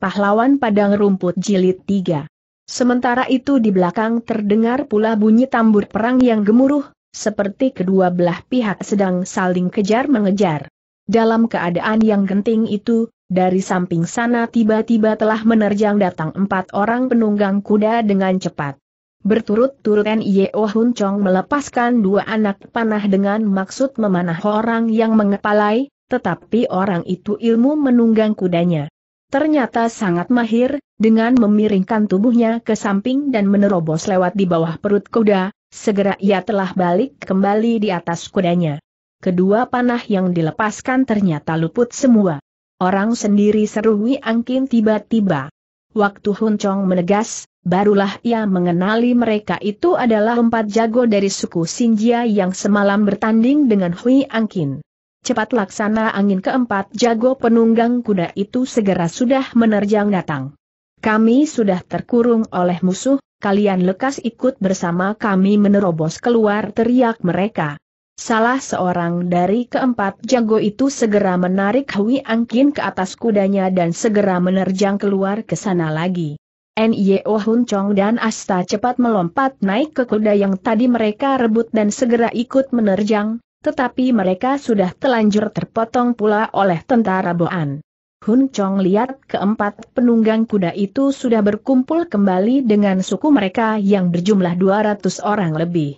Pahlawan Padang Rumput Jilid 3. Sementara itu di belakang terdengar pula bunyi tambur perang yang gemuruh, seperti kedua belah pihak sedang saling kejar-mengejar. Dalam keadaan yang genting itu, dari samping sana tiba-tiba telah menerjang datang empat orang penunggang kuda dengan cepat. Berturut-turut N.I.O. Hun Chong melepaskan dua anak panah dengan maksud memanah orang yang mengepalai, tetapi orang itu ilmu menunggang kudanya. Ternyata sangat mahir, dengan memiringkan tubuhnya ke samping dan menerobos lewat di bawah perut kuda, segera ia telah balik kembali di atas kudanya. Kedua panah yang dilepaskan ternyata luput semua. Orang sendiri seru Wi Angkin tiba-tiba. Waktu Hun Chong menegas, barulah ia mengenali mereka itu adalah empat jago dari suku Sinjia yang semalam bertanding dengan Hui Angkin. Cepat laksana angin keempat jago penunggang kuda itu segera sudah menerjang datang. Kami sudah terkurung oleh musuh, kalian lekas ikut bersama kami menerobos keluar teriak mereka. Salah seorang dari keempat jago itu segera menarik Hui Angkin ke atas kudanya dan segera menerjang keluar ke sana lagi. Nio Hun Chong dan Asta cepat melompat naik ke kuda yang tadi mereka rebut dan segera ikut menerjang, tetapi mereka sudah telanjur terpotong pula oleh tentara Boan. Hun Chong lihat keempat penunggang kuda itu sudah berkumpul kembali dengan suku mereka yang berjumlah 200 orang lebih.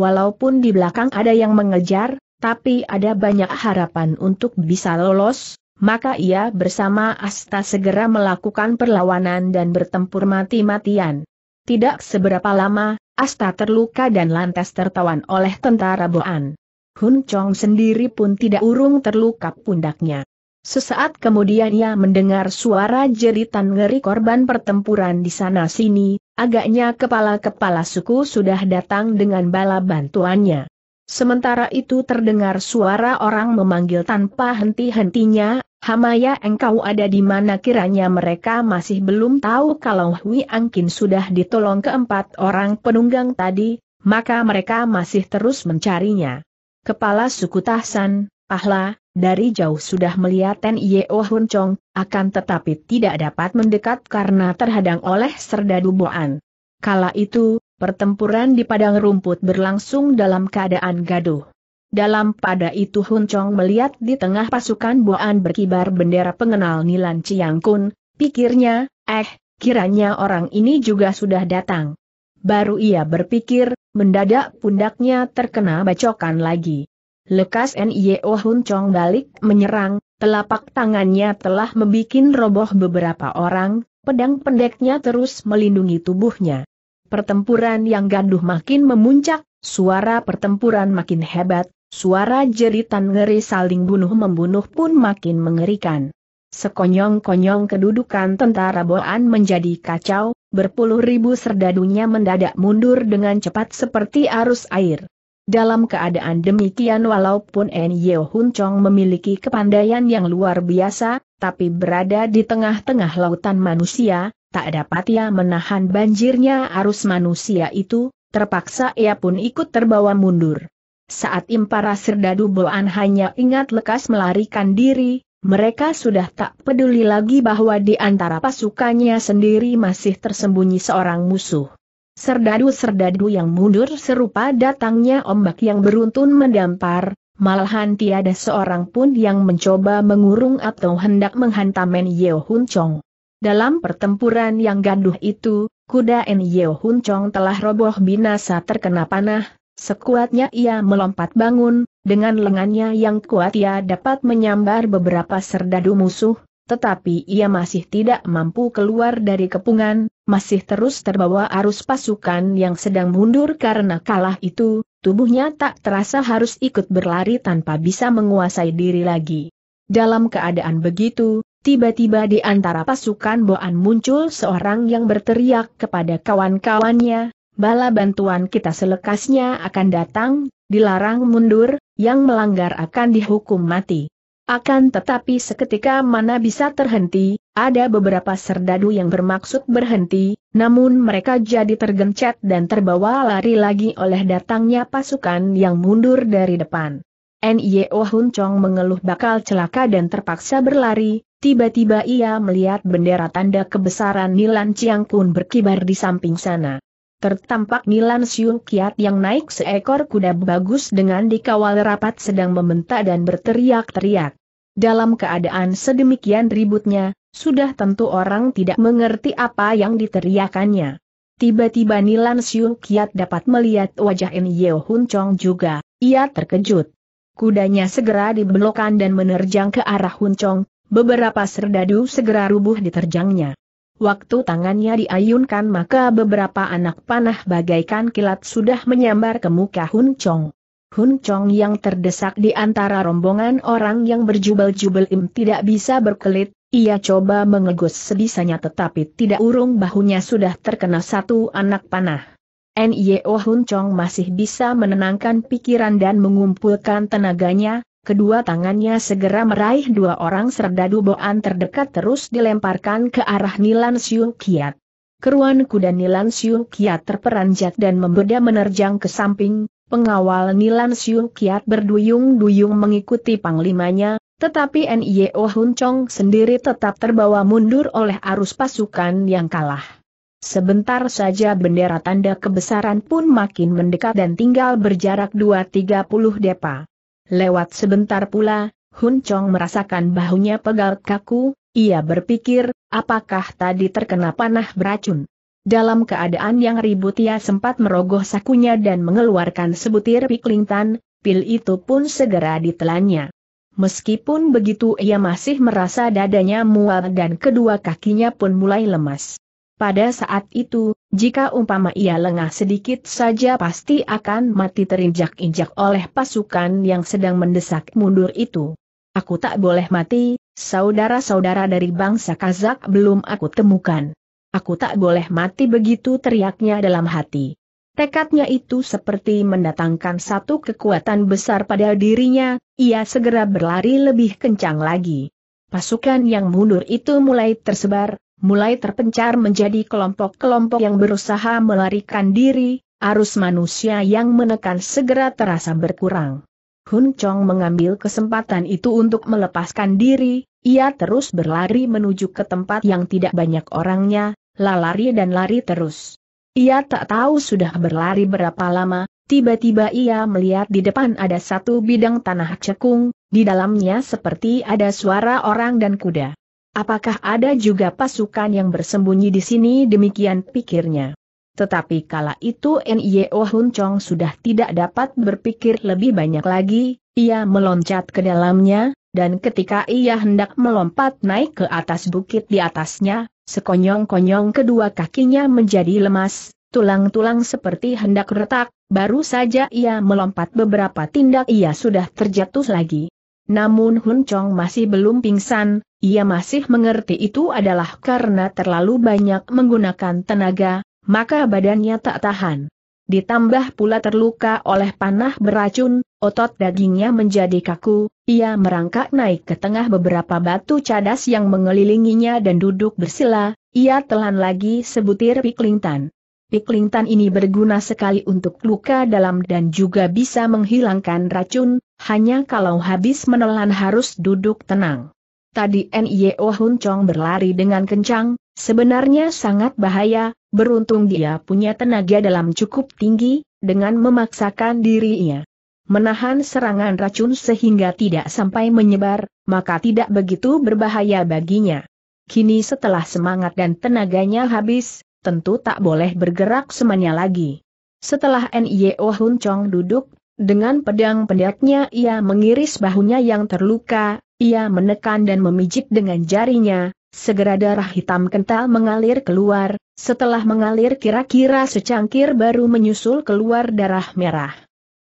Walaupun di belakang ada yang mengejar, tapi ada banyak harapan untuk bisa lolos, maka ia bersama Asta segera melakukan perlawanan dan bertempur mati-matian. Tidak seberapa lama, Asta terluka dan lantas tertawan oleh tentara Boan. Hun Chong sendiri pun tidak urung terluka pundaknya. Sesaat kemudian ia mendengar suara jeritan ngeri korban pertempuran di sana-sini, agaknya kepala-kepala suku sudah datang dengan bala bantuannya. Sementara itu terdengar suara orang memanggil tanpa henti-hentinya, Hamaya engkau ada di mana kiranya mereka masih belum tahu kalau Hui Angkin sudah ditolong keempat orang penunggang tadi, maka mereka masih terus mencarinya. Kepala suku Tahsan, Pahla, dari jauh sudah melihat Ten Yeo oh Hun Chong, akan tetapi tidak dapat mendekat karena terhadang oleh serdadu boan. Kala itu, pertempuran di padang rumput berlangsung dalam keadaan gaduh. Dalam pada itu Hun Chong melihat di tengah pasukan Boan berkibar bendera pengenal Nilan Chiang Kun, pikirnya, eh, kiranya orang ini juga sudah datang. Baru ia berpikir, mendadak pundaknya terkena bacokan lagi. Lekas N.I.O. Oh Hun Chong balik menyerang, telapak tangannya telah membuat roboh beberapa orang, pedang pendeknya terus melindungi tubuhnya. Pertempuran yang gaduh makin memuncak, suara pertempuran makin hebat, suara jeritan ngeri saling bunuh-membunuh pun makin mengerikan. Sekonyong-konyong kedudukan tentara Boan menjadi kacau, berpuluh ribu serdadunya mendadak mundur dengan cepat seperti arus air. Dalam keadaan demikian walaupun Nyeo Yeo Hun Chong memiliki kepandaian yang luar biasa, tapi berada di tengah-tengah lautan manusia, tak dapat ia menahan banjirnya arus manusia itu, terpaksa ia pun ikut terbawa mundur. Saat impara serdadu Boan hanya ingat lekas melarikan diri, mereka sudah tak peduli lagi bahwa di antara pasukannya sendiri masih tersembunyi seorang musuh. Serdadu-serdadu yang mundur serupa datangnya ombak yang beruntun mendampar, malahan tiada seorang pun yang mencoba mengurung atau hendak menghantam Men Yeo Hun Chong. Dalam pertempuran yang gaduh itu, kuda En Yeo Hun Chong telah roboh binasa terkena panah, sekuatnya ia melompat bangun, dengan lengannya yang kuat ia dapat menyambar beberapa serdadu musuh, tetapi ia masih tidak mampu keluar dari kepungan, masih terus terbawa arus pasukan yang sedang mundur karena kalah itu, tubuhnya tak terasa harus ikut berlari tanpa bisa menguasai diri lagi. Dalam keadaan begitu, Tiba-tiba di antara pasukan Boan muncul seorang yang berteriak kepada kawan-kawannya, bala bantuan kita selekasnya akan datang, dilarang mundur, yang melanggar akan dihukum mati. Akan tetapi seketika mana bisa terhenti, ada beberapa serdadu yang bermaksud berhenti, namun mereka jadi tergencet dan terbawa lari lagi oleh datangnya pasukan yang mundur dari depan. N.Y.O. Oh Hun Chong mengeluh bakal celaka dan terpaksa berlari, tiba-tiba ia melihat bendera tanda kebesaran Nilan Chiang Kun berkibar di samping sana tertampak Nilan Siung Kiat yang naik seekor kuda bagus dengan dikawal rapat sedang membentak dan berteriak-teriak. Dalam keadaan sedemikian ributnya, sudah tentu orang tidak mengerti apa yang diteriakannya. Tiba-tiba Nilan Siung Kiat dapat melihat wajah In Yeo Hun Chong juga, ia terkejut. Kudanya segera dibelokkan dan menerjang ke arah Hun Chong, beberapa serdadu segera rubuh diterjangnya. Waktu tangannya diayunkan maka beberapa anak panah bagaikan kilat sudah menyambar ke muka Hun Chong. Hun Chong yang terdesak di antara rombongan orang yang berjubel-jubel im tidak bisa berkelit, ia coba mengegus sebisanya tetapi tidak urung bahunya sudah terkena satu anak panah. Nyeo Hun Chong masih bisa menenangkan pikiran dan mengumpulkan tenaganya, kedua tangannya segera meraih dua orang serdadu boan terdekat terus dilemparkan ke arah Nilan Siu Kiat. Keruan kuda Nilan Siu Kiat terperanjat dan membeda menerjang ke samping, pengawal Nilan Siu Kiat berduyung-duyung mengikuti panglimanya, tetapi N.I.O. E oh Hun Chong sendiri tetap terbawa mundur oleh arus pasukan yang kalah. Sebentar saja bendera tanda kebesaran pun makin mendekat dan tinggal berjarak 2-30 depa. Lewat sebentar pula, Hun Chong merasakan bahunya pegal kaku, ia berpikir, apakah tadi terkena panah beracun. Dalam keadaan yang ribut ia sempat merogoh sakunya dan mengeluarkan sebutir piklingtan, pil itu pun segera ditelannya. Meskipun begitu ia masih merasa dadanya mual dan kedua kakinya pun mulai lemas. Pada saat itu, jika umpama ia lengah sedikit saja pasti akan mati terinjak-injak oleh pasukan yang sedang mendesak mundur itu. Aku tak boleh mati, saudara-saudara dari bangsa Kazak belum aku temukan. Aku tak boleh mati begitu teriaknya dalam hati. Tekadnya itu seperti mendatangkan satu kekuatan besar pada dirinya, ia segera berlari lebih kencang lagi. Pasukan yang mundur itu mulai tersebar, mulai terpencar menjadi kelompok-kelompok yang berusaha melarikan diri, arus manusia yang menekan segera terasa berkurang. Hun Chong mengambil kesempatan itu untuk melepaskan diri, ia terus berlari menuju ke tempat yang tidak banyak orangnya, lalari dan lari terus. Ia tak tahu sudah berlari berapa lama, tiba-tiba ia melihat di depan ada satu bidang tanah cekung, di dalamnya seperti ada suara orang dan kuda. Apakah ada juga pasukan yang bersembunyi di sini demikian pikirnya. Tetapi kala itu N.Y.O. E oh Hun Chong sudah tidak dapat berpikir lebih banyak lagi, ia meloncat ke dalamnya, dan ketika ia hendak melompat naik ke atas bukit di atasnya, sekonyong-konyong kedua kakinya menjadi lemas, tulang-tulang seperti hendak retak, baru saja ia melompat beberapa tindak ia sudah terjatuh lagi. Namun Hun Chong masih belum pingsan, ia masih mengerti itu adalah karena terlalu banyak menggunakan tenaga, maka badannya tak tahan. Ditambah pula terluka oleh panah beracun, otot dagingnya menjadi kaku, ia merangkak naik ke tengah beberapa batu cadas yang mengelilinginya dan duduk bersila, ia telan lagi sebutir piklingtan. Piklingtan ini berguna sekali untuk luka dalam dan juga bisa menghilangkan racun, hanya kalau habis menelan harus duduk tenang. Tadi Nio Hun Chong berlari dengan kencang, sebenarnya sangat bahaya, beruntung dia punya tenaga dalam cukup tinggi, dengan memaksakan dirinya. Menahan serangan racun sehingga tidak sampai menyebar, maka tidak begitu berbahaya baginya. Kini setelah semangat dan tenaganya habis, tentu tak boleh bergerak semanya lagi. Setelah Nio Hun Chong duduk, dengan pedang pendeknya ia mengiris bahunya yang terluka, ia menekan dan memijit dengan jarinya, segera darah hitam kental mengalir keluar, setelah mengalir kira-kira secangkir baru menyusul keluar darah merah.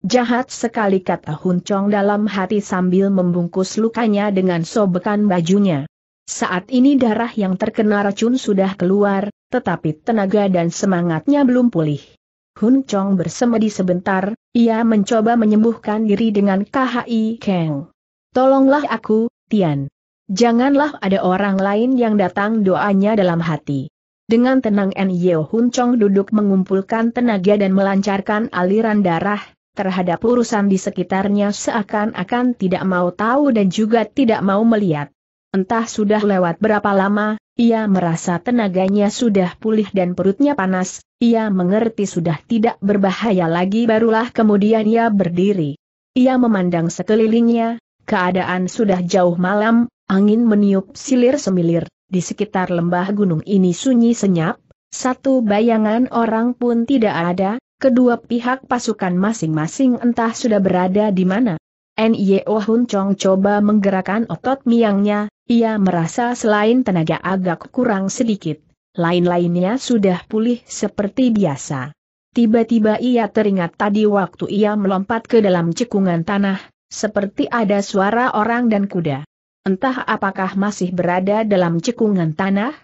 Jahat sekali kata Hun Chong dalam hati sambil membungkus lukanya dengan sobekan bajunya. Saat ini darah yang terkena racun sudah keluar, tetapi tenaga dan semangatnya belum pulih. Hun Chong bersemedi sebentar, ia mencoba menyembuhkan diri dengan KHI Kang. Tolonglah aku, Tian. Janganlah ada orang lain yang datang doanya dalam hati. Dengan tenang N. Hun Chong duduk mengumpulkan tenaga dan melancarkan aliran darah, terhadap urusan di sekitarnya seakan-akan tidak mau tahu dan juga tidak mau melihat. Entah sudah lewat berapa lama, ia merasa tenaganya sudah pulih dan perutnya panas, ia mengerti sudah tidak berbahaya lagi barulah kemudian ia berdiri. Ia memandang sekelilingnya, Keadaan sudah jauh malam, angin meniup silir semilir, di sekitar lembah gunung ini sunyi senyap, satu bayangan orang pun tidak ada, kedua pihak pasukan masing-masing entah sudah berada di mana. N.Y.O. Hun Chong coba menggerakkan otot miangnya, ia merasa selain tenaga agak kurang sedikit, lain-lainnya sudah pulih seperti biasa. Tiba-tiba ia teringat tadi waktu ia melompat ke dalam cekungan tanah, seperti ada suara orang dan kuda. Entah apakah masih berada dalam cekungan tanah?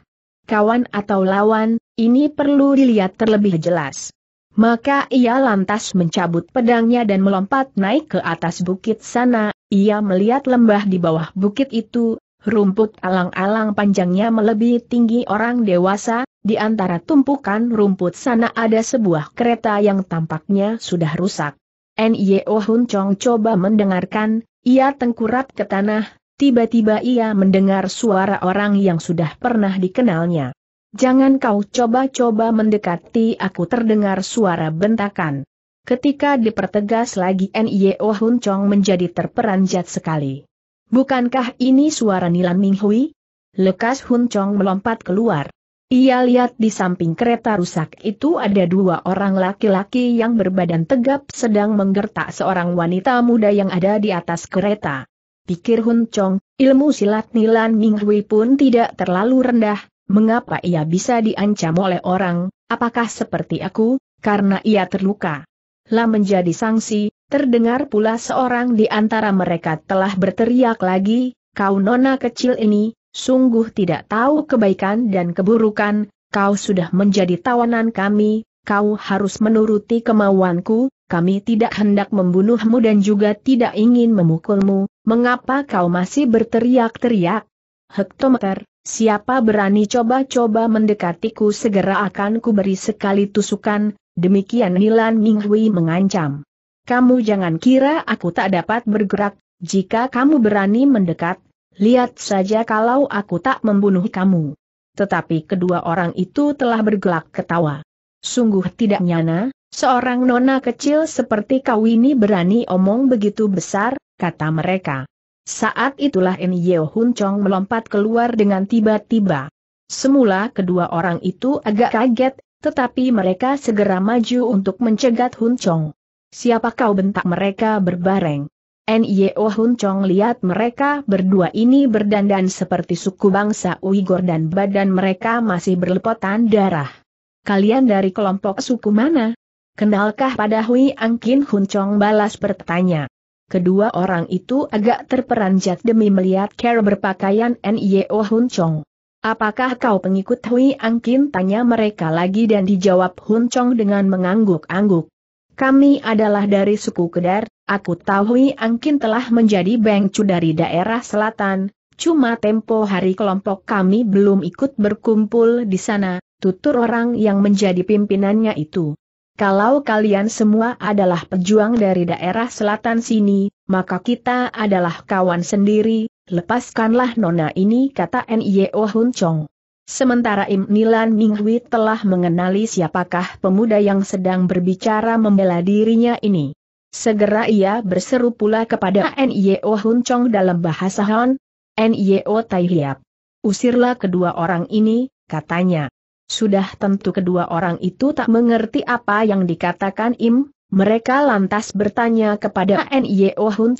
Kawan atau lawan, ini perlu dilihat terlebih jelas. Maka ia lantas mencabut pedangnya dan melompat naik ke atas bukit sana, ia melihat lembah di bawah bukit itu, rumput alang-alang panjangnya melebihi tinggi orang dewasa, di antara tumpukan rumput sana ada sebuah kereta yang tampaknya sudah rusak. Nio Hun Chong coba mendengarkan, ia tengkurap ke tanah, tiba-tiba ia mendengar suara orang yang sudah pernah dikenalnya. Jangan kau coba-coba mendekati aku terdengar suara bentakan. Ketika dipertegas lagi Nio Hun Chong menjadi terperanjat sekali. Bukankah ini suara Nilan Minghui? Lekas Hun Chong melompat keluar. Ia lihat di samping kereta rusak itu ada dua orang laki-laki yang berbadan tegap sedang menggertak seorang wanita muda yang ada di atas kereta. Pikir Hun Chong, ilmu silat Nilan Minghui pun tidak terlalu rendah, mengapa ia bisa diancam oleh orang, apakah seperti aku, karena ia terluka. Lah menjadi sanksi, terdengar pula seorang di antara mereka telah berteriak lagi, kau nona kecil ini, sungguh tidak tahu kebaikan dan keburukan, kau sudah menjadi tawanan kami, kau harus menuruti kemauanku, kami tidak hendak membunuhmu dan juga tidak ingin memukulmu, mengapa kau masih berteriak-teriak? Hektometer, siapa berani coba-coba mendekatiku segera akan kuberi sekali tusukan, demikian Nilan Minghui mengancam. Kamu jangan kira aku tak dapat bergerak, jika kamu berani mendekat, Lihat saja kalau aku tak membunuh kamu. Tetapi kedua orang itu telah bergelak ketawa. Sungguh tidak nyana, seorang nona kecil seperti kau ini berani omong begitu besar, kata mereka. Saat itulah N. Yeo Hun Chong melompat keluar dengan tiba-tiba. Semula kedua orang itu agak kaget, tetapi mereka segera maju untuk mencegat Hun Chong. Siapa kau bentak mereka berbareng. Nio Hun Chong lihat mereka berdua ini berdandan seperti suku bangsa Uighur dan badan mereka masih berlepotan darah. Kalian dari kelompok suku mana? Kenalkah pada Hui Angkin Hun Chong balas bertanya. Kedua orang itu agak terperanjat demi melihat cara berpakaian Nio Hun Chong. Apakah kau pengikut Hui Angkin? Tanya mereka lagi dan dijawab Hun Chong dengan mengangguk-angguk. Kami adalah dari suku Kedar, aku tahu Angkin telah menjadi bengcu dari daerah selatan, cuma tempo hari kelompok kami belum ikut berkumpul di sana, tutur orang yang menjadi pimpinannya itu. Kalau kalian semua adalah pejuang dari daerah selatan sini, maka kita adalah kawan sendiri, lepaskanlah nona ini kata N.I.O. E Hun Chong. Sementara Im Nilan Minghui telah mengenali siapakah pemuda yang sedang berbicara membela dirinya ini. Segera ia berseru pula kepada N.Y.O. Hun dalam bahasa Han, N.Y.O. Tai Usirlah kedua orang ini, katanya. Sudah tentu kedua orang itu tak mengerti apa yang dikatakan Im, mereka lantas bertanya kepada N.Y.O. Hun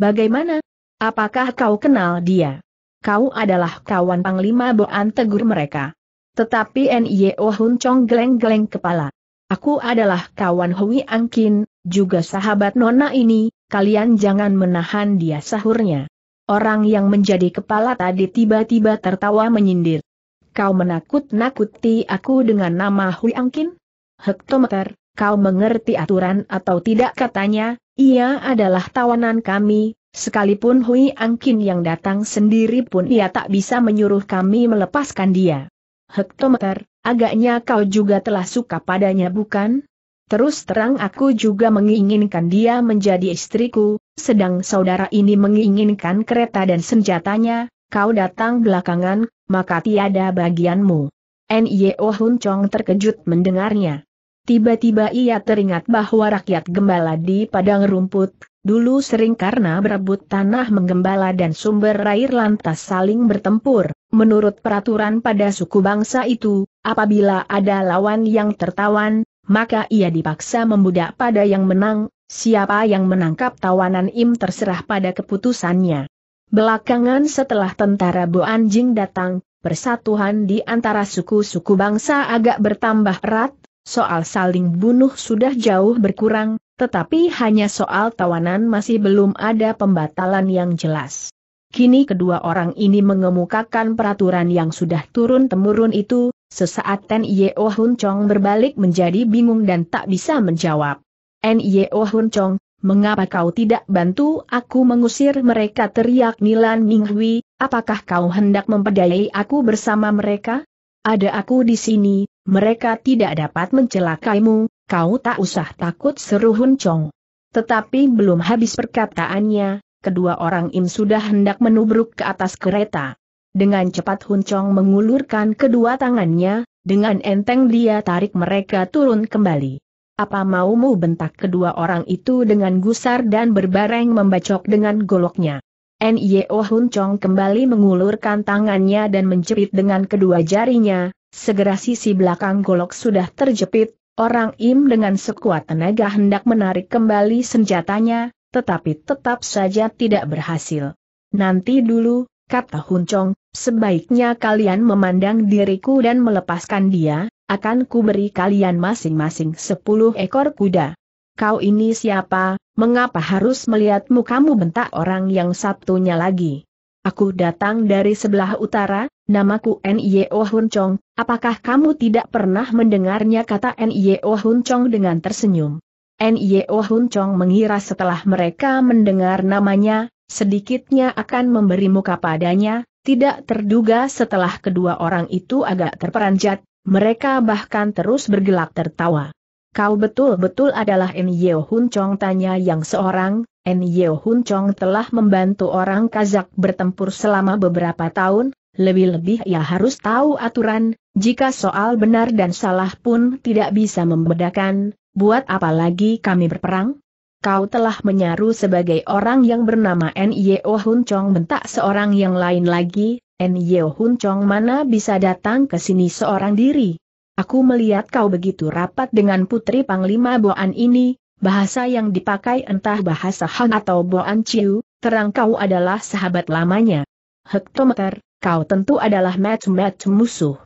Bagaimana? Apakah kau kenal dia? kau adalah kawan Panglima Boan tegur mereka. Tetapi Nio Hun Chong geleng-geleng kepala. Aku adalah kawan Hui Angkin, juga sahabat Nona ini, kalian jangan menahan dia sahurnya. Orang yang menjadi kepala tadi tiba-tiba tertawa menyindir. Kau menakut-nakuti aku dengan nama Hui Angkin? Hektometer, kau mengerti aturan atau tidak katanya, ia adalah tawanan kami, Sekalipun Hui Angkin yang datang sendiri pun ia tak bisa menyuruh kami melepaskan dia. Hektometer, agaknya kau juga telah suka padanya bukan? Terus terang aku juga menginginkan dia menjadi istriku, sedang saudara ini menginginkan kereta dan senjatanya, kau datang belakangan, maka tiada bagianmu. N.Y.O. Hun Chong terkejut mendengarnya. Tiba-tiba ia teringat bahwa rakyat gembala di padang rumput, Dulu sering karena berebut tanah menggembala dan sumber air lantas saling bertempur. Menurut peraturan pada suku bangsa itu, apabila ada lawan yang tertawan, maka ia dipaksa membudak pada yang menang, siapa yang menangkap tawanan im terserah pada keputusannya. Belakangan setelah tentara Bu Anjing datang, persatuan di antara suku-suku bangsa agak bertambah erat, soal saling bunuh sudah jauh berkurang, tetapi hanya soal tawanan masih belum ada pembatalan yang jelas. Kini kedua orang ini mengemukakan peraturan yang sudah turun-temurun itu, sesaat Ten Yeo Hun Chong berbalik menjadi bingung dan tak bisa menjawab. En Yeo Hun Chong, mengapa kau tidak bantu aku mengusir mereka teriak Nilan Ming apakah kau hendak memperdayai aku bersama mereka? Ada aku di sini, mereka tidak dapat mencelakaimu, kau tak usah takut seru Hun Chong. Tetapi belum habis perkataannya, kedua orang Im sudah hendak menubruk ke atas kereta. Dengan cepat Hun Chong mengulurkan kedua tangannya, dengan enteng dia tarik mereka turun kembali. Apa maumu bentak kedua orang itu dengan gusar dan berbareng membacok dengan goloknya. N.Y.O. Hun Chong kembali mengulurkan tangannya dan menjepit dengan kedua jarinya, segera sisi belakang golok sudah terjepit, Orang Im dengan sekuat tenaga hendak menarik kembali senjatanya, tetapi tetap saja tidak berhasil. Nanti dulu, kata Hun Chong, sebaiknya kalian memandang diriku dan melepaskan dia, akan kuberi kalian masing-masing sepuluh ekor kuda. Kau ini siapa, mengapa harus melihat mukamu bentak orang yang satunya lagi? Aku datang dari sebelah utara, namaku N.I.O. Hun apakah kamu tidak pernah mendengarnya kata N.I.O. Hun dengan tersenyum? N.I.O. Hun mengira setelah mereka mendengar namanya, sedikitnya akan memberi muka padanya, tidak terduga setelah kedua orang itu agak terperanjat, mereka bahkan terus bergelak tertawa. Kau betul-betul adalah N.I.O. Hun tanya yang seorang, N. Yeo Hun Chong telah membantu orang Kazak bertempur selama beberapa tahun, lebih-lebih ia harus tahu aturan, jika soal benar dan salah pun tidak bisa membedakan, buat apa lagi kami berperang? Kau telah menyaru sebagai orang yang bernama N. Yeo Hun Chong bentak seorang yang lain lagi, N. Yeo Hun Chong mana bisa datang ke sini seorang diri? Aku melihat kau begitu rapat dengan putri Panglima Boan ini, bahasa yang dipakai entah bahasa Han atau Boan Chiu, terang kau adalah sahabat lamanya. Hektometer, kau tentu adalah match-match musuh.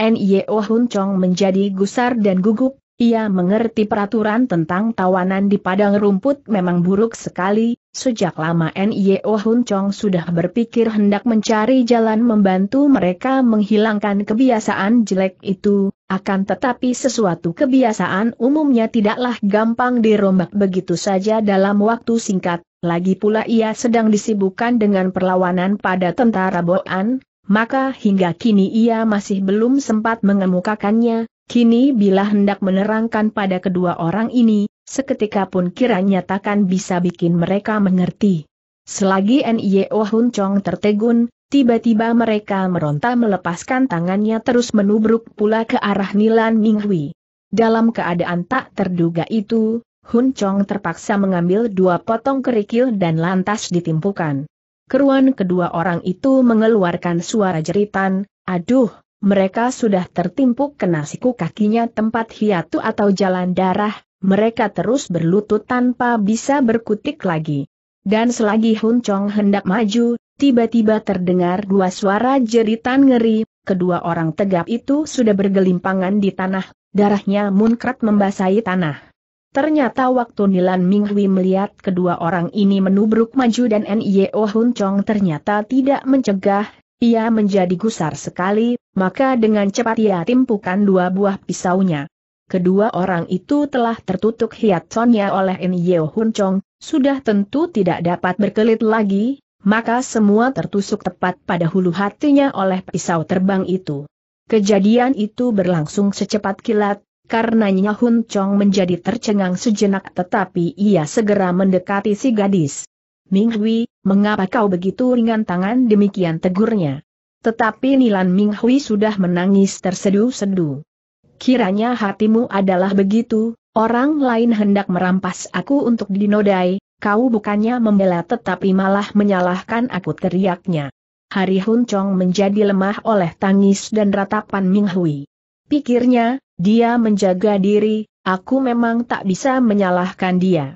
N.Y.O. Hun Chong menjadi gusar dan gugup, ia mengerti peraturan tentang tawanan di padang rumput memang buruk sekali, Sejak lama NIO e Hun Chong sudah berpikir hendak mencari jalan membantu mereka menghilangkan kebiasaan jelek itu, akan tetapi sesuatu kebiasaan umumnya tidaklah gampang dirombak begitu saja dalam waktu singkat, lagi pula ia sedang disibukkan dengan perlawanan pada tentara Boan, maka hingga kini ia masih belum sempat mengemukakannya, kini bila hendak menerangkan pada kedua orang ini, seketika pun kiranya takkan bisa bikin mereka mengerti. Selagi N.I.O. Hun Chong tertegun, tiba-tiba mereka meronta melepaskan tangannya terus menubruk pula ke arah Nilan Minghui. Dalam keadaan tak terduga itu, Hun Chong terpaksa mengambil dua potong kerikil dan lantas ditimpukan. Keruan kedua orang itu mengeluarkan suara jeritan, aduh, mereka sudah tertimpuk kena siku kakinya tempat hiatu atau jalan darah, mereka terus berlutut tanpa bisa berkutik lagi. Dan selagi Hun Chong hendak maju, tiba-tiba terdengar dua suara jeritan ngeri, kedua orang tegap itu sudah bergelimpangan di tanah, darahnya munkrat membasahi tanah. Ternyata waktu Nilan Minghui melihat kedua orang ini menubruk maju dan N.I.O. Hun Chong ternyata tidak mencegah, ia menjadi gusar sekali, maka dengan cepat ia timpukan dua buah pisaunya kedua orang itu telah tertutup hiatsonya oleh In Yeo Hun Chong, sudah tentu tidak dapat berkelit lagi, maka semua tertusuk tepat pada hulu hatinya oleh pisau terbang itu. Kejadian itu berlangsung secepat kilat, karenanya Hun Chong menjadi tercengang sejenak tetapi ia segera mendekati si gadis. Ming Hui, mengapa kau begitu ringan tangan demikian tegurnya? Tetapi Nilan Ming Hui sudah menangis terseduh-seduh kiranya hatimu adalah begitu, orang lain hendak merampas aku untuk dinodai, kau bukannya membela tetapi malah menyalahkan aku teriaknya. Hari Hun Chong menjadi lemah oleh tangis dan ratapan Ming Hui. Pikirnya, dia menjaga diri, aku memang tak bisa menyalahkan dia.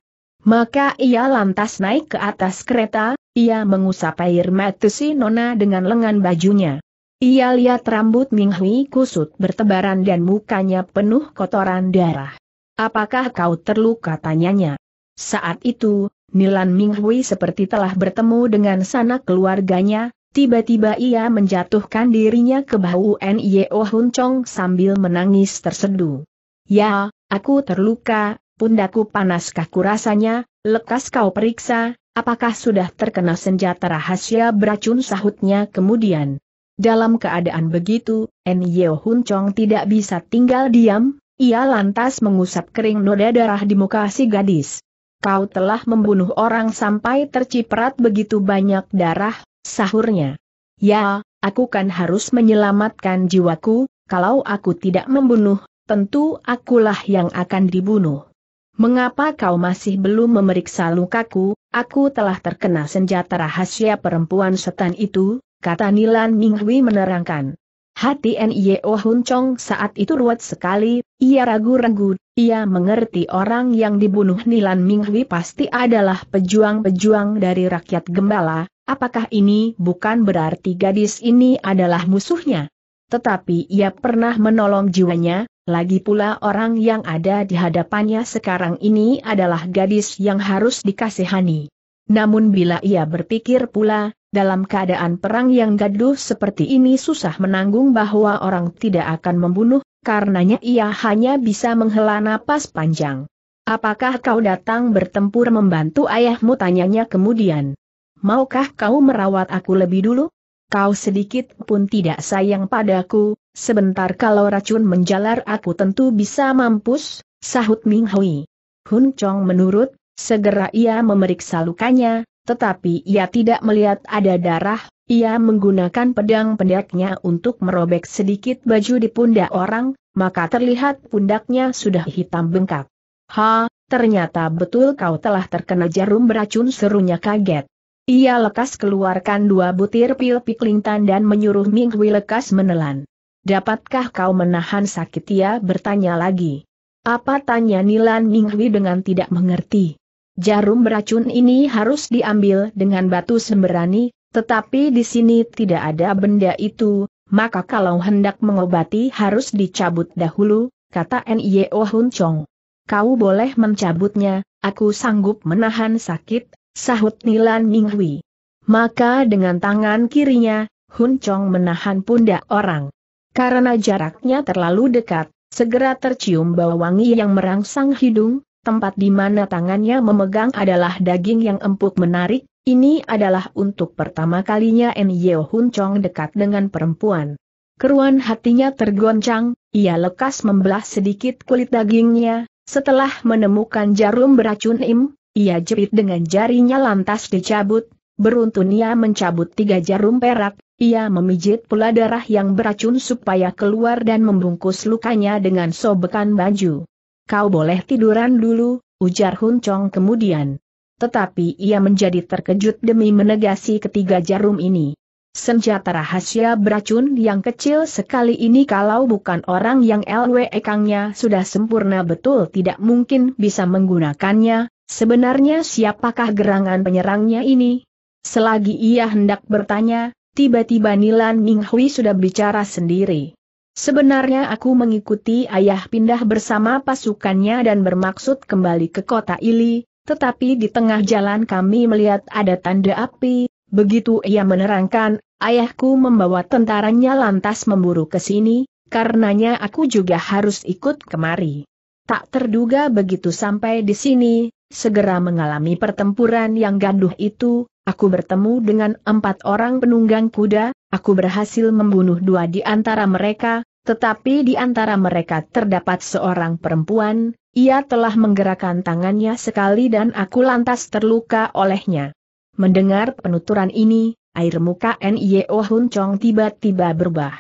Maka ia lantas naik ke atas kereta, ia mengusap air mata si Nona dengan lengan bajunya. Ia lihat rambut Minghui kusut bertebaran dan mukanya penuh kotoran darah. Apakah kau terluka tanyanya? Saat itu, Nilan Minghui seperti telah bertemu dengan sanak keluarganya, tiba-tiba ia menjatuhkan dirinya ke bahu Nio Hun sambil menangis terseduh. Ya, aku terluka, pundaku panaskah kurasanya? lekas kau periksa, apakah sudah terkena senjata rahasia beracun sahutnya kemudian. Dalam keadaan begitu, En Yeo Hun Chong tidak bisa tinggal diam, ia lantas mengusap kering noda darah di muka si gadis. Kau telah membunuh orang sampai terciprat begitu banyak darah, sahurnya. Ya, aku kan harus menyelamatkan jiwaku, kalau aku tidak membunuh, tentu akulah yang akan dibunuh. Mengapa kau masih belum memeriksa lukaku, aku telah terkena senjata rahasia perempuan setan itu, kata Nilan Minghui menerangkan. Hati Nio Hun Chong saat itu ruwet sekali, ia ragu-ragu, ia mengerti orang yang dibunuh Nilan Minghui pasti adalah pejuang-pejuang dari rakyat gembala, apakah ini bukan berarti gadis ini adalah musuhnya? Tetapi ia pernah menolong jiwanya, lagi pula orang yang ada di hadapannya sekarang ini adalah gadis yang harus dikasihani. Namun bila ia berpikir pula, dalam keadaan perang yang gaduh seperti ini susah menanggung bahwa orang tidak akan membunuh, karenanya ia hanya bisa menghela napas panjang. Apakah kau datang bertempur membantu ayahmu tanyanya kemudian. Maukah kau merawat aku lebih dulu? Kau sedikit pun tidak sayang padaku, sebentar kalau racun menjalar aku tentu bisa mampus, sahut Ming Hui. Hun Chong menurut, segera ia memeriksa lukanya, tetapi ia tidak melihat ada darah, ia menggunakan pedang pendeknya untuk merobek sedikit baju di pundak orang, maka terlihat pundaknya sudah hitam bengkak. Ha, ternyata betul kau telah terkena jarum beracun serunya kaget. Ia lekas keluarkan dua butir pil piklingtan dan menyuruh Ming Hui lekas menelan. Dapatkah kau menahan sakit ia bertanya lagi. Apa tanya Nilan Ming Hui dengan tidak mengerti. Jarum beracun ini harus diambil dengan batu semberani, tetapi di sini tidak ada benda itu, maka kalau hendak mengobati harus dicabut dahulu, kata N.Y.O. Hun Chong. Kau boleh mencabutnya, aku sanggup menahan sakit, sahut Nilan Minghui. Maka dengan tangan kirinya, Hun Chong menahan pundak orang. Karena jaraknya terlalu dekat, segera tercium bau wangi yang merangsang hidung, tempat di mana tangannya memegang adalah daging yang empuk menarik, ini adalah untuk pertama kalinya N Yeo Hun Chong dekat dengan perempuan. Keruan hatinya tergoncang, ia lekas membelah sedikit kulit dagingnya, setelah menemukan jarum beracun im, ia jepit dengan jarinya lantas dicabut, beruntun ia mencabut tiga jarum perak, ia memijit pula darah yang beracun supaya keluar dan membungkus lukanya dengan sobekan baju. Kau boleh tiduran dulu, ujar Hun Chong kemudian. Tetapi ia menjadi terkejut demi menegasi ketiga jarum ini. Senjata rahasia beracun yang kecil sekali ini kalau bukan orang yang LW ekangnya sudah sempurna betul tidak mungkin bisa menggunakannya, sebenarnya siapakah gerangan penyerangnya ini? Selagi ia hendak bertanya, tiba-tiba Nilan Minghui sudah bicara sendiri. Sebenarnya aku mengikuti ayah pindah bersama pasukannya dan bermaksud kembali ke kota Ili, tetapi di tengah jalan kami melihat ada tanda api, begitu ia menerangkan, ayahku membawa tentaranya lantas memburu ke sini, karenanya aku juga harus ikut kemari. Tak terduga begitu sampai di sini, segera mengalami pertempuran yang gaduh itu, Aku bertemu dengan empat orang penunggang kuda, aku berhasil membunuh dua di antara mereka, tetapi di antara mereka terdapat seorang perempuan, ia telah menggerakkan tangannya sekali dan aku lantas terluka olehnya. Mendengar penuturan ini, air muka N.I.O. Hun Chong tiba-tiba berubah.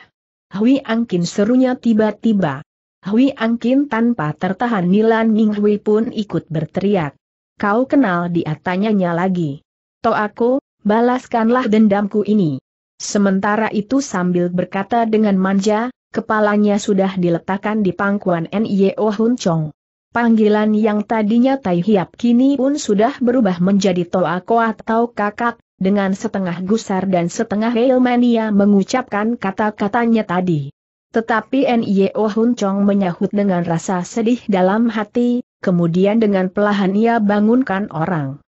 Hui Angkin serunya tiba-tiba. Hui Angkin tanpa tertahan Nilan Ming Hui pun ikut berteriak. Kau kenal dia tanyanya lagi. Toh aku, balaskanlah dendamku ini. Sementara itu sambil berkata dengan manja, kepalanya sudah diletakkan di pangkuan N.Y.O. E Hun Chong. Panggilan yang tadinya Tai Hiap kini pun sudah berubah menjadi Toako atau Kakak, dengan setengah gusar dan setengah Hailmania mengucapkan kata-katanya tadi. Tetapi N.Y.O. E Hun Chong menyahut dengan rasa sedih dalam hati, kemudian dengan pelahan ia bangunkan orang.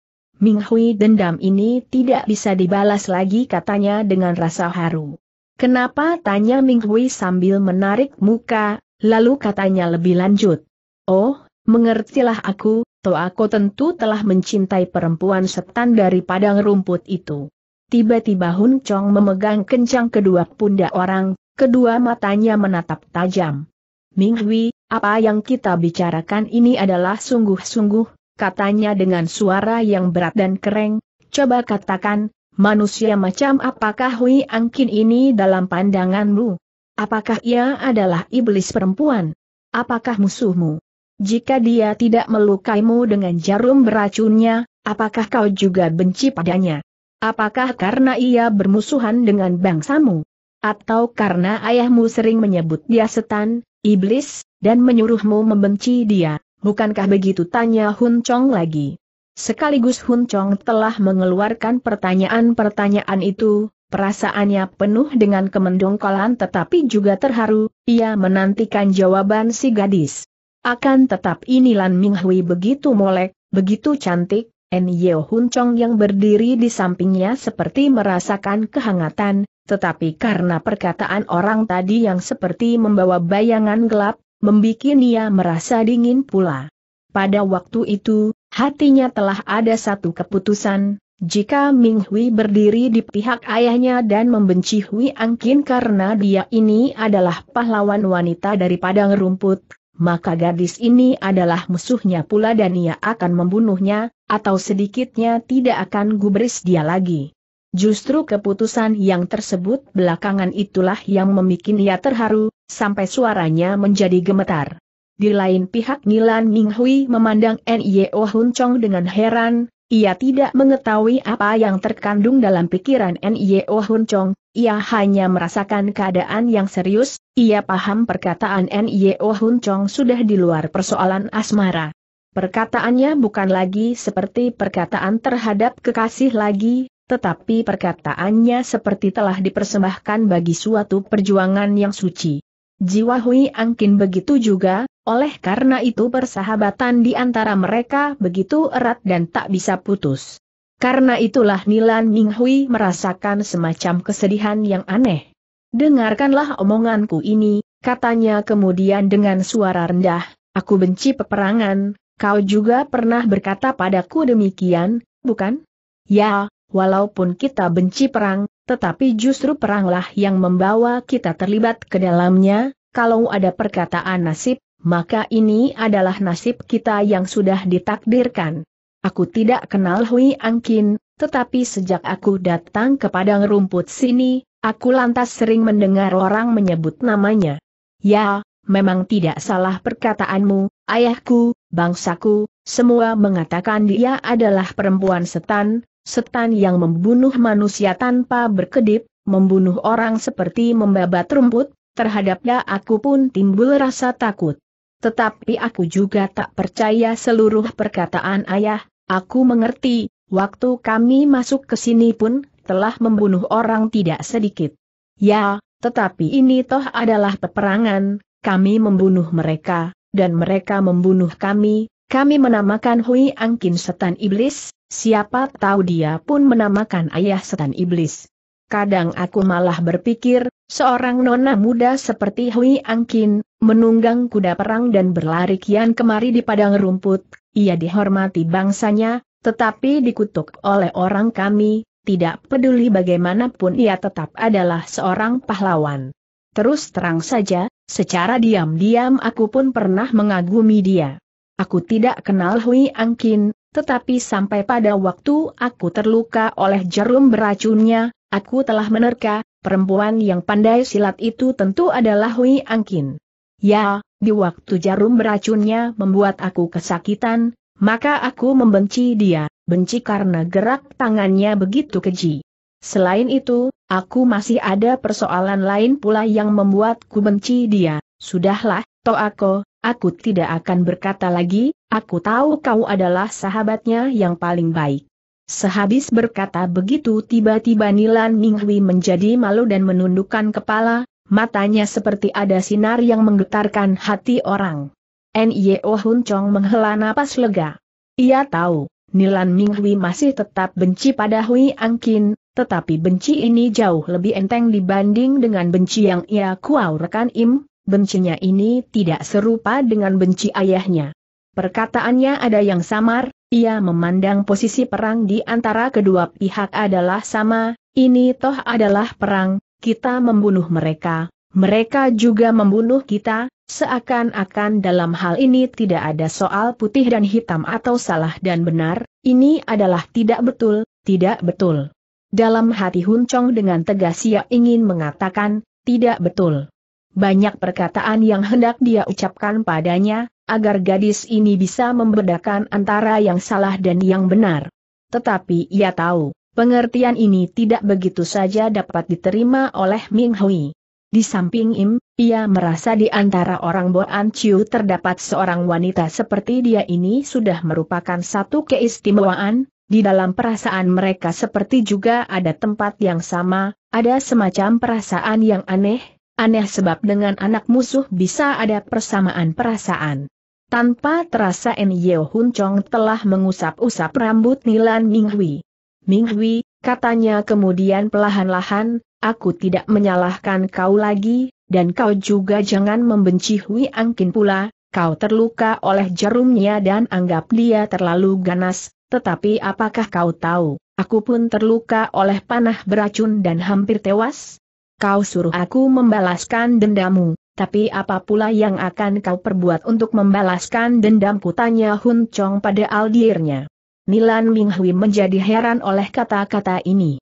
Ming Hui dendam ini tidak bisa dibalas lagi katanya dengan rasa haru. Kenapa tanya Ming Hui sambil menarik muka, lalu katanya lebih lanjut. Oh, mengertilah aku, toh aku tentu telah mencintai perempuan setan dari padang rumput itu. Tiba-tiba Hun Chong memegang kencang kedua pundak orang, kedua matanya menatap tajam. Ming Hui, apa yang kita bicarakan ini adalah sungguh-sungguh, katanya dengan suara yang berat dan kering, coba katakan, manusia macam apakah Hui Angkin ini dalam pandanganmu? Apakah ia adalah iblis perempuan? Apakah musuhmu? Jika dia tidak melukaimu dengan jarum beracunnya, apakah kau juga benci padanya? Apakah karena ia bermusuhan dengan bangsamu? Atau karena ayahmu sering menyebut dia setan, iblis, dan menyuruhmu membenci dia? bukankah begitu tanya Hun Chong lagi. Sekaligus Hun Chong telah mengeluarkan pertanyaan-pertanyaan itu, perasaannya penuh dengan kemendongkolan tetapi juga terharu, ia menantikan jawaban si gadis. Akan tetap Lan Ming Hui begitu molek, begitu cantik, En Yeo Hun Chong yang berdiri di sampingnya seperti merasakan kehangatan, tetapi karena perkataan orang tadi yang seperti membawa bayangan gelap, membuat ia merasa dingin pula. Pada waktu itu, hatinya telah ada satu keputusan, jika Ming Hui berdiri di pihak ayahnya dan membenci Hui Angkin karena dia ini adalah pahlawan wanita dari padang rumput, maka gadis ini adalah musuhnya pula dan ia akan membunuhnya, atau sedikitnya tidak akan gubris dia lagi. Justru keputusan yang tersebut belakangan itulah yang membuat ia terharu, sampai suaranya menjadi gemetar. Di lain pihak Nilan Minghui memandang N.Y.O. Hun Chong dengan heran, ia tidak mengetahui apa yang terkandung dalam pikiran N.Y.O. Hun Chong, ia hanya merasakan keadaan yang serius, ia paham perkataan N.Y.O. Hun Chong sudah di luar persoalan asmara. Perkataannya bukan lagi seperti perkataan terhadap kekasih lagi, tetapi perkataannya seperti telah dipersembahkan bagi suatu perjuangan yang suci. Jiwa Hui Angkin begitu juga, oleh karena itu persahabatan di antara mereka begitu erat dan tak bisa putus. Karena itulah Nilan Ninghui merasakan semacam kesedihan yang aneh. Dengarkanlah omonganku ini, katanya kemudian dengan suara rendah, aku benci peperangan, kau juga pernah berkata padaku demikian, bukan? Ya, walaupun kita benci perang, tetapi justru peranglah yang membawa kita terlibat ke dalamnya, kalau ada perkataan nasib, maka ini adalah nasib kita yang sudah ditakdirkan. Aku tidak kenal Hui Angkin, tetapi sejak aku datang ke padang rumput sini, aku lantas sering mendengar orang menyebut namanya. Ya, memang tidak salah perkataanmu, ayahku, bangsaku, semua mengatakan dia adalah perempuan setan, Setan yang membunuh manusia tanpa berkedip, membunuh orang seperti membabat rumput, terhadapnya aku pun timbul rasa takut. Tetapi aku juga tak percaya seluruh perkataan ayah, aku mengerti, waktu kami masuk ke sini pun, telah membunuh orang tidak sedikit. Ya, tetapi ini toh adalah peperangan, kami membunuh mereka, dan mereka membunuh kami, kami menamakan Hui Angkin Setan Iblis, Siapa tahu dia pun menamakan ayah setan iblis. Kadang aku malah berpikir, seorang nona muda seperti Hui Angkin, menunggang kuda perang dan berlari kian kemari di padang rumput, ia dihormati bangsanya, tetapi dikutuk oleh orang kami, tidak peduli bagaimanapun ia tetap adalah seorang pahlawan. Terus terang saja, secara diam-diam aku pun pernah mengagumi dia. Aku tidak kenal Hui Angkin, tetapi sampai pada waktu aku terluka oleh jarum beracunnya, aku telah menerka, perempuan yang pandai silat itu tentu adalah Hui Angkin. Ya, di waktu jarum beracunnya membuat aku kesakitan, maka aku membenci dia, benci karena gerak tangannya begitu keji. Selain itu, aku masih ada persoalan lain pula yang membuatku benci dia. Sudahlah, Toako, Aku tidak akan berkata lagi, aku tahu kau adalah sahabatnya yang paling baik. Sehabis berkata begitu tiba-tiba Nilan Ninghui menjadi malu dan menundukkan kepala, matanya seperti ada sinar yang menggetarkan hati orang. N.Y.O. Oh Hun Chong menghela napas lega. Ia tahu, Nilan Ninghui masih tetap benci pada Hui Angkin, tetapi benci ini jauh lebih enteng dibanding dengan benci yang ia kuaurkan Im, bencinya ini tidak serupa dengan benci ayahnya. Perkataannya ada yang samar, ia memandang posisi perang di antara kedua pihak adalah sama, ini toh adalah perang, kita membunuh mereka, mereka juga membunuh kita, seakan-akan dalam hal ini tidak ada soal putih dan hitam atau salah dan benar, ini adalah tidak betul, tidak betul. Dalam hati Hun dengan tegas ia ingin mengatakan, tidak betul. Banyak perkataan yang hendak dia ucapkan padanya, agar gadis ini bisa membedakan antara yang salah dan yang benar. Tetapi ia tahu, pengertian ini tidak begitu saja dapat diterima oleh Ming Hui. Di samping Im, ia merasa di antara orang Boan Chiu terdapat seorang wanita seperti dia ini sudah merupakan satu keistimewaan, di dalam perasaan mereka seperti juga ada tempat yang sama, ada semacam perasaan yang aneh, Aneh sebab dengan anak musuh bisa ada persamaan perasaan. Tanpa terasa N. Yeo Hun Chong telah mengusap-usap rambut Nilan Minghui. Minghui, katanya kemudian pelahan-lahan, aku tidak menyalahkan kau lagi, dan kau juga jangan membenci Hui Angkin pula, kau terluka oleh jarumnya dan anggap dia terlalu ganas, tetapi apakah kau tahu, aku pun terluka oleh panah beracun dan hampir tewas? kau suruh aku membalaskan dendammu, tapi apa pula yang akan kau perbuat untuk membalaskan dendamku tanya Hun Chong pada aldirnya. Nilan Minghui menjadi heran oleh kata-kata ini.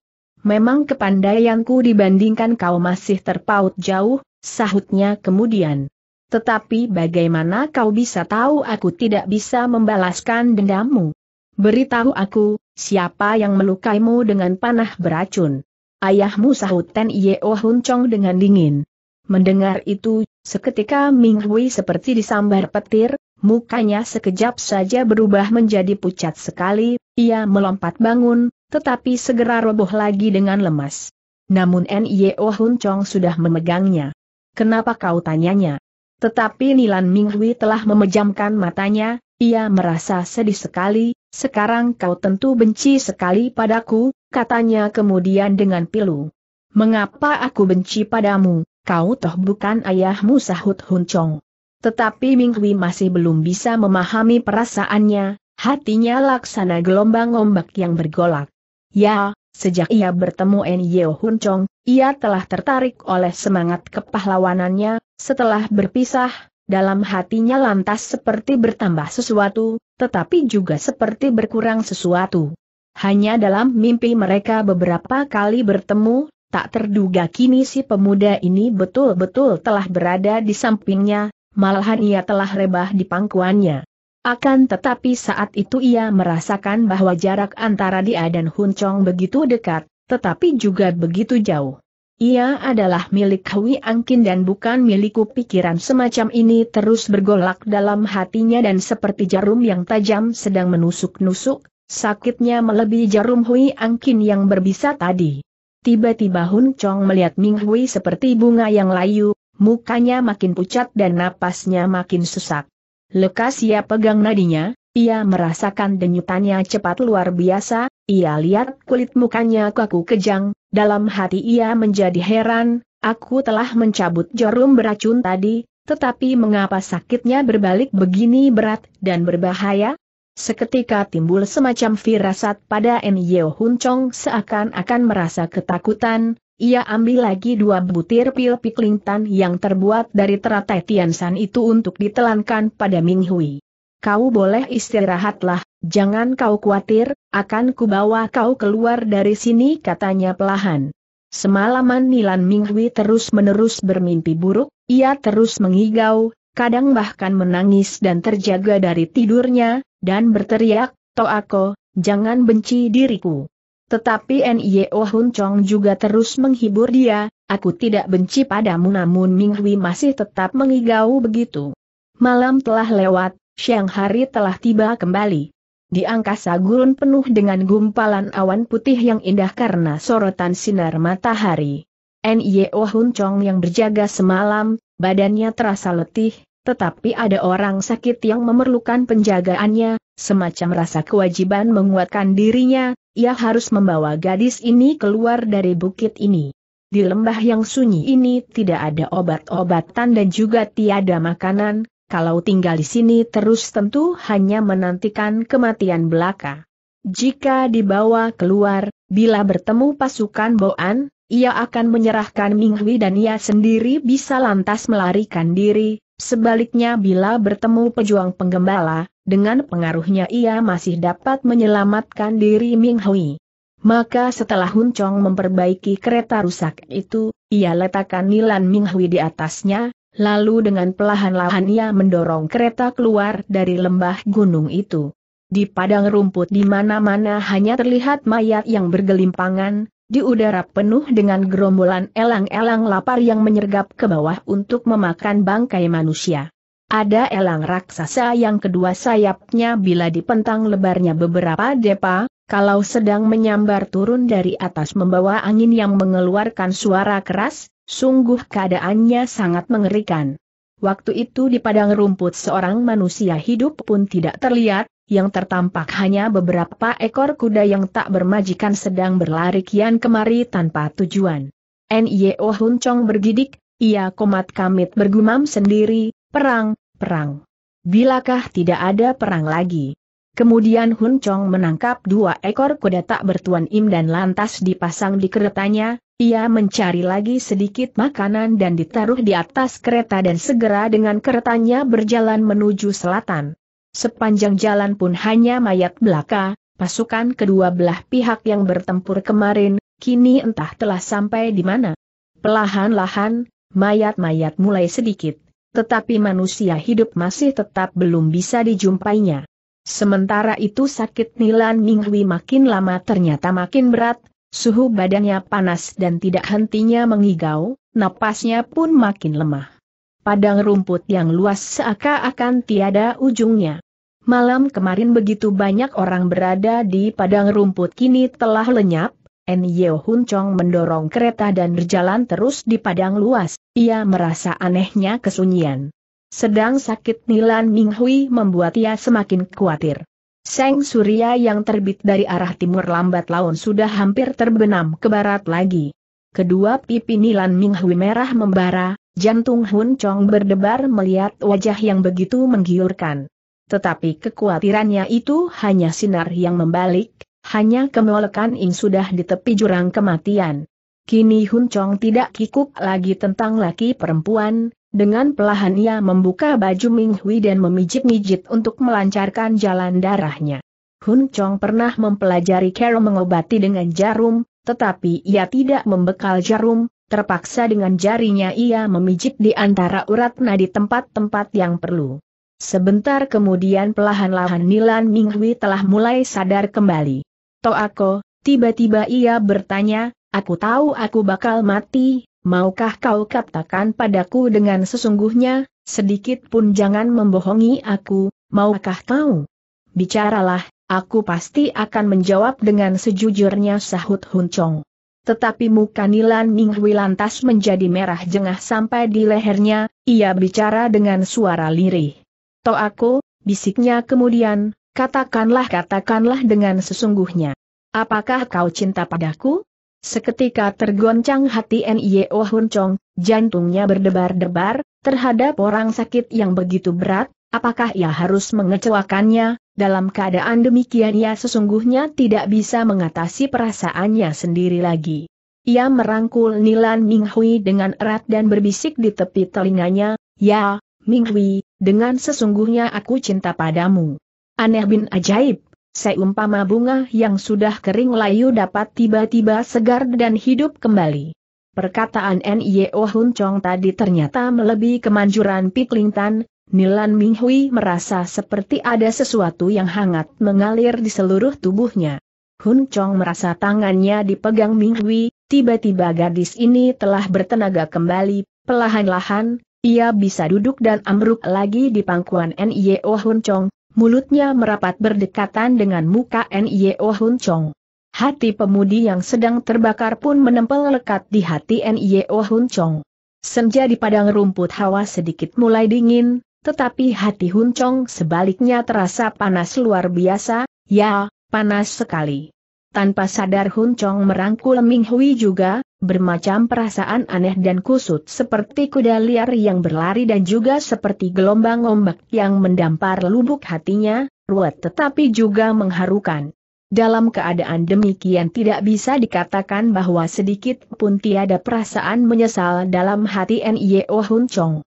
Memang kepandaianku dibandingkan kau masih terpaut jauh, sahutnya kemudian. Tetapi bagaimana kau bisa tahu aku tidak bisa membalaskan dendammu? Beritahu aku, siapa yang melukaimu dengan panah beracun? Ayahmu sahut Ten Yeo Hun Chong dengan dingin. Mendengar itu, seketika Ming Hui seperti disambar petir, mukanya sekejap saja berubah menjadi pucat sekali, ia melompat bangun, tetapi segera roboh lagi dengan lemas. Namun Yeo Hun Chong sudah memegangnya. Kenapa kau tanyanya? Tetapi Nilan Ming Hui telah memejamkan matanya, ia merasa sedih sekali, sekarang kau tentu benci sekali padaku, katanya kemudian dengan pilu. Mengapa aku benci padamu, kau toh bukan ayahmu sahut Hun Tetapi Ming Hui masih belum bisa memahami perasaannya, hatinya laksana gelombang ombak yang bergolak. Ya, sejak ia bertemu En Yeo Hun Chong, ia telah tertarik oleh semangat kepahlawanannya, setelah berpisah, dalam hatinya lantas seperti bertambah sesuatu, tetapi juga seperti berkurang sesuatu. Hanya dalam mimpi mereka beberapa kali bertemu, tak terduga kini si pemuda ini betul-betul telah berada di sampingnya, malahan ia telah rebah di pangkuannya. Akan tetapi saat itu ia merasakan bahwa jarak antara dia dan Hun Chong begitu dekat, tetapi juga begitu jauh. Ia adalah milik Hui Angkin dan bukan milikku pikiran semacam ini terus bergolak dalam hatinya dan seperti jarum yang tajam sedang menusuk-nusuk, Sakitnya melebihi jarum Hui Angkin yang berbisa tadi. Tiba-tiba Hun Chong melihat Ming Hui seperti bunga yang layu, mukanya makin pucat dan napasnya makin sesak. Lekas ia pegang nadinya, ia merasakan denyutannya cepat luar biasa, ia lihat kulit mukanya kaku kejang, dalam hati ia menjadi heran, aku telah mencabut jarum beracun tadi, tetapi mengapa sakitnya berbalik begini berat dan berbahaya? Seketika timbul semacam firasat pada N. Hun Chong seakan-akan merasa ketakutan, ia ambil lagi dua butir pil piklingtan yang terbuat dari teratai tiansan itu untuk ditelankan pada Ming Hui. Kau boleh istirahatlah, jangan kau khawatir, akan kubawa kau keluar dari sini katanya pelahan. Semalaman Nilan Ming Hui terus-menerus bermimpi buruk, ia terus mengigau, kadang bahkan menangis dan terjaga dari tidurnya, dan berteriak, Toako, jangan benci diriku. Tetapi Nio Hun Chong juga terus menghibur dia, aku tidak benci padamu namun Ming Hui masih tetap mengigau begitu. Malam telah lewat, siang hari telah tiba kembali. Di angkasa gurun penuh dengan gumpalan awan putih yang indah karena sorotan sinar matahari. Nio Hun Chong yang berjaga semalam, badannya terasa letih, tetapi ada orang sakit yang memerlukan penjagaannya, semacam rasa kewajiban menguatkan dirinya, ia harus membawa gadis ini keluar dari bukit ini. Di lembah yang sunyi ini tidak ada obat-obatan dan juga tiada makanan, kalau tinggal di sini terus tentu hanya menantikan kematian belaka. Jika dibawa keluar, bila bertemu pasukan Boan, ia akan menyerahkan Ming Hui dan ia sendiri bisa lantas melarikan diri, sebaliknya bila bertemu pejuang penggembala, dengan pengaruhnya ia masih dapat menyelamatkan diri Ming Hui. Maka setelah Hun Chong memperbaiki kereta rusak itu, ia letakkan Nilan Ming Hui di atasnya, lalu dengan perlahan-lahan ia mendorong kereta keluar dari lembah gunung itu. Di padang rumput di mana-mana hanya terlihat mayat yang bergelimpangan, di udara penuh dengan gerombolan elang-elang lapar yang menyergap ke bawah untuk memakan bangkai manusia. Ada elang raksasa yang kedua sayapnya bila dipentang lebarnya beberapa depa, kalau sedang menyambar turun dari atas membawa angin yang mengeluarkan suara keras, sungguh keadaannya sangat mengerikan. Waktu itu di padang rumput seorang manusia hidup pun tidak terlihat, yang tertampak hanya beberapa ekor kuda yang tak bermajikan sedang berlari kian kemari tanpa tujuan. N.Y.O. Oh Huncong bergidik, ia komat kamit bergumam sendiri, perang, perang. Bilakah tidak ada perang lagi? Kemudian Huncong menangkap dua ekor kuda tak bertuan im dan lantas dipasang di keretanya, ia mencari lagi sedikit makanan dan ditaruh di atas kereta dan segera dengan keretanya berjalan menuju selatan. Sepanjang jalan pun hanya mayat belaka, pasukan kedua belah pihak yang bertempur kemarin, kini entah telah sampai di mana. Pelahan-lahan, mayat-mayat mulai sedikit, tetapi manusia hidup masih tetap belum bisa dijumpainya. Sementara itu sakit Nilan Minghui makin lama ternyata makin berat, Suhu badannya panas dan tidak hentinya mengigau, napasnya pun makin lemah. Padang rumput yang luas seakan-akan tiada ujungnya. Malam kemarin begitu banyak orang berada di padang rumput kini telah lenyap, Nyeo Yeo Hun Chong mendorong kereta dan berjalan terus di padang luas, ia merasa anehnya kesunyian. Sedang sakit Nilan Ming Hui membuat ia semakin khawatir. Seng Surya yang terbit dari arah timur lambat laun sudah hampir terbenam ke barat lagi. Kedua pipi Nilan Minghui merah membara, jantung Hun Chong berdebar melihat wajah yang begitu menggiurkan. Tetapi kekhawatirannya itu hanya sinar yang membalik, hanya kemolekan Ing sudah di tepi jurang kematian. Kini Hun Chong tidak kikuk lagi tentang laki perempuan, dengan pelahan ia membuka baju Ming Hui dan memijit-mijit untuk melancarkan jalan darahnya. Hun Chong pernah mempelajari cara mengobati dengan jarum, tetapi ia tidak membekal jarum, terpaksa dengan jarinya ia memijit di antara urat nadi tempat-tempat yang perlu. Sebentar kemudian pelahan-lahan Nilan Hui telah mulai sadar kembali. Toako, tiba-tiba ia bertanya, aku tahu aku bakal mati, maukah kau katakan padaku dengan sesungguhnya, sedikit pun jangan membohongi aku, maukah kau? Bicaralah, aku pasti akan menjawab dengan sejujurnya sahut Hun Chong. Tetapi muka Nilan Minghui lantas menjadi merah jengah sampai di lehernya, ia bicara dengan suara lirih. To aku, bisiknya kemudian, katakanlah katakanlah dengan sesungguhnya. Apakah kau cinta padaku? Seketika tergoncang hati N.Y.O. Hun jantungnya berdebar-debar, terhadap orang sakit yang begitu berat, apakah ia harus mengecewakannya, dalam keadaan demikian ia sesungguhnya tidak bisa mengatasi perasaannya sendiri lagi. Ia merangkul Nilan Minghui dengan erat dan berbisik di tepi telinganya, Ya, Minghui, dengan sesungguhnya aku cinta padamu. Aneh bin ajaib. Seumpama bunga yang sudah kering layu dapat tiba-tiba segar dan hidup kembali. Perkataan N.I.O. Hun Chong tadi ternyata melebihi kemanjuran Piklintan, Nilan Minghui merasa seperti ada sesuatu yang hangat mengalir di seluruh tubuhnya. Hun Chong merasa tangannya dipegang Minghui, tiba-tiba gadis ini telah bertenaga kembali, pelahan-lahan, ia bisa duduk dan ambruk lagi di pangkuan N.I.O. Hun Chong, mulutnya merapat berdekatan dengan muka Nio Hun Chong. Hati pemudi yang sedang terbakar pun menempel lekat di hati Nio Hun Chong. Senja di padang rumput hawa sedikit mulai dingin, tetapi hati Hun Chong sebaliknya terasa panas luar biasa, ya, panas sekali. Tanpa sadar Hun Chong merangkul Ming Hui juga, bermacam perasaan aneh dan kusut seperti kuda liar yang berlari dan juga seperti gelombang ombak yang mendampar lubuk hatinya, ruwet tetapi juga mengharukan. Dalam keadaan demikian tidak bisa dikatakan bahwa sedikit pun tiada perasaan menyesal dalam hati Oh Hun Chong.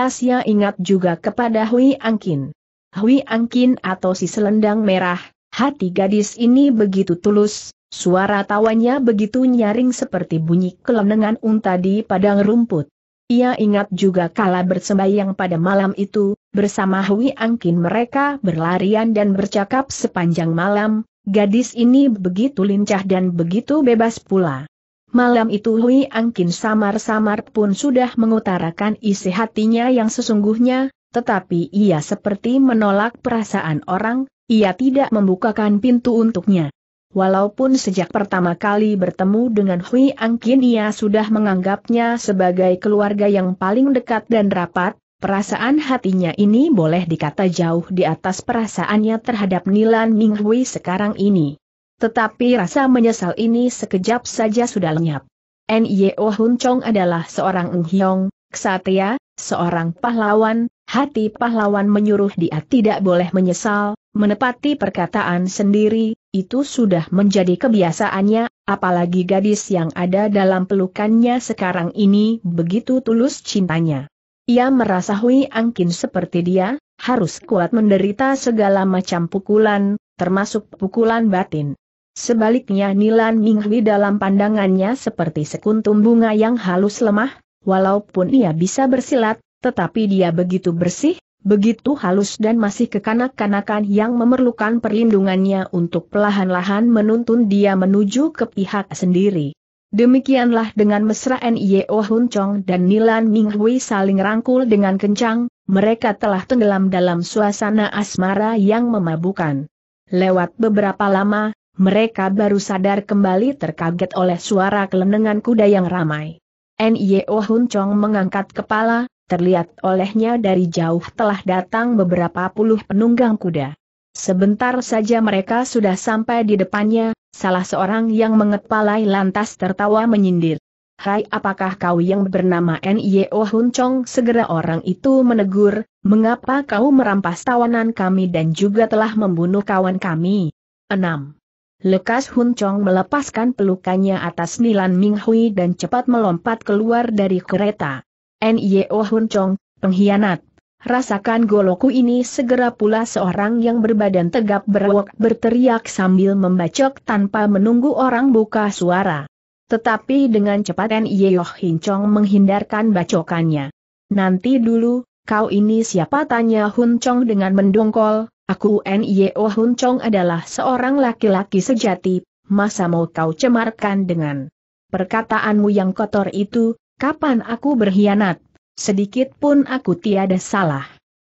ia ingat juga kepada Hui Angkin. Hui Angkin atau si selendang merah, Hati gadis ini begitu tulus, suara tawanya begitu nyaring seperti bunyi kelenengan unta di padang rumput. Ia ingat juga kala bersembahyang pada malam itu, bersama Hui Angkin mereka berlarian dan bercakap sepanjang malam, gadis ini begitu lincah dan begitu bebas pula. Malam itu Hui Angkin samar-samar pun sudah mengutarakan isi hatinya yang sesungguhnya, tetapi ia seperti menolak perasaan orang, ia tidak membukakan pintu untuknya. Walaupun sejak pertama kali bertemu dengan Hui Angkin ia sudah menganggapnya sebagai keluarga yang paling dekat dan rapat, perasaan hatinya ini boleh dikata jauh di atas perasaannya terhadap Nilan Ning Hui sekarang ini. Tetapi rasa menyesal ini sekejap saja sudah lenyap. N.Y.O. Oh Hun Chong adalah seorang Ng Hyong, ksatria, seorang pahlawan, Hati pahlawan menyuruh dia tidak boleh menyesal, menepati perkataan sendiri, itu sudah menjadi kebiasaannya, apalagi gadis yang ada dalam pelukannya sekarang ini begitu tulus cintanya. Ia merasa Hui Angkin seperti dia, harus kuat menderita segala macam pukulan, termasuk pukulan batin. Sebaliknya Nilan Minghui dalam pandangannya seperti sekuntum bunga yang halus lemah, walaupun ia bisa bersilat, tetapi dia begitu bersih, begitu halus dan masih kekanak-kanakan yang memerlukan perlindungannya untuk pelahan lahan menuntun dia menuju ke pihak sendiri. Demikianlah dengan mesra N.I.O. E oh Hun Chong dan Nilan Ming Hui saling rangkul dengan kencang, mereka telah tenggelam dalam suasana asmara yang memabukan. Lewat beberapa lama, mereka baru sadar kembali terkaget oleh suara kelenengan kuda yang ramai. N.I.O. E oh Hun Chong mengangkat kepala, terlihat olehnya dari jauh telah datang beberapa puluh penunggang kuda. Sebentar saja mereka sudah sampai di depannya, salah seorang yang mengepalai lantas tertawa menyindir. Hai apakah kau yang bernama N.Y.O. Hun Segera orang itu menegur, mengapa kau merampas tawanan kami dan juga telah membunuh kawan kami? 6. Lekas Hun melepaskan pelukannya atas Nilan Ming Hui dan cepat melompat keluar dari kereta. N.Y.O. E oh Hun Chong, pengkhianat. Rasakan goloku ini segera pula seorang yang berbadan tegap berwok berteriak sambil membacok tanpa menunggu orang buka suara. Tetapi dengan cepat N.Y.O. E oh Hun Chong menghindarkan bacokannya. Nanti dulu, kau ini siapa tanya Hun Chong dengan mendongkol, aku N.Y.O. E oh Hun Chong adalah seorang laki-laki sejati, masa mau kau cemarkan dengan perkataanmu yang kotor itu, kapan aku berkhianat? Sedikit pun aku tiada salah.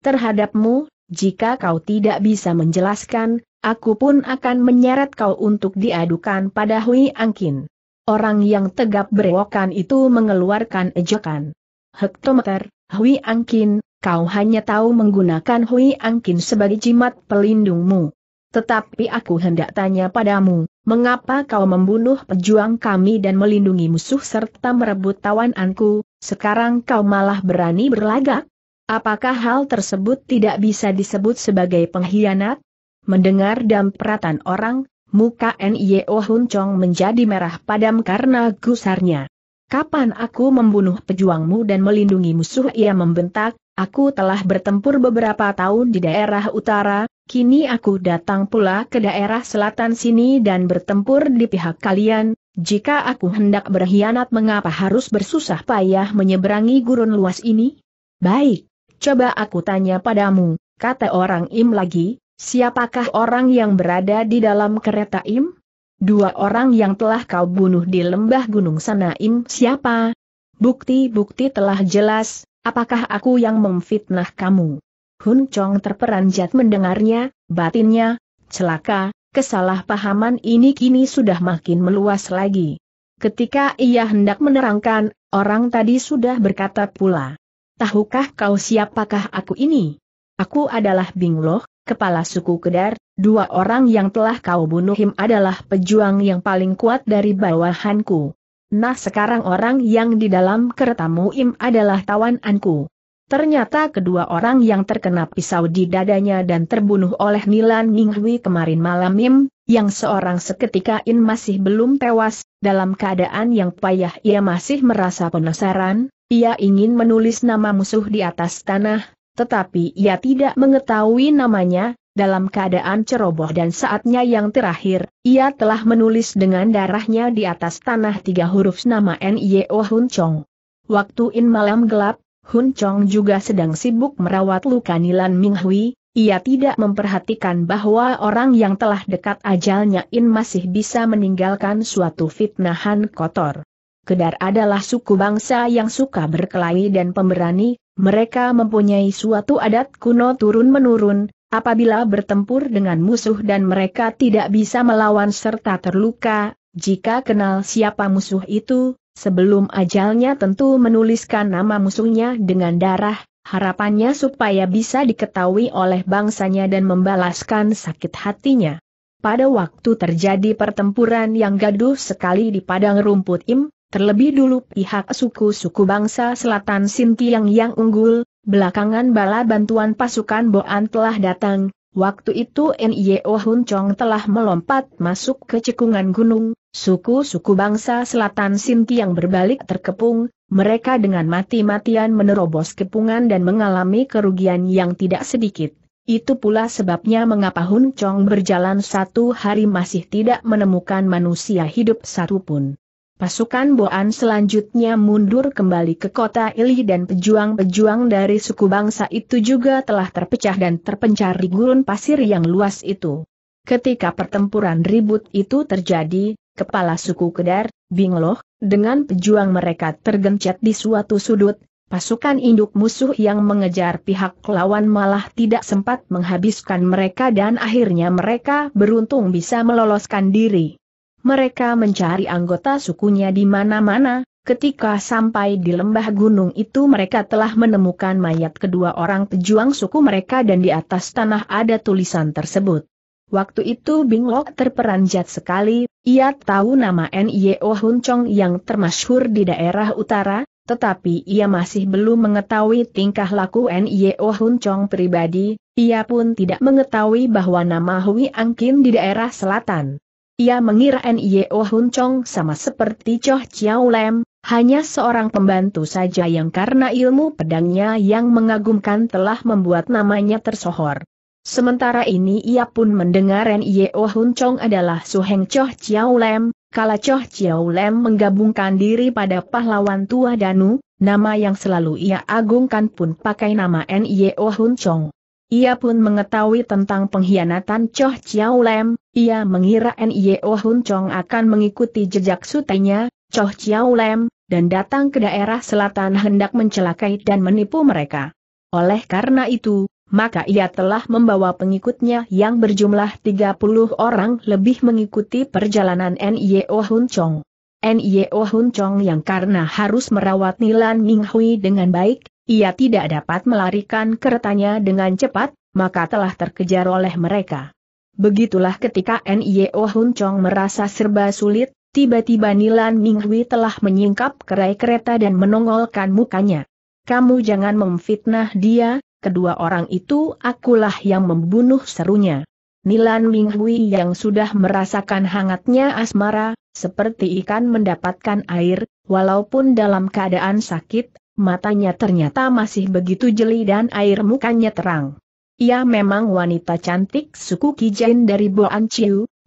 Terhadapmu, jika kau tidak bisa menjelaskan, aku pun akan menyeret kau untuk diadukan pada Hui Angkin. Orang yang tegap berewokan itu mengeluarkan ejekan. Hektometer, Hui Angkin, kau hanya tahu menggunakan Hui Angkin sebagai jimat pelindungmu. Tetapi aku hendak tanya padamu, mengapa kau membunuh pejuang kami dan melindungi musuh serta merebut tawananku, sekarang kau malah berani berlagak? Apakah hal tersebut tidak bisa disebut sebagai pengkhianat? Mendengar dampratan orang, muka N.Y.O. Hun menjadi merah padam karena gusarnya. Kapan aku membunuh pejuangmu dan melindungi musuh ia membentak, aku telah bertempur beberapa tahun di daerah utara, Kini aku datang pula ke daerah selatan sini dan bertempur di pihak kalian, jika aku hendak berkhianat mengapa harus bersusah payah menyeberangi gurun luas ini? Baik, coba aku tanya padamu, kata orang Im lagi, siapakah orang yang berada di dalam kereta Im? Dua orang yang telah kau bunuh di lembah gunung sana Im siapa? Bukti-bukti telah jelas, apakah aku yang memfitnah kamu? Hun Chong terperanjat mendengarnya, batinnya, celaka, kesalahpahaman ini kini sudah makin meluas lagi. Ketika ia hendak menerangkan, orang tadi sudah berkata pula. Tahukah kau siapakah aku ini? Aku adalah Bing Loh, kepala suku Kedar, dua orang yang telah kau bunuh him adalah pejuang yang paling kuat dari bawahanku. Nah sekarang orang yang di dalam keretamu im adalah tawananku. Ternyata kedua orang yang terkena pisau di dadanya dan terbunuh oleh Nilan Ninghui kemarin malam Mim, yang seorang seketika In masih belum tewas, dalam keadaan yang payah ia masih merasa penasaran, ia ingin menulis nama musuh di atas tanah, tetapi ia tidak mengetahui namanya, dalam keadaan ceroboh dan saatnya yang terakhir, ia telah menulis dengan darahnya di atas tanah tiga huruf nama N.Y.O. Hun Chong. Waktu In malam gelap, Hun Chong juga sedang sibuk merawat luka Nilan Ming Hui, ia tidak memperhatikan bahwa orang yang telah dekat ajalnya in masih bisa meninggalkan suatu fitnahan kotor. Kedar adalah suku bangsa yang suka berkelahi dan pemberani, mereka mempunyai suatu adat kuno turun-menurun, apabila bertempur dengan musuh dan mereka tidak bisa melawan serta terluka, jika kenal siapa musuh itu, Sebelum ajalnya tentu menuliskan nama musuhnya dengan darah, harapannya supaya bisa diketahui oleh bangsanya dan membalaskan sakit hatinya. Pada waktu terjadi pertempuran yang gaduh sekali di padang rumput Im, terlebih dulu pihak suku-suku bangsa selatan Sintiang yang unggul, belakangan bala bantuan pasukan Boan telah datang, waktu itu Nio Hun Chong telah melompat masuk ke cekungan gunung, Suku-suku bangsa selatan Sinki yang berbalik terkepung, mereka dengan mati-matian menerobos kepungan dan mengalami kerugian yang tidak sedikit. Itu pula sebabnya mengapa Hun Chong berjalan satu hari masih tidak menemukan manusia hidup satupun. Pasukan Boan selanjutnya mundur kembali ke kota Ili dan pejuang-pejuang dari suku bangsa itu juga telah terpecah dan terpencar di gurun pasir yang luas itu. Ketika pertempuran ribut itu terjadi, kepala suku Kedar, Bingloh, dengan pejuang mereka tergencet di suatu sudut, pasukan induk musuh yang mengejar pihak lawan malah tidak sempat menghabiskan mereka dan akhirnya mereka beruntung bisa meloloskan diri. Mereka mencari anggota sukunya di mana-mana, Ketika sampai di lembah gunung itu mereka telah menemukan mayat kedua orang pejuang suku mereka dan di atas tanah ada tulisan tersebut. Waktu itu Binglok terperanjat sekali, ia tahu nama N.Y.O. Hun Chong yang termasyhur di daerah utara, tetapi ia masih belum mengetahui tingkah laku N.Y.O. Hun Chong pribadi, ia pun tidak mengetahui bahwa nama Hui Angkin di daerah selatan. Ia mengira N.Y.O. Hun Chong sama seperti Choh Chiao Lem, hanya seorang pembantu saja yang karena ilmu pedangnya yang mengagumkan telah membuat namanya tersohor. Sementara ini ia pun mendengar Nio Hun Chong adalah Suheng Choh Chiao Lem, kala Choh Chiao Lem menggabungkan diri pada pahlawan tua Danu, nama yang selalu ia agungkan pun pakai nama Nio Hun Chong. Ia pun mengetahui tentang pengkhianatan Choh Chiao Lem, ia mengira Nio Hun Chong akan mengikuti jejak sutenya, Choh Chiao Lem, dan datang ke daerah selatan hendak mencelakai dan menipu mereka. Oleh karena itu, maka ia telah membawa pengikutnya yang berjumlah 30 orang lebih mengikuti perjalanan N.Y.O. Hun Chong. N.Y.O. Hun Chong yang karena harus merawat Nilan Minghui dengan baik, ia tidak dapat melarikan keretanya dengan cepat, maka telah terkejar oleh mereka. Begitulah ketika N.Y.O. Hun Chong merasa serba sulit, tiba-tiba Nilan Minghui telah menyingkap kerai kereta dan menongolkan mukanya. Kamu jangan memfitnah dia, kedua orang itu akulah yang membunuh serunya. Nilan Minghui yang sudah merasakan hangatnya asmara, seperti ikan mendapatkan air, walaupun dalam keadaan sakit, matanya ternyata masih begitu jeli dan air mukanya terang. Ia memang wanita cantik suku Kijen dari Boan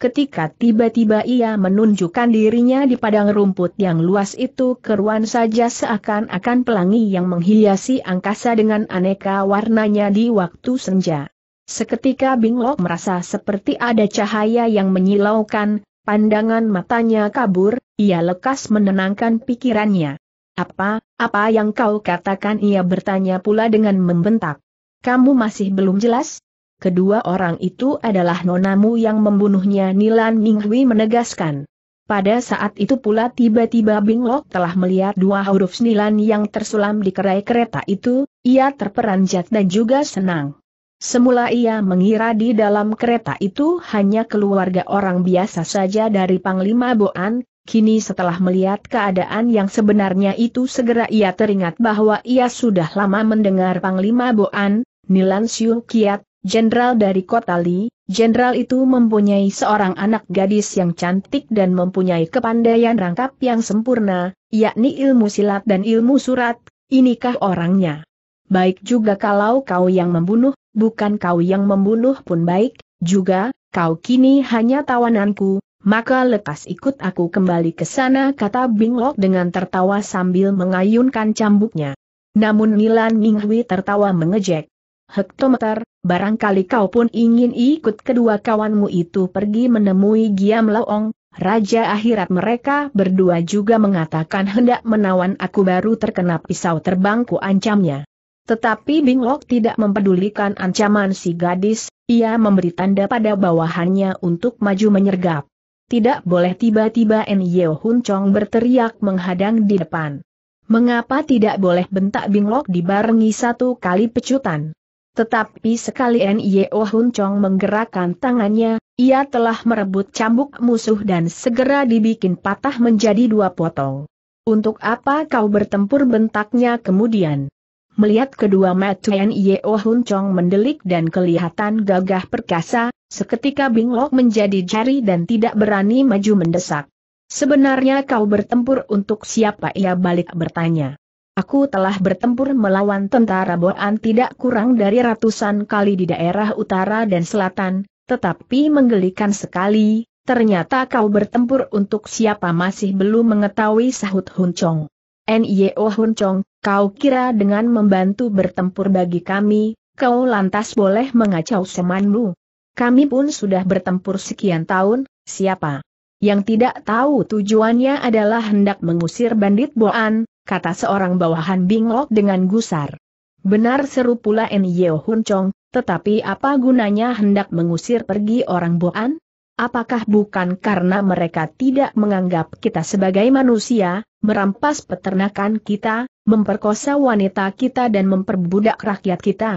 ketika tiba-tiba ia menunjukkan dirinya di padang rumput yang luas itu keruan saja seakan-akan pelangi yang menghiasi angkasa dengan aneka warnanya di waktu senja. Seketika Binglok merasa seperti ada cahaya yang menyilaukan, pandangan matanya kabur, ia lekas menenangkan pikirannya. Apa, apa yang kau katakan ia bertanya pula dengan membentak. Kamu masih belum jelas? Kedua orang itu adalah nonamu yang membunuhnya Nilan Minghui menegaskan. Pada saat itu pula tiba-tiba Binglok telah melihat dua huruf Nilan yang tersulam di kerai kereta itu, ia terperanjat dan juga senang. Semula ia mengira di dalam kereta itu hanya keluarga orang biasa saja dari Panglima Boan, kini setelah melihat keadaan yang sebenarnya itu segera ia teringat bahwa ia sudah lama mendengar Panglima Boan, Nilan Siu Kiat, jenderal dari kota Li, jenderal itu mempunyai seorang anak gadis yang cantik dan mempunyai kepandaian rangkap yang sempurna, yakni ilmu silat dan ilmu surat, inikah orangnya. Baik juga kalau kau yang membunuh, bukan kau yang membunuh pun baik, juga, kau kini hanya tawananku, maka lepas ikut aku kembali ke sana kata Binglok dengan tertawa sambil mengayunkan cambuknya. Namun Milan Minghui tertawa mengejek hektometer, barangkali kau pun ingin ikut kedua kawanmu itu pergi menemui Giam Laong, Raja akhirat mereka berdua juga mengatakan hendak menawan aku baru terkena pisau terbangku ancamnya. Tetapi Binglok tidak mempedulikan ancaman si gadis, ia memberi tanda pada bawahannya untuk maju menyergap. Tidak boleh tiba-tiba Nyeo Hun Chong berteriak menghadang di depan. Mengapa tidak boleh bentak Binglok dibarengi satu kali pecutan? Tetapi sekali Nio Hun Chong menggerakkan tangannya, ia telah merebut cambuk musuh dan segera dibikin patah menjadi dua potong. Untuk apa kau bertempur bentaknya kemudian? Melihat kedua mata Nio Hun Chong mendelik dan kelihatan gagah perkasa, seketika Binglok menjadi jari dan tidak berani maju mendesak. Sebenarnya kau bertempur untuk siapa ia balik bertanya. Aku telah bertempur melawan tentara Boan tidak kurang dari ratusan kali di daerah utara dan selatan, tetapi menggelikan sekali, ternyata kau bertempur untuk siapa masih belum mengetahui sahut Hun Chong. N.I.O. Oh Hun Chong, kau kira dengan membantu bertempur bagi kami, kau lantas boleh mengacau semanmu. Kami pun sudah bertempur sekian tahun, siapa? Yang tidak tahu tujuannya adalah hendak mengusir bandit Boan, kata seorang bawahan Binglok dengan gusar. Benar seru pula En Yeo Hun Chong, tetapi apa gunanya hendak mengusir pergi orang Boan? Apakah bukan karena mereka tidak menganggap kita sebagai manusia, merampas peternakan kita, memperkosa wanita kita dan memperbudak rakyat kita?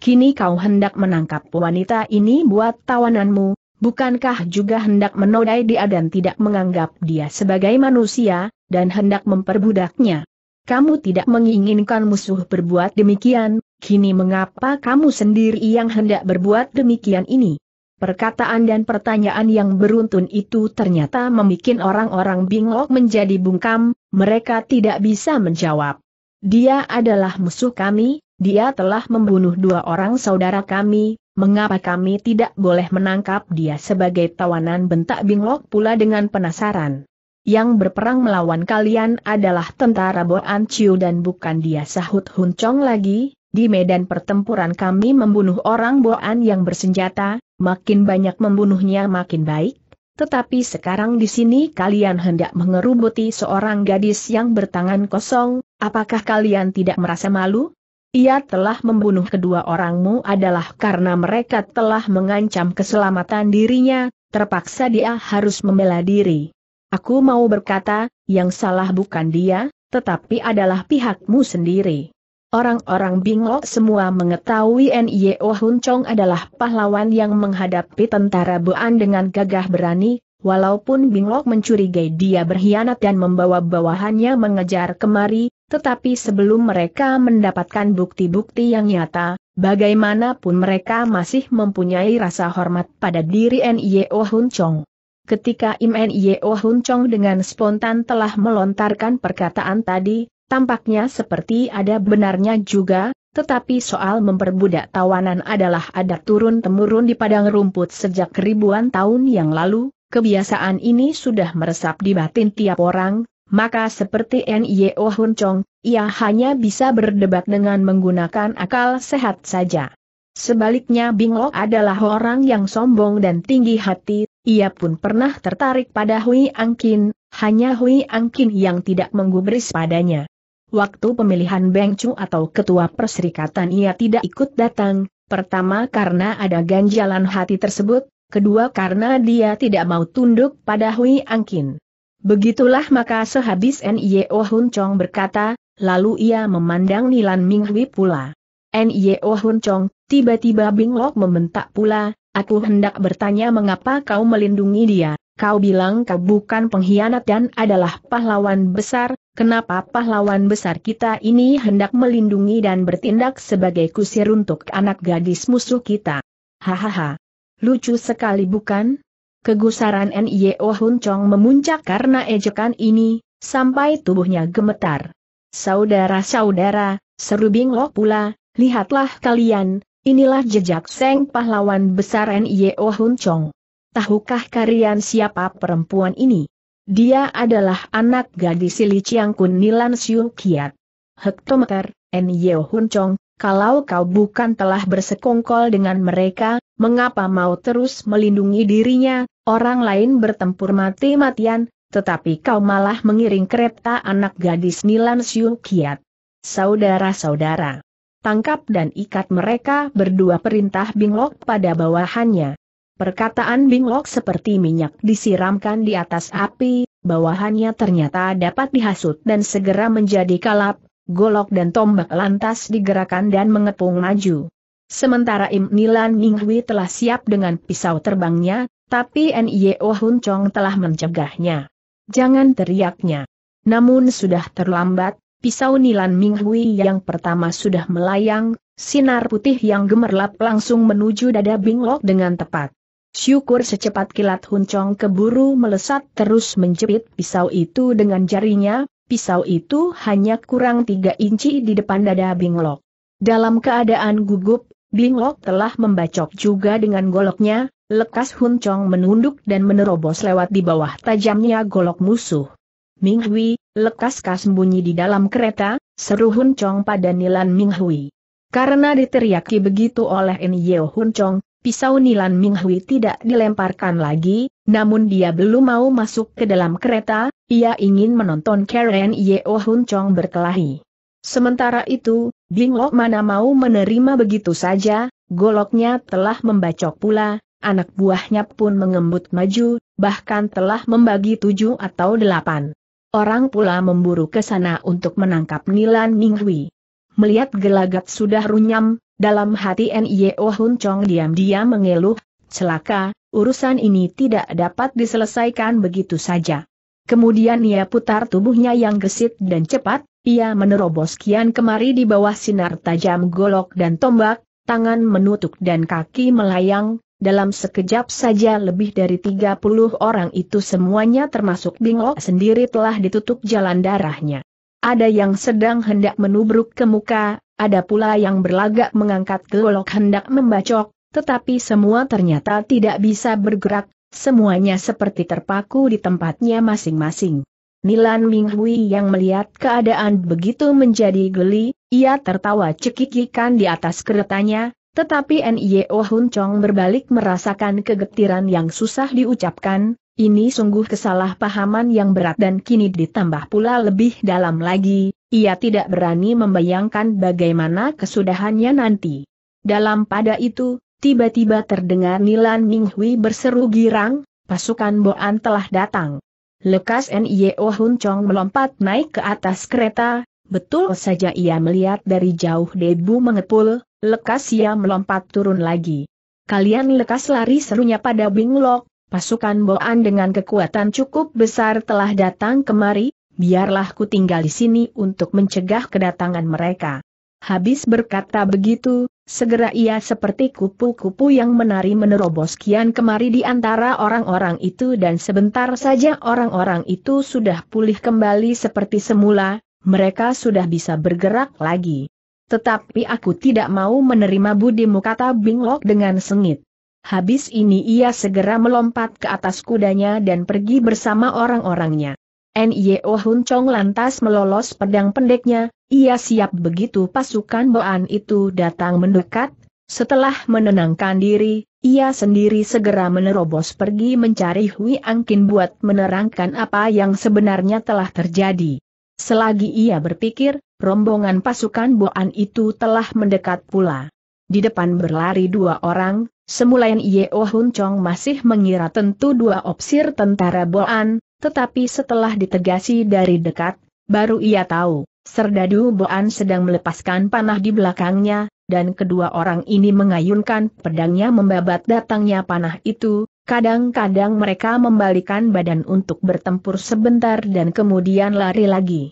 Kini kau hendak menangkap wanita ini buat tawananmu, bukankah juga hendak menodai dia dan tidak menganggap dia sebagai manusia, dan hendak memperbudaknya? kamu tidak menginginkan musuh berbuat demikian, kini mengapa kamu sendiri yang hendak berbuat demikian ini? Perkataan dan pertanyaan yang beruntun itu ternyata membuat orang-orang Binglok menjadi bungkam, mereka tidak bisa menjawab. Dia adalah musuh kami, dia telah membunuh dua orang saudara kami, mengapa kami tidak boleh menangkap dia sebagai tawanan bentak Binglok pula dengan penasaran yang berperang melawan kalian adalah tentara Boan Chiu dan bukan dia sahut Hun Chong lagi, di medan pertempuran kami membunuh orang Boan yang bersenjata, makin banyak membunuhnya makin baik, tetapi sekarang di sini kalian hendak mengerubuti seorang gadis yang bertangan kosong, apakah kalian tidak merasa malu? Ia telah membunuh kedua orangmu adalah karena mereka telah mengancam keselamatan dirinya, terpaksa dia harus membela diri. Aku mau berkata, yang salah bukan dia, tetapi adalah pihakmu sendiri. Orang-orang Bingok semua mengetahui N.Y.O. Hun Chong adalah pahlawan yang menghadapi tentara Buan dengan gagah berani, walaupun Bingok mencurigai dia berkhianat dan membawa bawahannya mengejar kemari, tetapi sebelum mereka mendapatkan bukti-bukti yang nyata, bagaimanapun mereka masih mempunyai rasa hormat pada diri N.Y.O. Hun Chong. Ketika Im Nio Hun Chong dengan spontan telah melontarkan perkataan tadi, tampaknya seperti ada benarnya juga, tetapi soal memperbudak tawanan adalah adat turun-temurun di padang rumput sejak ribuan tahun yang lalu, kebiasaan ini sudah meresap di batin tiap orang, maka seperti Nio Hun Chong, ia hanya bisa berdebat dengan menggunakan akal sehat saja. Sebaliknya Bing Lok adalah orang yang sombong dan tinggi hati, ia pun pernah tertarik pada Hui Angkin, hanya Hui Angkin yang tidak menggubris padanya. Waktu pemilihan Beng Chu atau ketua perserikatan ia tidak ikut datang, pertama karena ada ganjalan hati tersebut, kedua karena dia tidak mau tunduk pada Hui Angkin. Begitulah maka sehabis N.Y.O. Hun Chong berkata, lalu ia memandang Nilan Ming Hui pula. N.Y.O. Hun Chong, tiba-tiba Bing Lok membentak pula, Aku hendak bertanya mengapa kau melindungi dia, kau bilang kau bukan pengkhianat dan adalah pahlawan besar, kenapa pahlawan besar kita ini hendak melindungi dan bertindak sebagai kusir untuk anak gadis musuh kita? Hahaha. Lucu sekali bukan? Kegusaran N.I.O. Oh Hun Chong memuncak karena ejekan ini, sampai tubuhnya gemetar. Saudara-saudara, seru Bing pula, lihatlah kalian, Inilah jejak Seng pahlawan besar N.Y.O. Oh Hun Chong. Tahukah kalian siapa perempuan ini? Dia adalah anak gadis Li Chiang Kun Nilan Siu Kiat. Hektometer, N.Y.O. Oh Hun Chong, kalau kau bukan telah bersekongkol dengan mereka, mengapa mau terus melindungi dirinya, orang lain bertempur mati-matian, tetapi kau malah mengiring kereta anak gadis Nilan Siu Kiat. Saudara-saudara tangkap dan ikat mereka berdua perintah Binglok pada bawahannya. Perkataan Binglok seperti minyak disiramkan di atas api, bawahannya ternyata dapat dihasut dan segera menjadi kalap, golok dan tombak lantas digerakkan dan mengepung maju. Sementara Im Nilan Minghui telah siap dengan pisau terbangnya, tapi Nio Hun Chong telah mencegahnya. Jangan teriaknya. Namun sudah terlambat, Pisau Nilan Minghui yang pertama sudah melayang, sinar putih yang gemerlap langsung menuju dada Binglok dengan tepat. Syukur secepat kilat Huncong keburu melesat terus menjepit pisau itu dengan jarinya, pisau itu hanya kurang tiga inci di depan dada Binglok. Dalam keadaan gugup, Binglok telah membacok juga dengan goloknya, lekas Huncong menunduk dan menerobos lewat di bawah tajamnya golok musuh. Ming Hui, lekas sembunyi di dalam kereta, seru Hun Chong pada Nilan Ming Hui. Karena diteriaki begitu oleh Nyeo Yeo Hun Chong, pisau Nilan Ming Hui tidak dilemparkan lagi, namun dia belum mau masuk ke dalam kereta, ia ingin menonton Karen Yeo Hun Chong berkelahi. Sementara itu, Bing Lok mana mau menerima begitu saja, goloknya telah membacok pula, anak buahnya pun mengembut maju, bahkan telah membagi tujuh atau delapan. Orang pula memburu ke sana untuk menangkap Nilan Minghui. Melihat gelagat sudah runyam, dalam hati N.I.O. E oh Hun Chong diam-diam mengeluh, celaka, urusan ini tidak dapat diselesaikan begitu saja. Kemudian ia putar tubuhnya yang gesit dan cepat, ia menerobos kian kemari di bawah sinar tajam golok dan tombak, tangan menutup dan kaki melayang, dalam sekejap saja lebih dari 30 orang itu semuanya termasuk Binglok sendiri telah ditutup jalan darahnya. Ada yang sedang hendak menubruk ke muka, ada pula yang berlagak mengangkat golok hendak membacok, tetapi semua ternyata tidak bisa bergerak, semuanya seperti terpaku di tempatnya masing-masing. Nilan Minghui yang melihat keadaan begitu menjadi geli, ia tertawa cekikikan di atas keretanya, tetapi Nio oh Hun Chong berbalik merasakan kegetiran yang susah diucapkan, ini sungguh kesalahpahaman yang berat dan kini ditambah pula lebih dalam lagi, ia tidak berani membayangkan bagaimana kesudahannya nanti. Dalam pada itu, tiba-tiba terdengar Nilan Minghui berseru girang, pasukan Boan telah datang. Lekas Nio oh Hun Chong melompat naik ke atas kereta, betul saja ia melihat dari jauh debu mengepul, Lekas ia melompat turun lagi. Kalian lekas lari serunya pada Binglok, pasukan Boan dengan kekuatan cukup besar telah datang kemari, biarlah ku tinggal di sini untuk mencegah kedatangan mereka. Habis berkata begitu, segera ia seperti kupu-kupu yang menari menerobos kian kemari di antara orang-orang itu dan sebentar saja orang-orang itu sudah pulih kembali seperti semula, mereka sudah bisa bergerak lagi. Tetapi aku tidak mau menerima budimu kata Binglok dengan sengit. Habis ini ia segera melompat ke atas kudanya dan pergi bersama orang-orangnya. N.Y.O. Hun Chong lantas melolos pedang pendeknya, ia siap begitu pasukan Boan itu datang mendekat, setelah menenangkan diri, ia sendiri segera menerobos pergi mencari Hui Angkin buat menerangkan apa yang sebenarnya telah terjadi. Selagi ia berpikir, rombongan pasukan Boan itu telah mendekat pula. Di depan berlari dua orang, semula Yeo Hun Chong masih mengira tentu dua opsir tentara Boan, tetapi setelah ditegasi dari dekat, baru ia tahu, Serdadu Boan sedang melepaskan panah di belakangnya, dan kedua orang ini mengayunkan pedangnya membabat datangnya panah itu, kadang-kadang mereka membalikan badan untuk bertempur sebentar dan kemudian lari lagi.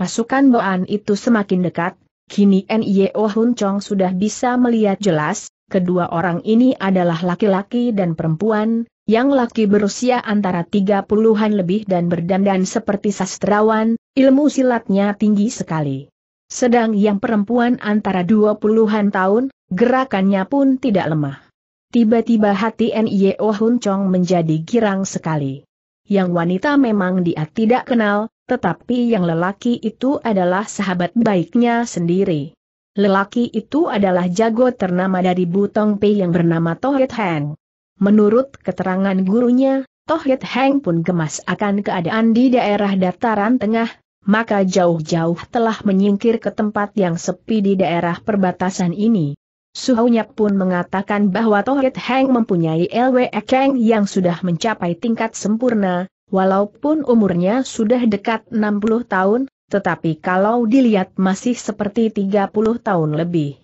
Pasukan Boan itu semakin dekat, kini N.Y.O. Hun Chong sudah bisa melihat jelas, kedua orang ini adalah laki-laki dan perempuan, yang laki berusia antara 30-an lebih dan berdandan seperti sastrawan, ilmu silatnya tinggi sekali. Sedang yang perempuan antara 20-an tahun, gerakannya pun tidak lemah. Tiba-tiba hati N.Y.O. Hun Chong menjadi girang sekali. Yang wanita memang dia tidak kenal, tetapi yang lelaki itu adalah sahabat baiknya sendiri. Lelaki itu adalah jago ternama dari Butong Pei yang bernama Tohit Heng. Menurut keterangan gurunya, Tohit Heng pun gemas akan keadaan di daerah dataran tengah, maka jauh-jauh telah menyingkir ke tempat yang sepi di daerah perbatasan ini. Suhunya pun mengatakan bahwa Tohit Heng mempunyai LWE Kang yang sudah mencapai tingkat sempurna, Walaupun umurnya sudah dekat 60 tahun, tetapi kalau dilihat masih seperti 30 tahun lebih.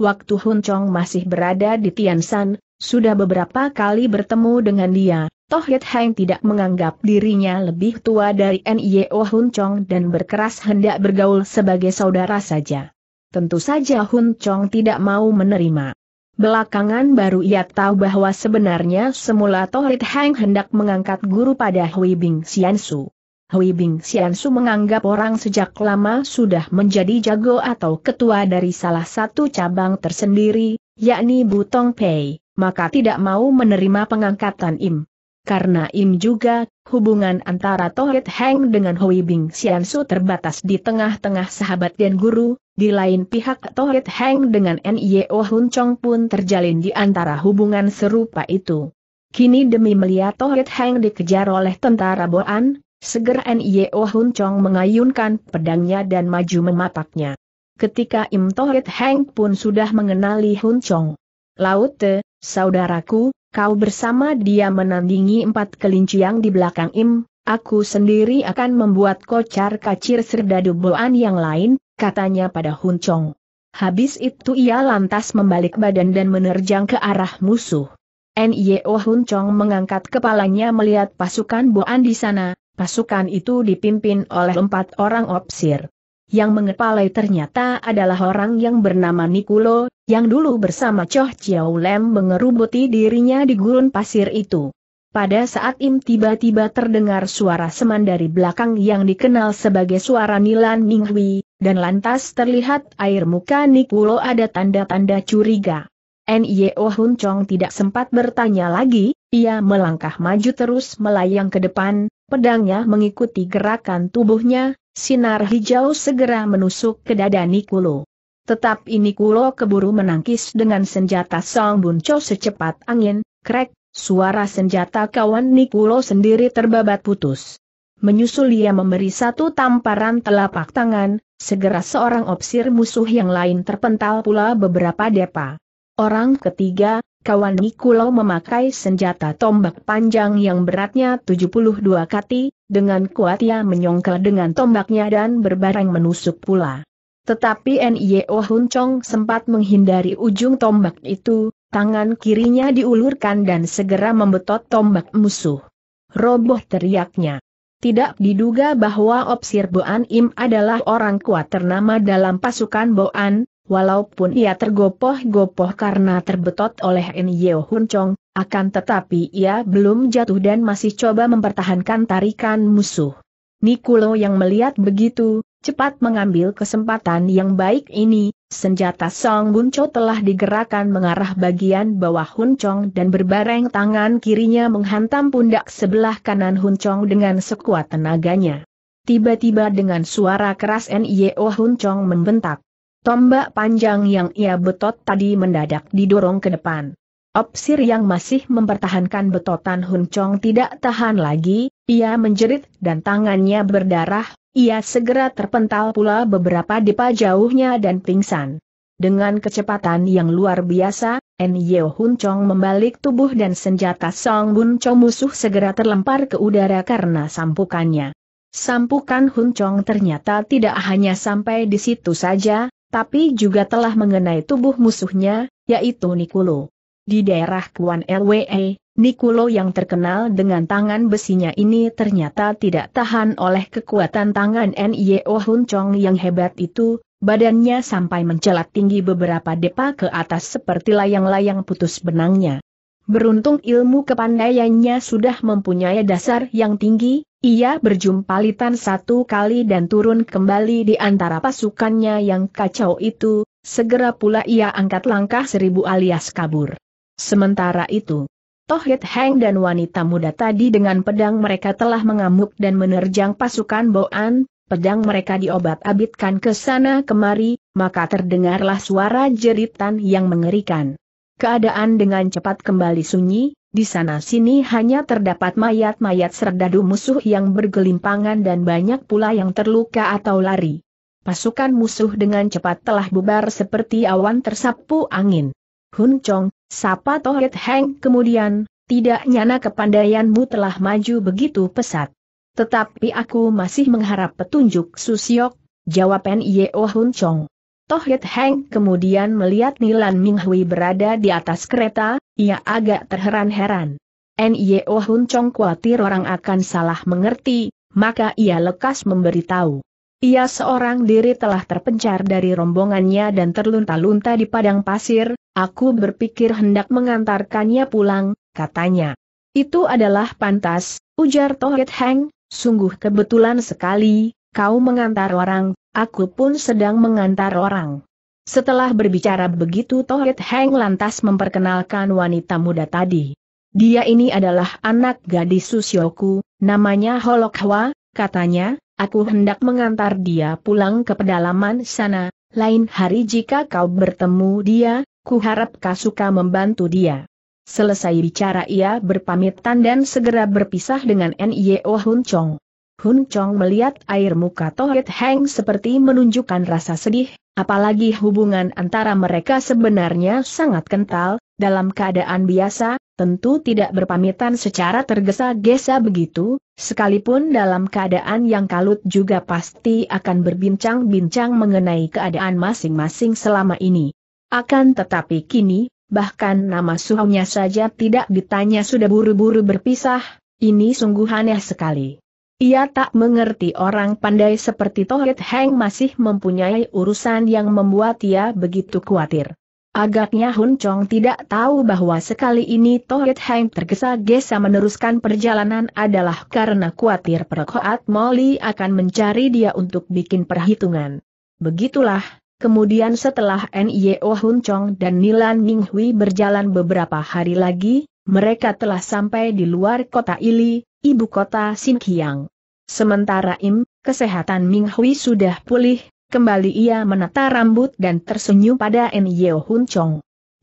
Waktu Hun Chong masih berada di Tiansan, sudah beberapa kali bertemu dengan dia, Toh Yat Heng tidak menganggap dirinya lebih tua dari Nio Hun Chong dan berkeras hendak bergaul sebagai saudara saja. Tentu saja Hun Chong tidak mau menerima. Belakangan baru ia tahu bahwa sebenarnya semula Tohrit Heng hendak mengangkat guru pada Hui Bing Xiansu. Hui Bing Xiansu menganggap orang sejak lama sudah menjadi jago atau ketua dari salah satu cabang tersendiri, yakni Butong Pei, maka tidak mau menerima pengangkatan Im. Karena im juga, hubungan antara Tohit Heng dengan Hui Bing Xian terbatas di tengah-tengah sahabat dan guru, di lain pihak Tohit Heng dengan N.I.O. E Hun Chong pun terjalin di antara hubungan serupa itu. Kini demi melihat Tohit Heng dikejar oleh tentara Boan, segera N.I.O. E Hun Chong mengayunkan pedangnya dan maju memapaknya. Ketika Im Tohit Heng pun sudah mengenali Hun Chong. Laute, saudaraku, kau bersama dia menandingi empat kelinci yang di belakang Im, aku sendiri akan membuat kocar kacir serdadu boan yang lain, katanya pada Hun Chong. Habis itu ia lantas membalik badan dan menerjang ke arah musuh. N.Y.O. Oh Hun Chong mengangkat kepalanya melihat pasukan Boan di sana, pasukan itu dipimpin oleh empat orang opsir. Yang mengepalai ternyata adalah orang yang bernama Nikulo, yang dulu bersama Choh Chiao Lem mengerubuti dirinya di gurun pasir itu. Pada saat Im tiba-tiba terdengar suara seman dari belakang yang dikenal sebagai suara Nilan Minghui, dan lantas terlihat air muka Nikulo ada tanda-tanda curiga. N.I.O. Hun Chong tidak sempat bertanya lagi, ia melangkah maju terus melayang ke depan, Pedangnya mengikuti gerakan tubuhnya, sinar hijau segera menusuk ke dada Nikulo. Tetap ini Kulo keburu menangkis dengan senjata Song Bun secepat angin, krek, suara senjata kawan Nikulo sendiri terbabat putus. Menyusul ia memberi satu tamparan telapak tangan, segera seorang opsir musuh yang lain terpental pula beberapa depa. Orang ketiga, kawan Nikulo memakai senjata tombak panjang yang beratnya 72 kati, dengan kuat ia menyongkel dengan tombaknya dan berbaring menusuk pula. Tetapi NIO Hun sempat menghindari ujung tombak itu, tangan kirinya diulurkan dan segera membetot tombak musuh. Roboh teriaknya. Tidak diduga bahwa Opsir Boan Im adalah orang kuat ternama dalam pasukan Boan, Walaupun ia tergopoh-gopoh karena terbetot oleh In Yeo Hun Chong, akan tetapi ia belum jatuh dan masih coba mempertahankan tarikan musuh. Nikulo yang melihat begitu, cepat mengambil kesempatan yang baik ini, senjata Song Bunco telah digerakkan mengarah bagian bawah Hun Chong dan berbareng tangan kirinya menghantam pundak sebelah kanan Hun Chong dengan sekuat tenaganya. Tiba-tiba dengan suara keras N.I.O. Hun Chong membentak. Tombak panjang yang ia betot tadi mendadak didorong ke depan. Opsir yang masih mempertahankan betotan Hun Chong tidak tahan lagi, ia menjerit dan tangannya berdarah, ia segera terpental pula beberapa depa jauhnya dan pingsan. Dengan kecepatan yang luar biasa, Nyeo Hun Chong membalik tubuh dan senjata Song Bun Cho musuh segera terlempar ke udara karena sampukannya. Sampukan Hun Chong ternyata tidak hanya sampai di situ saja, tapi juga telah mengenai tubuh musuhnya, yaitu Nikulo. Di daerah Kuan LWE, Nikulo yang terkenal dengan tangan besinya ini ternyata tidak tahan oleh kekuatan tangan N.I.O. Hun Chong yang hebat itu, badannya sampai mencelat tinggi beberapa depa ke atas seperti layang-layang putus benangnya. Beruntung ilmu kepandaiannya sudah mempunyai dasar yang tinggi, ia berjumpa Litan satu kali dan turun kembali di antara pasukannya yang kacau itu, segera pula ia angkat langkah seribu alias kabur. Sementara itu, Tohit Heng dan wanita muda tadi dengan pedang mereka telah mengamuk dan menerjang pasukan Boan, pedang mereka diobat-abitkan ke sana kemari, maka terdengarlah suara jeritan yang mengerikan. Keadaan dengan cepat kembali sunyi, di sana-sini hanya terdapat mayat-mayat serdadu musuh yang bergelimpangan dan banyak pula yang terluka atau lari. Pasukan musuh dengan cepat telah bubar seperti awan tersapu angin. Hun Chong, sapa Tohit Heng kemudian, tidak nyana kepandaianmu telah maju begitu pesat. Tetapi aku masih mengharap petunjuk Susiok, jawab N.I.O. Hun Chong. Toh Yit Heng kemudian melihat Nilan Hui berada di atas kereta, ia agak terheran-heran. N.Y.O. Oh Hun Chong khawatir orang akan salah mengerti, maka ia lekas memberitahu. Ia seorang diri telah terpencar dari rombongannya dan terlunta-lunta di padang pasir, aku berpikir hendak mengantarkannya pulang, katanya. Itu adalah pantas, ujar Toh Yit Heng, sungguh kebetulan sekali, kau mengantar orang, Aku pun sedang mengantar orang. Setelah berbicara begitu Tohit Heng lantas memperkenalkan wanita muda tadi. Dia ini adalah anak gadis Susyoku, namanya Holokhwa, katanya, aku hendak mengantar dia pulang ke pedalaman sana, lain hari jika kau bertemu dia, kuharap kau suka membantu dia. Selesai bicara ia berpamitan dan segera berpisah dengan N.Y.O. Hun Chong. Hun Chong melihat air muka Tohit Heng seperti menunjukkan rasa sedih, apalagi hubungan antara mereka sebenarnya sangat kental, dalam keadaan biasa, tentu tidak berpamitan secara tergesa-gesa begitu, sekalipun dalam keadaan yang kalut juga pasti akan berbincang-bincang mengenai keadaan masing-masing selama ini. Akan tetapi kini, bahkan nama suhunya saja tidak ditanya sudah buru-buru berpisah, ini sungguh aneh sekali. Ia tak mengerti orang pandai seperti Tohit Heng masih mempunyai urusan yang membuat ia begitu khawatir. Agaknya Hun Chong tidak tahu bahwa sekali ini Tohit Heng tergesa-gesa meneruskan perjalanan adalah karena khawatir Perkoat Molly akan mencari dia untuk bikin perhitungan. Begitulah, kemudian setelah N.Y.O. Hun Chong dan Nilan Minghui berjalan beberapa hari lagi, mereka telah sampai di luar kota Ili, ibu kota Xinjiang. Sementara Im, kesehatan Ming Hui sudah pulih, kembali ia menata rambut dan tersenyum pada N. Yeo Hun Chong.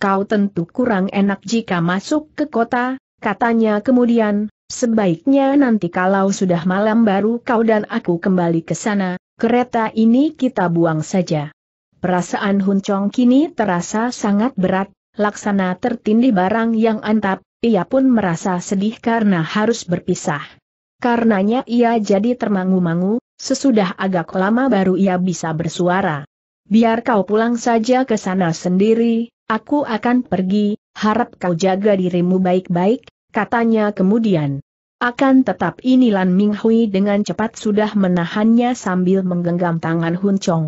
Kau tentu kurang enak jika masuk ke kota, katanya kemudian, sebaiknya nanti kalau sudah malam baru kau dan aku kembali ke sana, kereta ini kita buang saja. Perasaan Hun Chong kini terasa sangat berat, laksana tertindih barang yang antap, ia pun merasa sedih karena harus berpisah. Karenanya ia jadi termangu-mangu, sesudah agak lama baru ia bisa bersuara. Biar kau pulang saja ke sana sendiri, aku akan pergi, harap kau jaga dirimu baik-baik, katanya kemudian. Akan tetap Lan Ming Hui dengan cepat sudah menahannya sambil menggenggam tangan Hun Chong.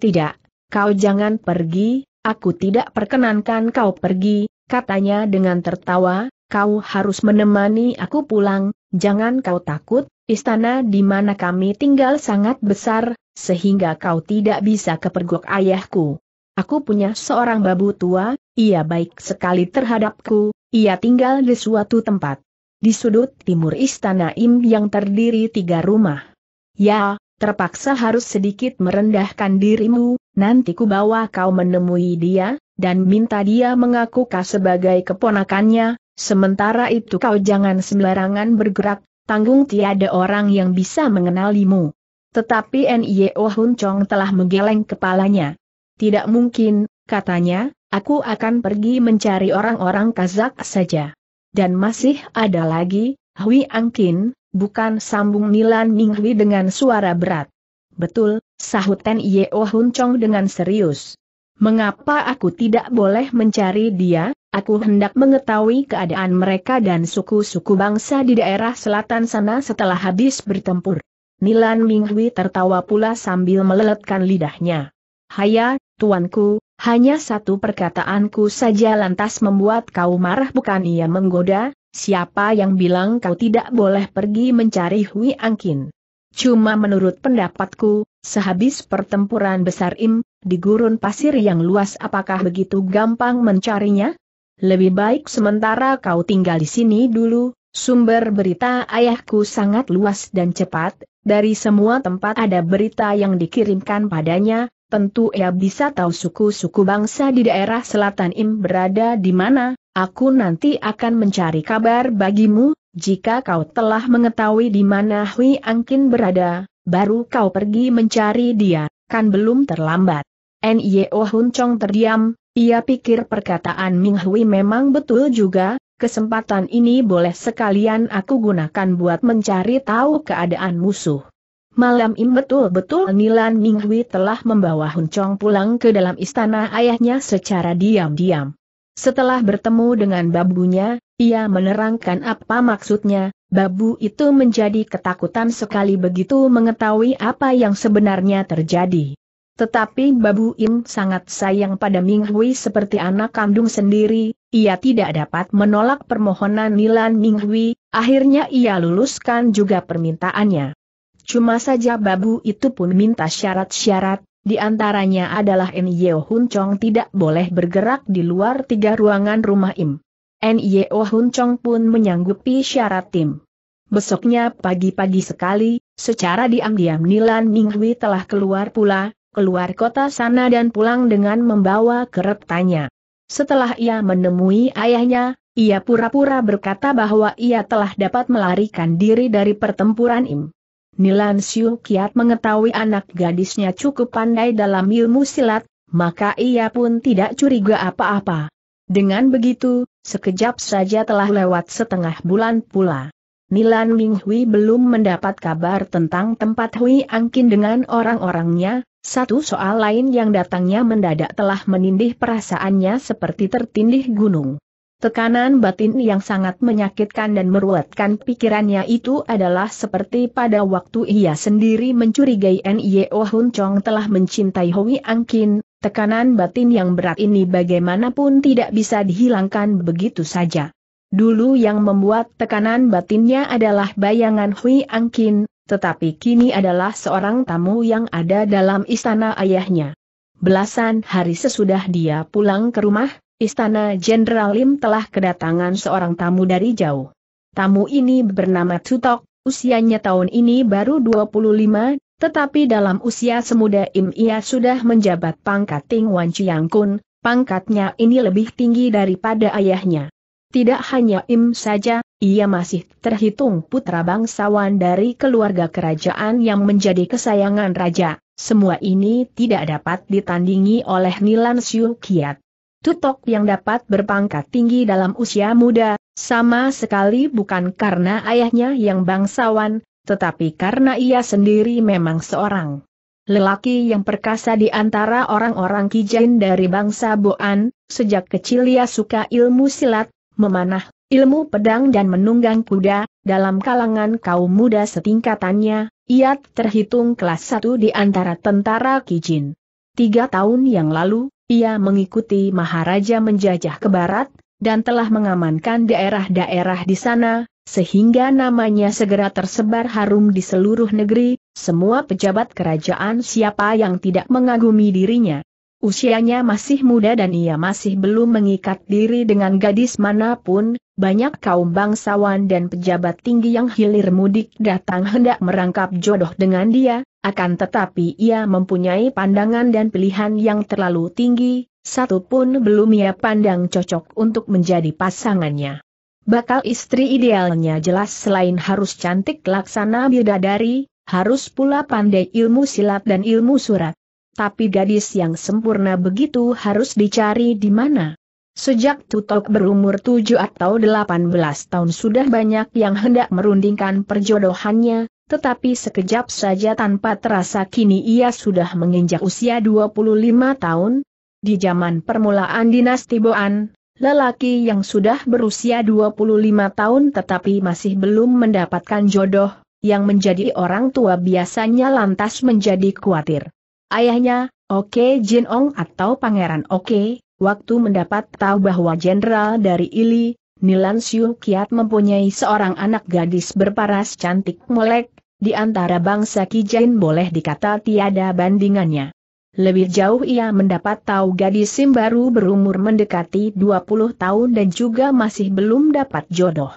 Tidak, kau jangan pergi, aku tidak perkenankan kau pergi, katanya dengan tertawa, kau harus menemani aku pulang, jangan kau takut, istana di mana kami tinggal sangat besar, sehingga kau tidak bisa kepergok ayahku. Aku punya seorang babu tua, ia baik sekali terhadapku, ia tinggal di suatu tempat. Di sudut timur istana Im yang terdiri tiga rumah. Ya, terpaksa harus sedikit merendahkan dirimu, nanti ku bawa kau menemui dia, dan minta dia mengaku kau sebagai keponakannya, Sementara itu kau jangan sembarangan bergerak, tanggung tiada orang yang bisa mengenalimu. Tetapi N.I.O. Oh Hun Chong telah menggeleng kepalanya. Tidak mungkin, katanya, aku akan pergi mencari orang-orang Kazak saja. Dan masih ada lagi, Hui Angkin, bukan sambung Milan Minghui dengan suara berat. Betul, sahut Nio oh Hun Chong dengan serius. Mengapa aku tidak boleh mencari dia? Aku hendak mengetahui keadaan mereka dan suku-suku bangsa di daerah selatan sana setelah habis bertempur. Nilan Minghui tertawa pula sambil meleletkan lidahnya. Haya, tuanku, hanya satu perkataanku saja lantas membuat kau marah bukan ia menggoda, siapa yang bilang kau tidak boleh pergi mencari Hui Angkin. Cuma menurut pendapatku, Sehabis pertempuran besar im, di gurun pasir yang luas apakah begitu gampang mencarinya? Lebih baik sementara kau tinggal di sini dulu, sumber berita ayahku sangat luas dan cepat, dari semua tempat ada berita yang dikirimkan padanya, tentu ia bisa tahu suku-suku bangsa di daerah selatan im berada di mana, aku nanti akan mencari kabar bagimu, jika kau telah mengetahui di mana Hui Angkin berada, baru kau pergi mencari dia, kan belum terlambat. N.Y.O. Hun Chong terdiam, ia pikir perkataan Ming Hui memang betul juga, kesempatan ini boleh sekalian aku gunakan buat mencari tahu keadaan musuh. Malam ini betul-betul Nilan Ming Hui telah membawa Hun Chong pulang ke dalam istana ayahnya secara diam-diam. Setelah bertemu dengan babunya, ia menerangkan apa maksudnya, babu itu menjadi ketakutan sekali begitu mengetahui apa yang sebenarnya terjadi. Tetapi Babu Im sangat sayang pada Ming Hui seperti anak kandung sendiri, ia tidak dapat menolak permohonan Nilan Ming Hui, akhirnya ia luluskan juga permintaannya. Cuma saja Babu itu pun minta syarat-syarat, di antaranya adalah N. Hun Chong tidak boleh bergerak di luar tiga ruangan rumah Im. NIO Hun Chong pun menyanggupi syarat tim. Besoknya pagi-pagi sekali, secara diam-diam Nilan Minghui telah keluar pula, keluar kota sana dan pulang dengan membawa keretanya. Setelah ia menemui ayahnya, ia pura-pura berkata bahwa ia telah dapat melarikan diri dari pertempuran Im. Nilan Siu Kiat mengetahui anak gadisnya cukup pandai dalam ilmu silat, maka ia pun tidak curiga apa-apa. Dengan begitu, sekejap saja telah lewat setengah bulan pula. Nilan Minghui belum mendapat kabar tentang tempat Hui Angkin dengan orang-orangnya, satu soal lain yang datangnya mendadak telah menindih perasaannya seperti tertindih gunung. Tekanan batin yang sangat menyakitkan dan meruatkan pikirannya itu adalah seperti pada waktu ia sendiri mencurigai Nio Hun Chong telah mencintai Hui Angkin, Tekanan batin yang berat ini bagaimanapun tidak bisa dihilangkan begitu saja. Dulu yang membuat tekanan batinnya adalah bayangan Hui Angkin, tetapi kini adalah seorang tamu yang ada dalam istana ayahnya. Belasan hari sesudah dia pulang ke rumah, istana Jenderal Lim telah kedatangan seorang tamu dari jauh. Tamu ini bernama Tutok, usianya tahun ini baru 25, tetapi dalam usia semuda Im ia sudah menjabat pangkat Ting Wan Chiang Kun, pangkatnya ini lebih tinggi daripada ayahnya. Tidak hanya Im saja, ia masih terhitung putra bangsawan dari keluarga kerajaan yang menjadi kesayangan raja. Semua ini tidak dapat ditandingi oleh Nilan Siu Kiat. Tutok yang dapat berpangkat tinggi dalam usia muda, sama sekali bukan karena ayahnya yang bangsawan, tetapi karena ia sendiri memang seorang lelaki yang perkasa di antara orang-orang Kijain dari bangsa Boan, sejak kecil ia suka ilmu silat, memanah, ilmu pedang dan menunggang kuda, dalam kalangan kaum muda setingkatannya, ia terhitung kelas satu di antara tentara Kijin. Tiga tahun yang lalu, ia mengikuti Maharaja menjajah ke barat, dan telah mengamankan daerah-daerah di sana, sehingga namanya segera tersebar harum di seluruh negeri, semua pejabat kerajaan siapa yang tidak mengagumi dirinya. Usianya masih muda dan ia masih belum mengikat diri dengan gadis manapun, banyak kaum bangsawan dan pejabat tinggi yang hilir mudik datang hendak merangkap jodoh dengan dia, akan tetapi ia mempunyai pandangan dan pilihan yang terlalu tinggi, satu pun belum ia pandang cocok untuk menjadi pasangannya. Bakal istri idealnya jelas selain harus cantik laksana bidadari, harus pula pandai ilmu silat dan ilmu surat. Tapi gadis yang sempurna begitu harus dicari di mana? Sejak Tutok berumur 7 atau 18 tahun sudah banyak yang hendak merundingkan perjodohannya, tetapi sekejap saja tanpa terasa kini ia sudah menginjak usia 25 tahun. Di zaman permulaan dinasti Boan, Lelaki yang sudah berusia 25 tahun tetapi masih belum mendapatkan jodoh, yang menjadi orang tua biasanya lantas menjadi khawatir. Ayahnya, Oke Jin Ong atau Pangeran Oke, waktu mendapat tahu bahwa jenderal dari Ili, Nilan Siu Kiat mempunyai seorang anak gadis berparas cantik molek, di antara bangsa Kijain boleh dikata tiada bandingannya. Lebih jauh ia mendapat tahu gadis Sim baru berumur mendekati 20 tahun dan juga masih belum dapat jodoh.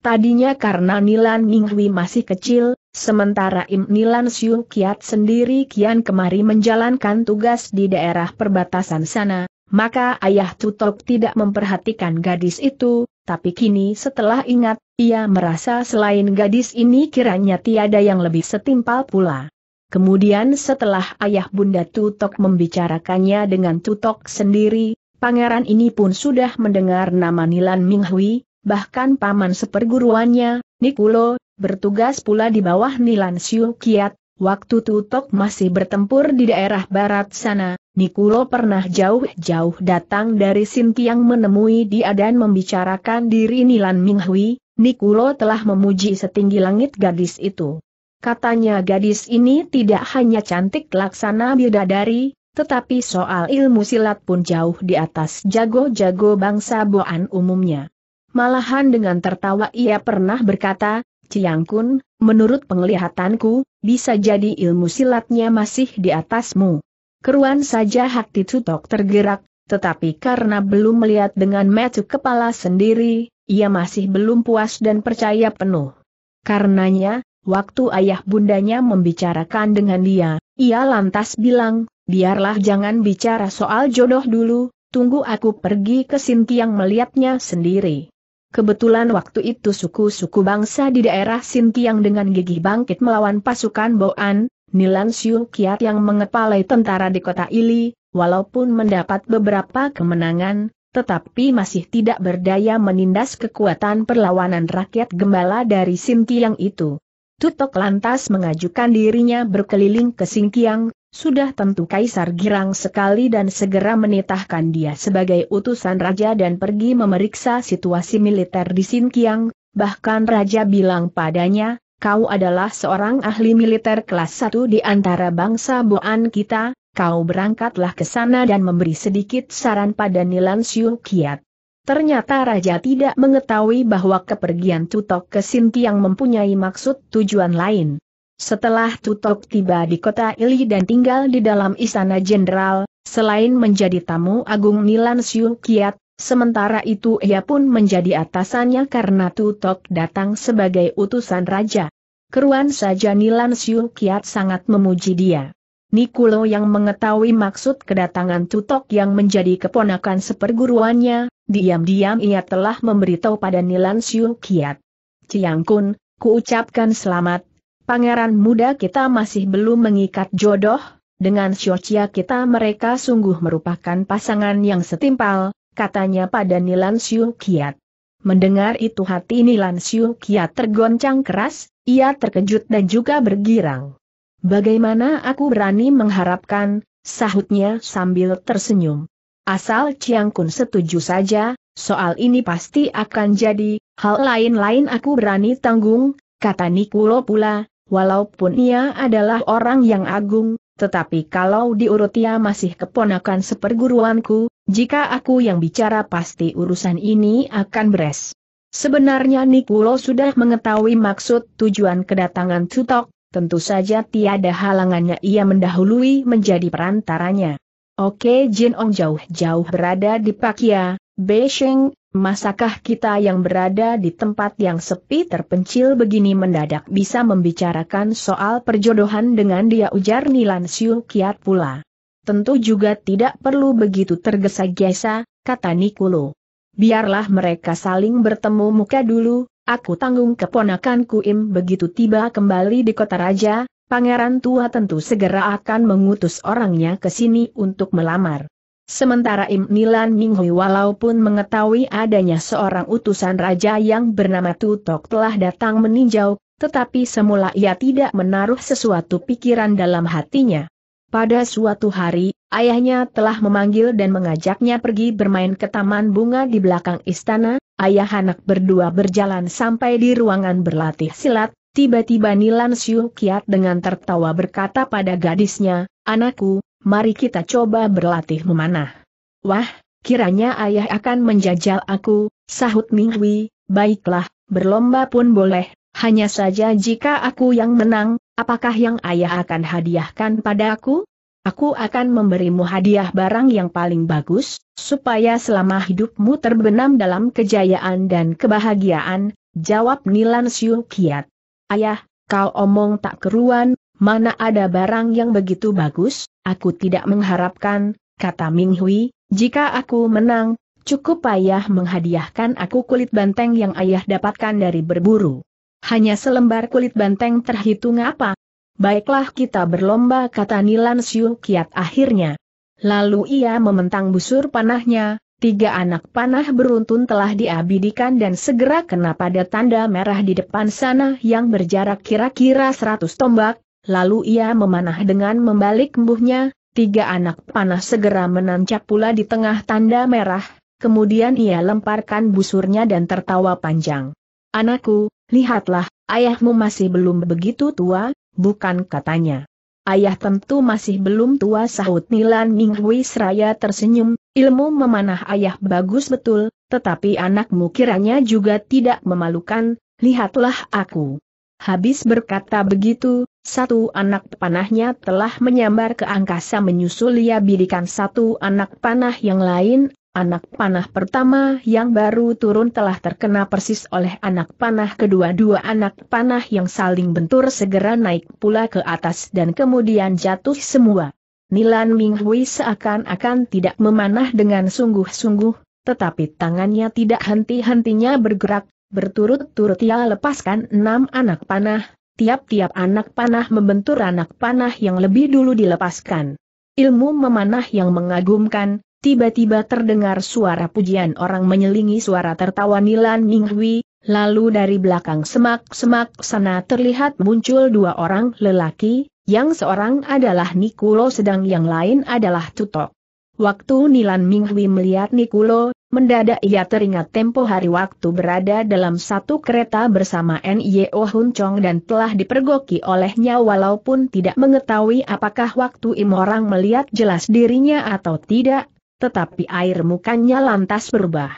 Tadinya karena Nilan Minghui masih kecil, sementara Im Nilan Siu Kiat sendiri kian kemari menjalankan tugas di daerah perbatasan sana, maka ayah Tutok tidak memperhatikan gadis itu, tapi kini setelah ingat, ia merasa selain gadis ini kiranya tiada yang lebih setimpal pula. Kemudian setelah ayah bunda Tutok membicarakannya dengan Tutok sendiri, pangeran ini pun sudah mendengar nama Nilan Minghui, bahkan paman seperguruannya, Nikulo, bertugas pula di bawah Nilan Siu Kiat, waktu Tutok masih bertempur di daerah barat sana, Nikulo pernah jauh-jauh datang dari Sintiang menemui dia dan membicarakan diri Nilan Minghui, Nikulo telah memuji setinggi langit gadis itu. Katanya gadis ini tidak hanya cantik laksana bidadari, tetapi soal ilmu silat pun jauh di atas jago-jago bangsa Boan umumnya. Malahan dengan tertawa ia pernah berkata, Ciang Kun, menurut penglihatanku, bisa jadi ilmu silatnya masih di atasmu. Keruan saja hati Tutok tergerak, tetapi karena belum melihat dengan metu kepala sendiri, ia masih belum puas dan percaya penuh. Karenanya, Waktu ayah bundanya membicarakan dengan dia, ia lantas bilang, biarlah jangan bicara soal jodoh dulu, tunggu aku pergi ke Sintiang melihatnya sendiri. Kebetulan waktu itu suku-suku bangsa di daerah Sintiang dengan gigih bangkit melawan pasukan Boan, Nilan Siu Kiat yang mengepalai tentara di kota Ili, walaupun mendapat beberapa kemenangan, tetapi masih tidak berdaya menindas kekuatan perlawanan rakyat gembala dari Sintiang itu. Tutok lantas mengajukan dirinya berkeliling ke Singkiang, sudah tentu Kaisar girang sekali dan segera menitahkan dia sebagai utusan raja dan pergi memeriksa situasi militer di Singkiang, bahkan raja bilang padanya, kau adalah seorang ahli militer kelas satu di antara bangsa Boan kita, kau berangkatlah ke sana dan memberi sedikit saran pada Nilan Siu Kiat. Ternyata Raja tidak mengetahui bahwa kepergian Tutok ke Sinti yang mempunyai maksud tujuan lain. Setelah Tutok tiba di kota Ili dan tinggal di dalam istana jenderal, selain menjadi tamu agung Nilan Siu Kiat, sementara itu ia pun menjadi atasannya karena Tutok datang sebagai utusan raja. Keruan saja Nilan Siu Kiat sangat memuji dia. Nikulo yang mengetahui maksud kedatangan Tutok yang menjadi keponakan seperguruannya, Diam-diam ia telah memberitahu pada Nilan Siung Kiat. Ciang Kun, kuucapkan selamat, pangeran muda kita masih belum mengikat jodoh, dengan Chia kita mereka sungguh merupakan pasangan yang setimpal, katanya pada Nilan Siung Kiat. Mendengar itu hati Nilan Siung Kiat tergoncang keras, ia terkejut dan juga bergirang. Bagaimana aku berani mengharapkan, sahutnya sambil tersenyum. Asal Chiang Kun setuju saja, soal ini pasti akan jadi, hal lain-lain aku berani tanggung, kata Nikulo pula, walaupun ia adalah orang yang agung, tetapi kalau diurut ia masih keponakan seperguruanku, jika aku yang bicara pasti urusan ini akan beres. Sebenarnya Nikulo sudah mengetahui maksud tujuan kedatangan Tutok, tentu saja tiada halangannya ia mendahului menjadi perantaranya. Oke Jin Ong jauh-jauh berada di Pakia, Beisheng. masakah kita yang berada di tempat yang sepi terpencil begini mendadak bisa membicarakan soal perjodohan dengan dia ujar Nilan Siu Kiat pula. Tentu juga tidak perlu begitu tergesa-gesa, kata Nikulo. Biarlah mereka saling bertemu muka dulu, aku tanggung keponakanku Im begitu tiba kembali di kota raja, pangeran tua tentu segera akan mengutus orangnya ke sini untuk melamar. Sementara Im Nilan Minghui walaupun mengetahui adanya seorang utusan raja yang bernama Tutok telah datang meninjau, tetapi semula ia tidak menaruh sesuatu pikiran dalam hatinya. Pada suatu hari, ayahnya telah memanggil dan mengajaknya pergi bermain ke taman bunga di belakang istana, ayah anak berdua berjalan sampai di ruangan berlatih silat, Tiba-tiba Nilan Siu Kiat dengan tertawa berkata pada gadisnya, Anakku, mari kita coba berlatih memanah. Wah, kiranya ayah akan menjajal aku, sahut Minghui, baiklah, berlomba pun boleh, hanya saja jika aku yang menang, apakah yang ayah akan hadiahkan pada aku? Aku akan memberimu hadiah barang yang paling bagus, supaya selama hidupmu terbenam dalam kejayaan dan kebahagiaan, jawab Nilan Siu Kiat. Ayah, kau omong tak keruan, mana ada barang yang begitu bagus, aku tidak mengharapkan, kata Ming Hui, jika aku menang, cukup ayah menghadiahkan aku kulit banteng yang ayah dapatkan dari berburu. Hanya selembar kulit banteng terhitung apa? Baiklah kita berlomba kata Nilan Siu Kiat akhirnya. Lalu ia mementang busur panahnya, Tiga anak panah beruntun telah diabadikan dan segera kena pada tanda merah di depan sana yang berjarak kira-kira seratus tombak, lalu ia memanah dengan membalik embuhnya, tiga anak panah segera menancap pula di tengah tanda merah, kemudian ia lemparkan busurnya dan tertawa panjang. Anakku, lihatlah, ayahmu masih belum begitu tua, bukan katanya. Ayah tentu masih belum tua sahut Nilan Minghui seraya tersenyum, ilmu memanah ayah bagus betul, tetapi anakmu kiranya juga tidak memalukan, lihatlah aku. Habis berkata begitu, satu anak panahnya telah menyambar ke angkasa menyusul ia bidikan satu anak panah yang lain, Anak panah pertama yang baru turun telah terkena persis oleh anak panah kedua. Dua anak panah yang saling bentur segera naik pula ke atas dan kemudian jatuh semua. Nilan Minghui seakan-akan tidak memanah dengan sungguh-sungguh, tetapi tangannya tidak henti-hentinya bergerak, berturut-turut ia lepaskan enam anak panah, tiap-tiap anak panah membentur anak panah yang lebih dulu dilepaskan. Ilmu memanah yang mengagumkan, tiba-tiba terdengar suara pujian orang menyelingi suara tertawa Nilan Minghui, lalu dari belakang semak-semak sana terlihat muncul dua orang lelaki, yang seorang adalah Nikulo sedang yang lain adalah Tutok. Waktu Nilan Minghui melihat Nikulo, mendadak ia teringat tempo hari waktu berada dalam satu kereta bersama N.Y.O. Hun Chong dan telah dipergoki olehnya walaupun tidak mengetahui apakah waktu im orang melihat jelas dirinya atau tidak, tetapi air mukanya lantas berubah.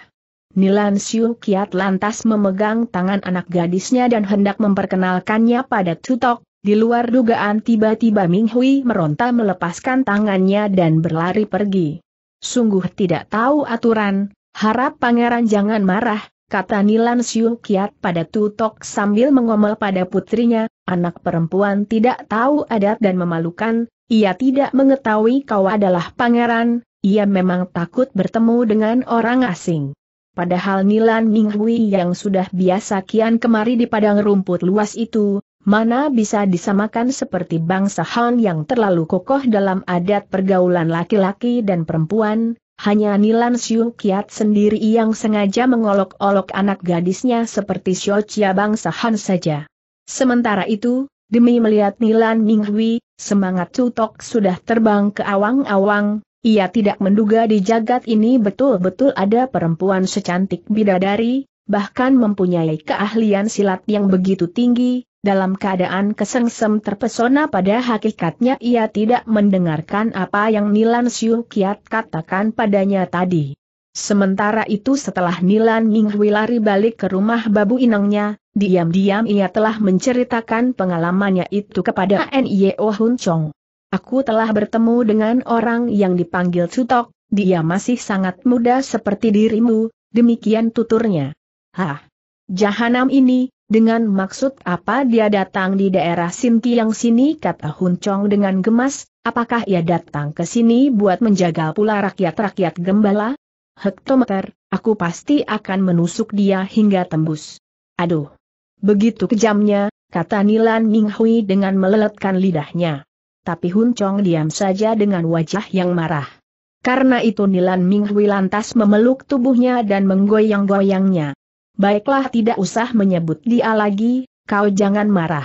Nilan Siu Kiat lantas memegang tangan anak gadisnya dan hendak memperkenalkannya pada Tutok, di luar dugaan tiba-tiba Ming Hui meronta melepaskan tangannya dan berlari pergi. Sungguh tidak tahu aturan, harap pangeran jangan marah, kata Nilan Siu Kiat pada Tutok sambil mengomel pada putrinya, anak perempuan tidak tahu adat dan memalukan, ia tidak mengetahui kau adalah pangeran, ia memang takut bertemu dengan orang asing. Padahal Nilan Minghui yang sudah biasa kian kemari di padang rumput luas itu, mana bisa disamakan seperti bangsa Han yang terlalu kokoh dalam adat pergaulan laki-laki dan perempuan, hanya Nilan Siu Kiat sendiri yang sengaja mengolok-olok anak gadisnya seperti Chia bangsa Han saja. Sementara itu, demi melihat Nilan Minghui, semangat Tutok sudah terbang ke awang-awang, ia tidak menduga di jagat ini betul-betul ada perempuan secantik bidadari, bahkan mempunyai keahlian silat yang begitu tinggi, dalam keadaan kesengsem terpesona pada hakikatnya ia tidak mendengarkan apa yang Nilan Siu Kiat katakan padanya tadi. Sementara itu setelah Nilan Minghui lari balik ke rumah babu inangnya, diam-diam ia telah menceritakan pengalamannya itu kepada Nio Hun Chong. Aku telah bertemu dengan orang yang dipanggil Sutok, dia masih sangat muda seperti dirimu, demikian tuturnya. Hah! Jahanam ini, dengan maksud apa dia datang di daerah Sinti yang sini kata Hun Chong dengan gemas, apakah ia datang ke sini buat menjaga pula rakyat-rakyat gembala? Hektometer, aku pasti akan menusuk dia hingga tembus. Aduh! Begitu kejamnya, kata Nilan Minghui dengan meleletkan lidahnya tapi Hun Chong diam saja dengan wajah yang marah. Karena itu Nilan Minghui lantas memeluk tubuhnya dan menggoyang-goyangnya. Baiklah tidak usah menyebut dia lagi, kau jangan marah.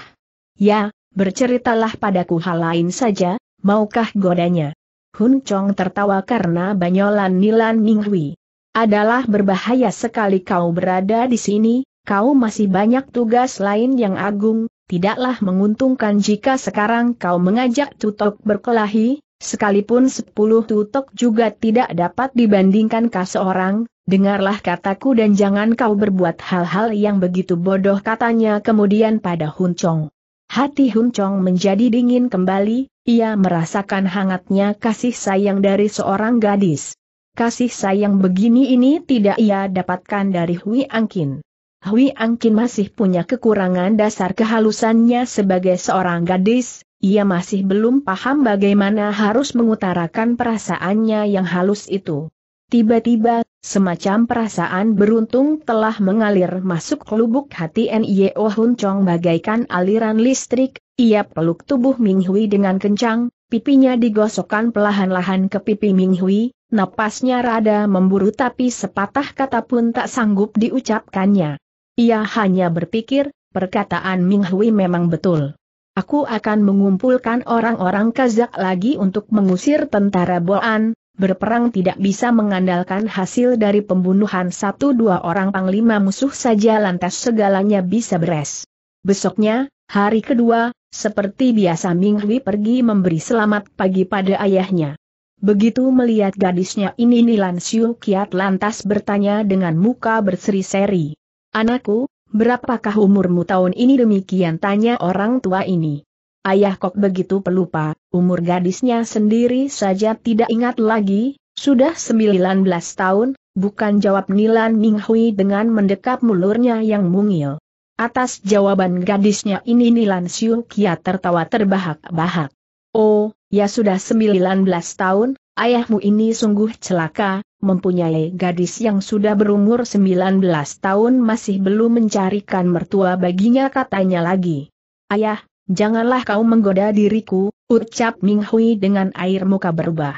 Ya, berceritalah padaku hal lain saja, maukah godanya? Hun Chong tertawa karena banyolan Nilan Minghui. Adalah berbahaya sekali kau berada di sini, kau masih banyak tugas lain yang agung, tidaklah menguntungkan jika sekarang kau mengajak tutok berkelahi, sekalipun sepuluh tutok juga tidak dapat dibandingkan kau seorang, dengarlah kataku dan jangan kau berbuat hal-hal yang begitu bodoh katanya kemudian pada Huncong. Hati Huncong menjadi dingin kembali, ia merasakan hangatnya kasih sayang dari seorang gadis. Kasih sayang begini ini tidak ia dapatkan dari Hui Angkin. Hui Angkin masih punya kekurangan dasar kehalusannya sebagai seorang gadis, ia masih belum paham bagaimana harus mengutarakan perasaannya yang halus itu. Tiba-tiba, semacam perasaan beruntung telah mengalir masuk lubuk hati N.Y.O. Hun bagaikan aliran listrik, ia peluk tubuh Ming Hui dengan kencang, pipinya digosokkan pelahan lahan ke pipi Ming Hui, napasnya rada memburu tapi sepatah kata pun tak sanggup diucapkannya. Ia hanya berpikir, perkataan Ming Hui memang betul. Aku akan mengumpulkan orang-orang Kazak lagi untuk mengusir tentara Boan, berperang tidak bisa mengandalkan hasil dari pembunuhan satu dua orang panglima musuh saja lantas segalanya bisa beres. Besoknya, hari kedua, seperti biasa Ming Hui pergi memberi selamat pagi pada ayahnya. Begitu melihat gadisnya ini Nilan Siu Kiat lantas bertanya dengan muka berseri-seri. Anakku, berapakah umurmu tahun ini demikian tanya orang tua ini. Ayah kok begitu pelupa, umur gadisnya sendiri saja tidak ingat lagi, sudah 19 tahun, bukan jawab Nilan Minghui dengan mendekap mulurnya yang mungil. Atas jawaban gadisnya ini Nilan Siu Kia tertawa terbahak-bahak. Oh, ya sudah 19 tahun, ayahmu ini sungguh celaka, mempunyai gadis yang sudah berumur 19 tahun masih belum mencarikan mertua baginya katanya lagi. Ayah, janganlah kau menggoda diriku, ucap Ming Hui dengan air muka berubah.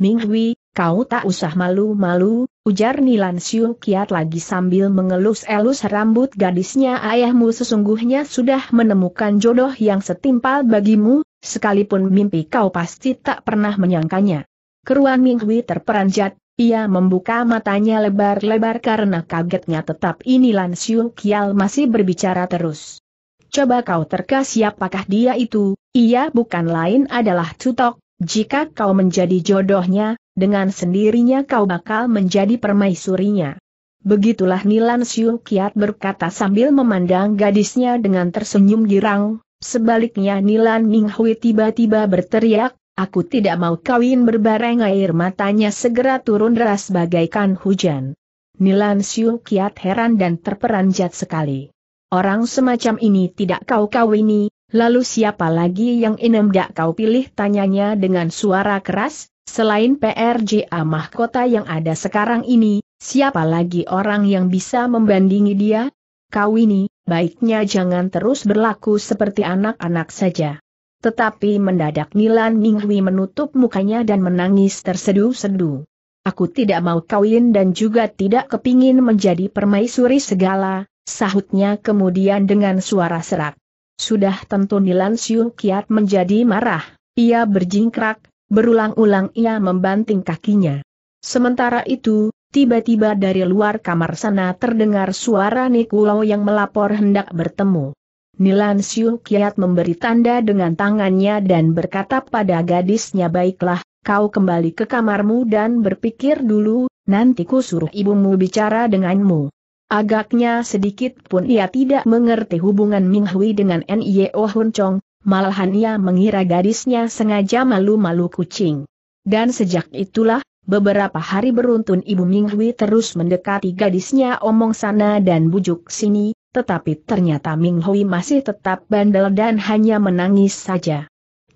Ming Hui, kau tak usah malu-malu, ujar Nilan Siu Kiat lagi sambil mengelus-elus rambut gadisnya ayahmu sesungguhnya sudah menemukan jodoh yang setimpal bagimu, sekalipun mimpi kau pasti tak pernah menyangkanya. Keruan Ming Hui terperanjat, ia membuka matanya lebar-lebar karena kagetnya tetap ini Lan Siu Kial masih berbicara terus. Coba kau terka siapakah dia itu, ia bukan lain adalah Tutok, jika kau menjadi jodohnya, dengan sendirinya kau bakal menjadi permaisurinya. Begitulah Nilan Siu Kiat berkata sambil memandang gadisnya dengan tersenyum girang, sebaliknya Nilan Ming Hui tiba-tiba berteriak, Aku tidak mau kawin berbareng air matanya segera turun deras bagaikan hujan. Nilan Siu kiat heran dan terperanjat sekali. Orang semacam ini tidak kau kawini, lalu siapa lagi yang inem dak kau pilih tanyanya dengan suara keras, selain PRJA mahkota yang ada sekarang ini, siapa lagi orang yang bisa membandingi dia? Kawini, baiknya jangan terus berlaku seperti anak-anak saja. Tetapi mendadak Nilan Minghui menutup mukanya dan menangis tersedu-sedu. Aku tidak mau kawin dan juga tidak kepingin menjadi permaisuri segala, sahutnya kemudian dengan suara serak. Sudah tentu Nilan Siu Kiat menjadi marah, ia berjingkrak, berulang-ulang ia membanting kakinya. Sementara itu, tiba-tiba dari luar kamar sana terdengar suara Nikulau yang melapor hendak bertemu. Nilan Siu Kiat memberi tanda dengan tangannya dan berkata pada gadisnya baiklah, kau kembali ke kamarmu dan berpikir dulu, nanti ku suruh ibumu bicara denganmu. Agaknya sedikit pun ia tidak mengerti hubungan Ming Hui dengan N.I.O. Oh Hun Chong, malahan ia mengira gadisnya sengaja malu-malu kucing. Dan sejak itulah, Beberapa hari beruntun Ibu Ming Hui terus mendekati gadisnya omong sana dan bujuk sini, tetapi ternyata Ming Hui masih tetap bandel dan hanya menangis saja.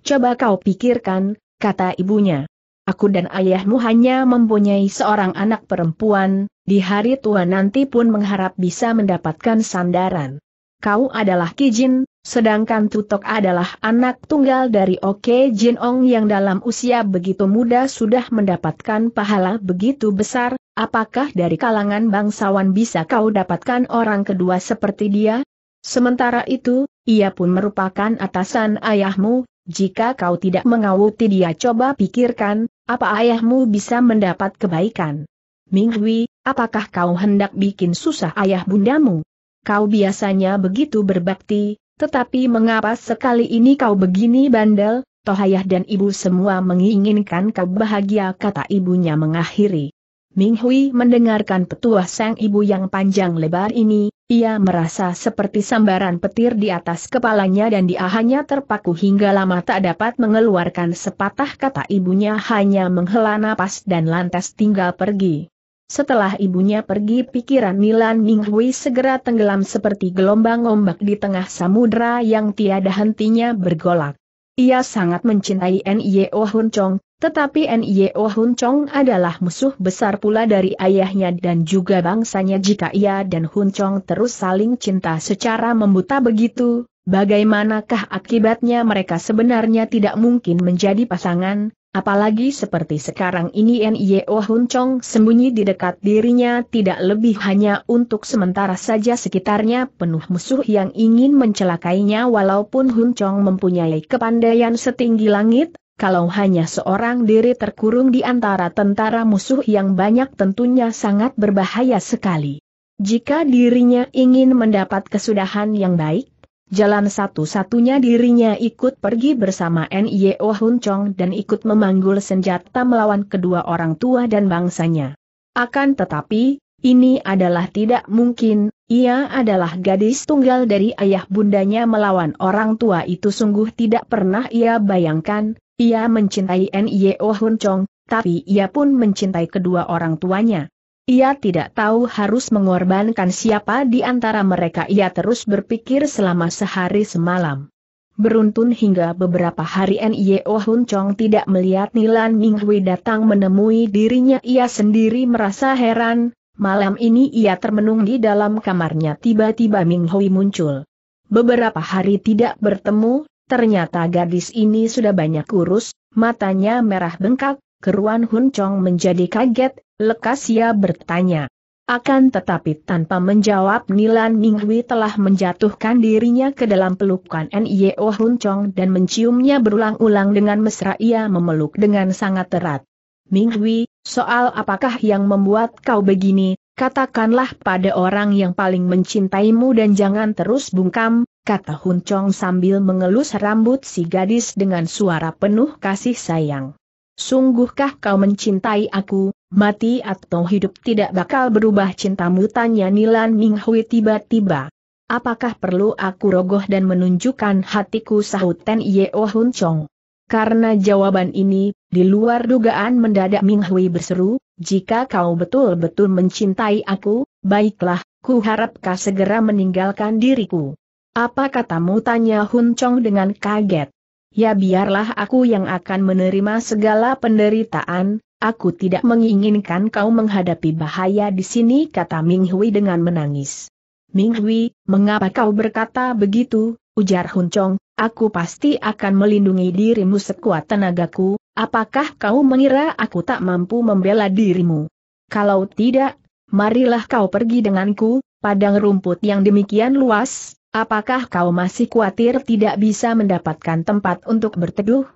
Coba kau pikirkan, kata ibunya. Aku dan ayahmu hanya mempunyai seorang anak perempuan, di hari tua nanti pun mengharap bisa mendapatkan sandaran. Kau adalah Kijin, sedangkan Tutok adalah anak tunggal dari Oke Jin Ong yang dalam usia begitu muda sudah mendapatkan pahala begitu besar, Apakah dari kalangan bangsawan bisa kau dapatkan orang kedua seperti dia? Sementara itu, ia pun merupakan atasan ayahmu, jika kau tidak mengawuti dia coba pikirkan, apa ayahmu bisa mendapat kebaikan? Minghui, apakah kau hendak bikin susah ayah bundamu? Kau biasanya begitu berbakti, tetapi mengapa sekali ini kau begini bandel, toh ayah dan ibu semua menginginkan kau bahagia kata ibunya mengakhiri. Ming Hui mendengarkan petuah sang ibu yang panjang lebar ini, ia merasa seperti sambaran petir di atas kepalanya dan dia hanya terpaku hingga lama tak dapat mengeluarkan sepatah kata ibunya hanya menghela napas dan lantas tinggal pergi. Setelah ibunya pergi pikiran Milan Ming Hui segera tenggelam seperti gelombang ombak di tengah samudera yang tiada hentinya bergolak. Ia sangat mencintai N.Y.O. Hun Chong, tetapi Nio Hun Chong adalah musuh besar pula dari ayahnya dan juga bangsanya jika ia dan Hun Chong terus saling cinta secara membuta begitu, bagaimanakah akibatnya mereka sebenarnya tidak mungkin menjadi pasangan, apalagi seperti sekarang ini Nio Hun Chong sembunyi di dekat dirinya tidak lebih hanya untuk sementara saja sekitarnya penuh musuh yang ingin mencelakainya walaupun Hun Chong mempunyai kepandaian setinggi langit, kalau hanya seorang diri terkurung di antara tentara musuh yang banyak tentunya sangat berbahaya sekali. Jika dirinya ingin mendapat kesudahan yang baik, jalan satu-satunya dirinya ikut pergi bersama N.Y.O. E Hun Chong dan ikut memanggul senjata melawan kedua orang tua dan bangsanya. Akan tetapi, ini adalah tidak mungkin, ia adalah gadis tunggal dari ayah bundanya melawan orang tua itu sungguh tidak pernah ia bayangkan, ia mencintai Nio Hun Chong, tapi ia pun mencintai kedua orang tuanya. Ia tidak tahu harus mengorbankan siapa di antara mereka ia terus berpikir selama sehari semalam. Beruntun hingga beberapa hari Nio Hun Chong tidak melihat Nilan Hui datang menemui dirinya ia sendiri merasa heran, malam ini ia termenung di dalam kamarnya tiba-tiba Ming Hui muncul. Beberapa hari tidak bertemu, Ternyata gadis ini sudah banyak kurus, matanya merah bengkak, keruan Hun Chong menjadi kaget, lekas ia bertanya. Akan tetapi tanpa menjawab Nilan Minghui telah menjatuhkan dirinya ke dalam pelukan N.I.O. E Hun Chong dan menciumnya berulang-ulang dengan mesra ia memeluk dengan sangat erat. Minghui, soal apakah yang membuat kau begini, katakanlah pada orang yang paling mencintaimu dan jangan terus bungkam, kata Hun Chong sambil mengelus rambut si gadis dengan suara penuh kasih sayang. Sungguhkah kau mencintai aku, mati atau hidup tidak bakal berubah cintamu tanya Nilan Minghui tiba-tiba. Apakah perlu aku rogoh dan menunjukkan hatiku sahut Ten Yeo oh Hun Chong? Karena jawaban ini, di luar dugaan mendadak Minghui berseru, jika kau betul-betul mencintai aku, baiklah, ku harap kau segera meninggalkan diriku. Apa katamu tanya Hun Chong dengan kaget. Ya biarlah aku yang akan menerima segala penderitaan, aku tidak menginginkan kau menghadapi bahaya di sini kata Ming Hui dengan menangis. Ming Hui, mengapa kau berkata begitu, ujar Hun Chong, aku pasti akan melindungi dirimu sekuat tenagaku, apakah kau mengira aku tak mampu membela dirimu? Kalau tidak, marilah kau pergi denganku, padang rumput yang demikian luas, Apakah kau masih khawatir tidak bisa mendapatkan tempat untuk berteduh?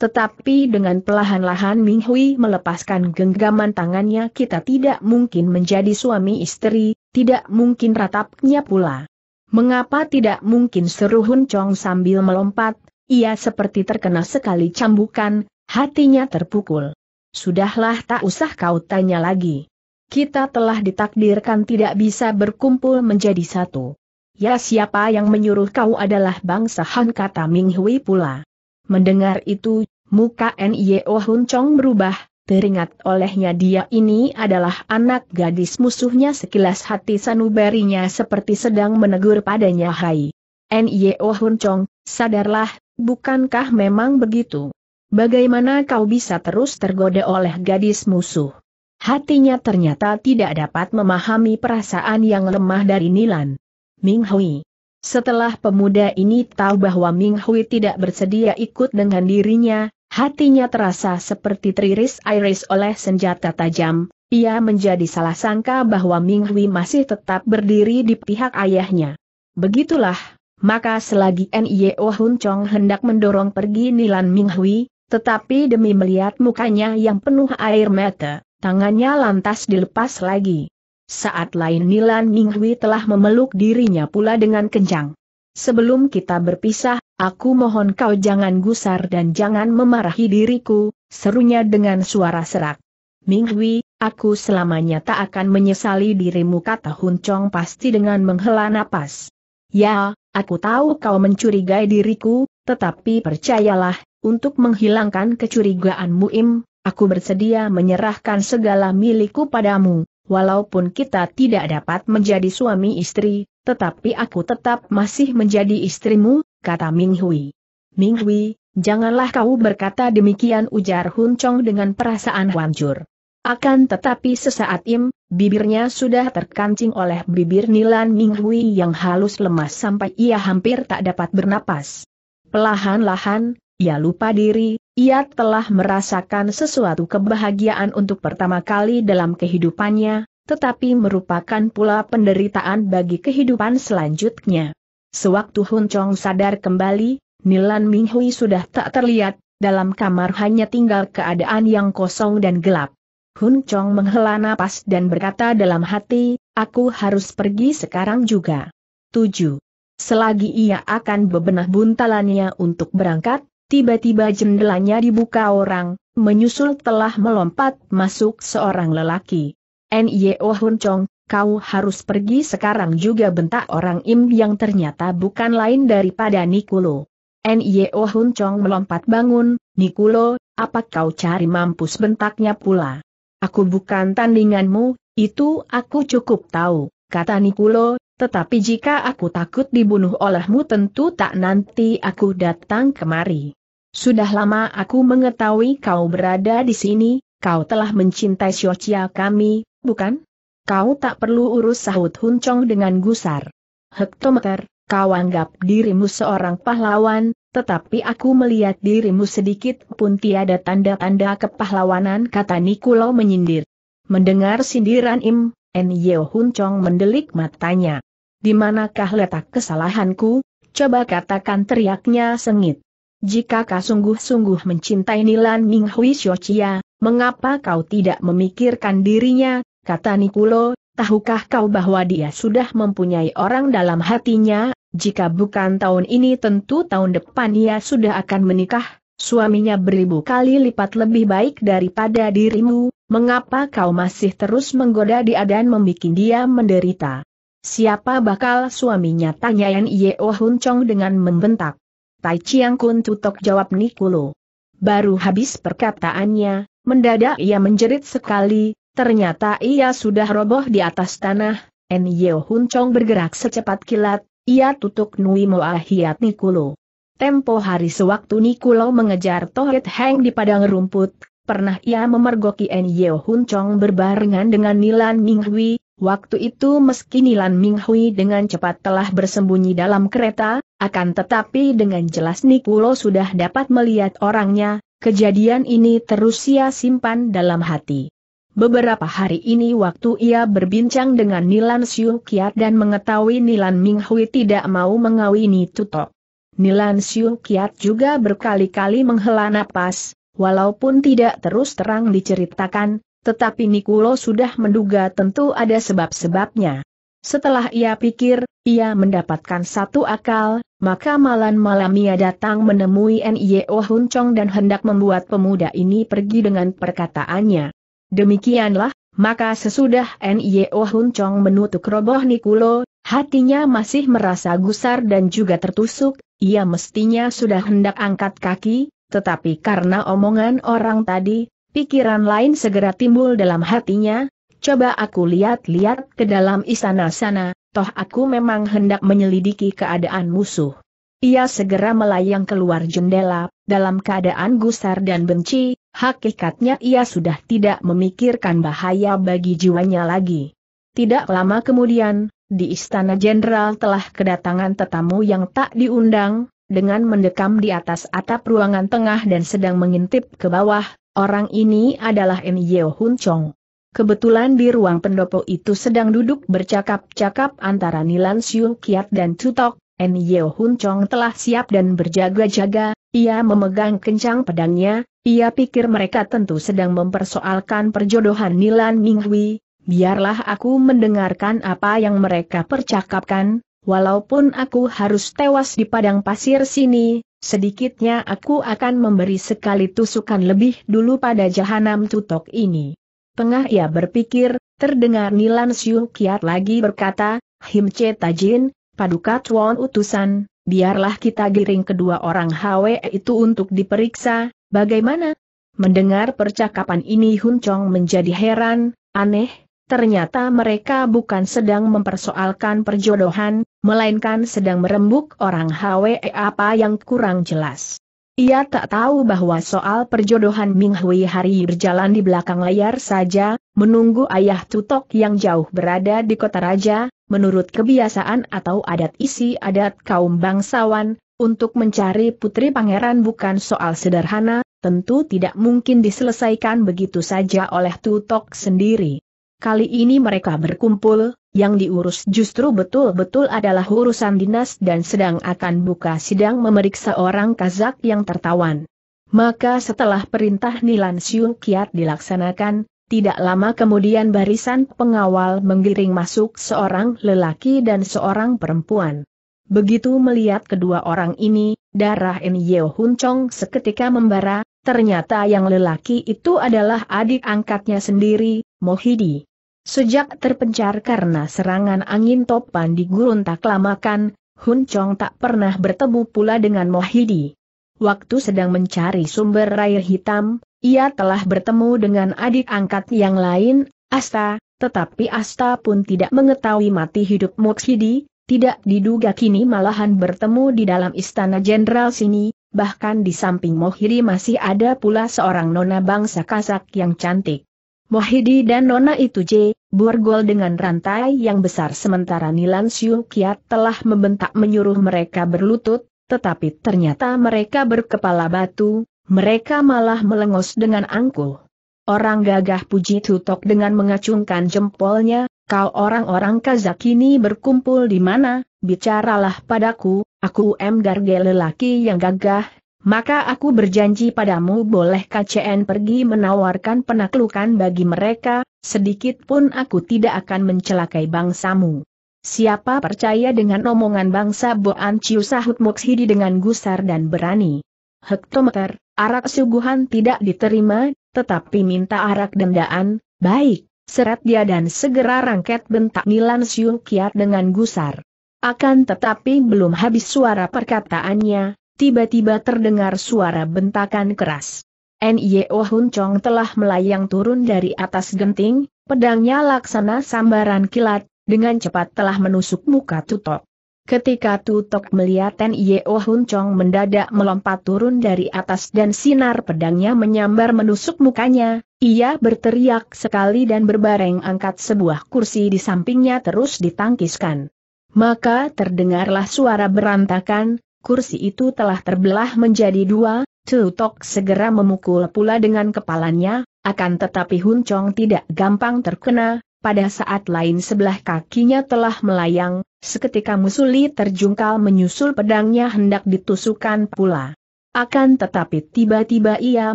Tetapi dengan pelahan lahan Ming Hui melepaskan genggaman tangannya kita tidak mungkin menjadi suami istri, tidak mungkin ratapnya pula. Mengapa tidak mungkin seru Hun Chong sambil melompat, ia seperti terkena sekali cambukan, hatinya terpukul. Sudahlah tak usah kau tanya lagi. Kita telah ditakdirkan tidak bisa berkumpul menjadi satu. Ya siapa yang menyuruh kau adalah bangsa Han kata Ming Hui pula. Mendengar itu, muka N.Y.O. Oh Hun Chong berubah, teringat olehnya dia ini adalah anak gadis musuhnya sekilas hati sanubarinya seperti sedang menegur padanya Hai. N.Y.O. Oh Hun Chong, sadarlah, bukankah memang begitu? Bagaimana kau bisa terus tergoda oleh gadis musuh? Hatinya ternyata tidak dapat memahami perasaan yang lemah dari Nilan. Ming Hui. Setelah pemuda ini tahu bahwa Ming Hui tidak bersedia ikut dengan dirinya, hatinya terasa seperti teriris iris oleh senjata tajam, ia menjadi salah sangka bahwa Ming Hui masih tetap berdiri di pihak ayahnya. Begitulah, maka selagi N.I.O. Hun Chong hendak mendorong pergi Nilan Ming Hui, tetapi demi melihat mukanya yang penuh air mata, tangannya lantas dilepas lagi. Saat lain Nilan Ninghui telah memeluk dirinya pula dengan kencang. Sebelum kita berpisah, aku mohon kau jangan gusar dan jangan memarahi diriku, serunya dengan suara serak. Minghui, aku selamanya tak akan menyesali dirimu kata Hun Chong pasti dengan menghela napas. Ya, aku tahu kau mencurigai diriku, tetapi percayalah, untuk menghilangkan kecurigaanmu im, aku bersedia menyerahkan segala milikku padamu. Walaupun kita tidak dapat menjadi suami istri, tetapi aku tetap masih menjadi istrimu, kata Ming Hui. Ming Hui, janganlah kau berkata demikian ujar Hun Chong dengan perasaan hancur. Akan tetapi sesaat im, bibirnya sudah terkancing oleh bibir nilan Ming Hui yang halus lemas sampai ia hampir tak dapat bernapas. Pelahan-lahan, ia lupa diri, ia telah merasakan sesuatu kebahagiaan untuk pertama kali dalam kehidupannya, tetapi merupakan pula penderitaan bagi kehidupan selanjutnya. Sewaktu Hun Chong sadar kembali, Nilan Minghui sudah tak terlihat, dalam kamar hanya tinggal keadaan yang kosong dan gelap. Hun Chong menghela napas dan berkata dalam hati, aku harus pergi sekarang juga. 7. Selagi ia akan bebenah buntalannya untuk berangkat, Tiba-tiba jendelanya dibuka orang, menyusul telah melompat masuk seorang lelaki. N.Y.O. Hun Chong, kau harus pergi sekarang juga bentak orang Im yang ternyata bukan lain daripada Nikulo. N.Y.O. Hun Chong melompat bangun, Nikulo, apa kau cari mampus bentaknya pula? Aku bukan tandinganmu, itu aku cukup tahu, kata Nikulo, tetapi jika aku takut dibunuh olehmu tentu tak nanti aku datang kemari. Sudah lama aku mengetahui kau berada di sini, kau telah mencintai Siocia kami, bukan? Kau tak perlu urus sahut Huncong dengan gusar. Hektometer, kau anggap dirimu seorang pahlawan, tetapi aku melihat dirimu sedikit pun tiada tanda-tanda kepahlawanan kata Nikulo menyindir. Mendengar sindiran Im, Hun Chong mendelik matanya. Di manakah letak kesalahanku? Coba katakan teriaknya sengit. Jika kau sungguh-sungguh mencintai Nilan Ming Hui Xiochia, mengapa kau tidak memikirkan dirinya, kata Nikulo, tahukah kau bahwa dia sudah mempunyai orang dalam hatinya, jika bukan tahun ini tentu tahun depan ia sudah akan menikah, suaminya beribu kali lipat lebih baik daripada dirimu, mengapa kau masih terus menggoda dia dan membuat dia menderita? Siapa bakal suaminya tanya Yan Yeo Hun Chong dengan membentak. Tai Chiang Kun tutok jawab Nikulo. Baru habis perkataannya, mendadak ia menjerit sekali, ternyata ia sudah roboh di atas tanah, En Yeo Hun Chong bergerak secepat kilat, ia tutup Nui Moa Hiat Nikulo. Tempo hari sewaktu Nikulo mengejar Tohit Heng di padang rumput, pernah ia memergoki En Yeo Hun Chong berbarengan dengan Nilan Minghui, Waktu itu meski Nilan Minghui dengan cepat telah bersembunyi dalam kereta, akan tetapi dengan jelas Nikulo sudah dapat melihat orangnya, kejadian ini terus ia simpan dalam hati. Beberapa hari ini waktu ia berbincang dengan Nilan Siu Kiat dan mengetahui Nilan Minghui tidak mau mengawini Tutok. Nilan Siu Kiat juga berkali-kali menghela napas, walaupun tidak terus terang diceritakan, tetapi Nikulo sudah menduga tentu ada sebab-sebabnya. Setelah ia pikir, ia mendapatkan satu akal, maka malam-malam ia datang menemui N.I.O. Hun dan hendak membuat pemuda ini pergi dengan perkataannya. Demikianlah, maka sesudah N.I.O. Hun Chong menutup roboh Nikulo, hatinya masih merasa gusar dan juga tertusuk, ia mestinya sudah hendak angkat kaki, tetapi karena omongan orang tadi, Pikiran lain segera timbul dalam hatinya, coba aku lihat-lihat ke dalam istana sana, toh aku memang hendak menyelidiki keadaan musuh. Ia segera melayang keluar jendela, dalam keadaan gusar dan benci, hakikatnya ia sudah tidak memikirkan bahaya bagi jiwanya lagi. Tidak lama kemudian, di istana jenderal telah kedatangan tetamu yang tak diundang, dengan mendekam di atas atap ruangan tengah dan sedang mengintip ke bawah, Orang ini adalah N. Yeo Hun Chong. Kebetulan di ruang pendopo itu sedang duduk bercakap-cakap antara Nilan Siu Kiat dan Tutok, N. Yeo Hun Chong telah siap dan berjaga-jaga, ia memegang kencang pedangnya, ia pikir mereka tentu sedang mempersoalkan perjodohan Nilan Minghui, biarlah aku mendengarkan apa yang mereka percakapkan, Walaupun aku harus tewas di padang pasir sini, Sedikitnya aku akan memberi sekali tusukan lebih dulu pada jahanam tutok ini. Tengah ia berpikir, terdengar Nilan Siu Kiat lagi berkata, Him Tajin, paduka tuan utusan, biarlah kita giring kedua orang HW itu untuk diperiksa, bagaimana? Mendengar percakapan ini Hun Chong menjadi heran, aneh, ternyata mereka bukan sedang mempersoalkan perjodohan, melainkan sedang merembuk orang HWE apa yang kurang jelas. Ia tak tahu bahwa soal perjodohan Ming Hui hari berjalan di belakang layar saja, menunggu ayah tutok yang jauh berada di kota raja, menurut kebiasaan atau adat isi adat kaum bangsawan, untuk mencari putri pangeran bukan soal sederhana, tentu tidak mungkin diselesaikan begitu saja oleh tutok sendiri. Kali ini mereka berkumpul, yang diurus justru betul-betul adalah urusan dinas dan sedang akan buka sidang memeriksa orang Kazak yang tertawan. Maka setelah perintah Nilan Siung Kiat dilaksanakan, tidak lama kemudian barisan pengawal menggiring masuk seorang lelaki dan seorang perempuan. Begitu melihat kedua orang ini, darah In Yeo Hun Chong seketika membara, ternyata yang lelaki itu adalah adik angkatnya sendiri, Mohidi. Sejak terpencar karena serangan angin topan di gurun tak lamakan, Hun Chong tak pernah bertemu pula dengan Mohidi. Waktu sedang mencari sumber raya hitam, ia telah bertemu dengan adik angkat yang lain, Asta, tetapi Asta pun tidak mengetahui mati hidup Mohidi, tidak diduga kini malahan bertemu di dalam istana jenderal sini, bahkan di samping Mohidi masih ada pula seorang nona bangsa kasak yang cantik. Mohidi dan Nona itu J, Borgol dengan rantai yang besar sementara Nilan Siu Kiat telah membentak menyuruh mereka berlutut, tetapi ternyata mereka berkepala batu, mereka malah melengos dengan angkuh. Orang gagah puji Tutok dengan mengacungkan jempolnya, kau orang-orang Kazak ini berkumpul di mana, bicaralah padaku, aku M. Gargel lelaki yang gagah, maka aku berjanji padamu boleh KCN pergi menawarkan penaklukan bagi mereka, sedikit pun aku tidak akan mencelakai bangsamu. Siapa percaya dengan omongan bangsa Boan Ciu sahut Moksidi dengan gusar dan berani. Hektometer, arak suguhan tidak diterima, tetapi minta arak dendaan, baik, serat dia dan segera rangket bentak Nilan Siu Kiat dengan gusar. Akan tetapi belum habis suara perkataannya, tiba-tiba terdengar suara bentakan keras. N.Y.O. Hun Chong telah melayang turun dari atas genting, pedangnya laksana sambaran kilat, dengan cepat telah menusuk muka Tutok. Ketika Tutok melihat N.Y.O. Hun Chong mendadak melompat turun dari atas dan sinar pedangnya menyambar menusuk mukanya, ia berteriak sekali dan berbareng angkat sebuah kursi di sampingnya terus ditangkiskan. Maka terdengarlah suara berantakan, kursi itu telah terbelah menjadi dua, Tutok segera memukul pula dengan kepalanya, akan tetapi Hun Chong tidak gampang terkena, pada saat lain sebelah kakinya telah melayang, seketika Musuli terjungkal menyusul pedangnya hendak ditusukan pula. Akan tetapi tiba-tiba ia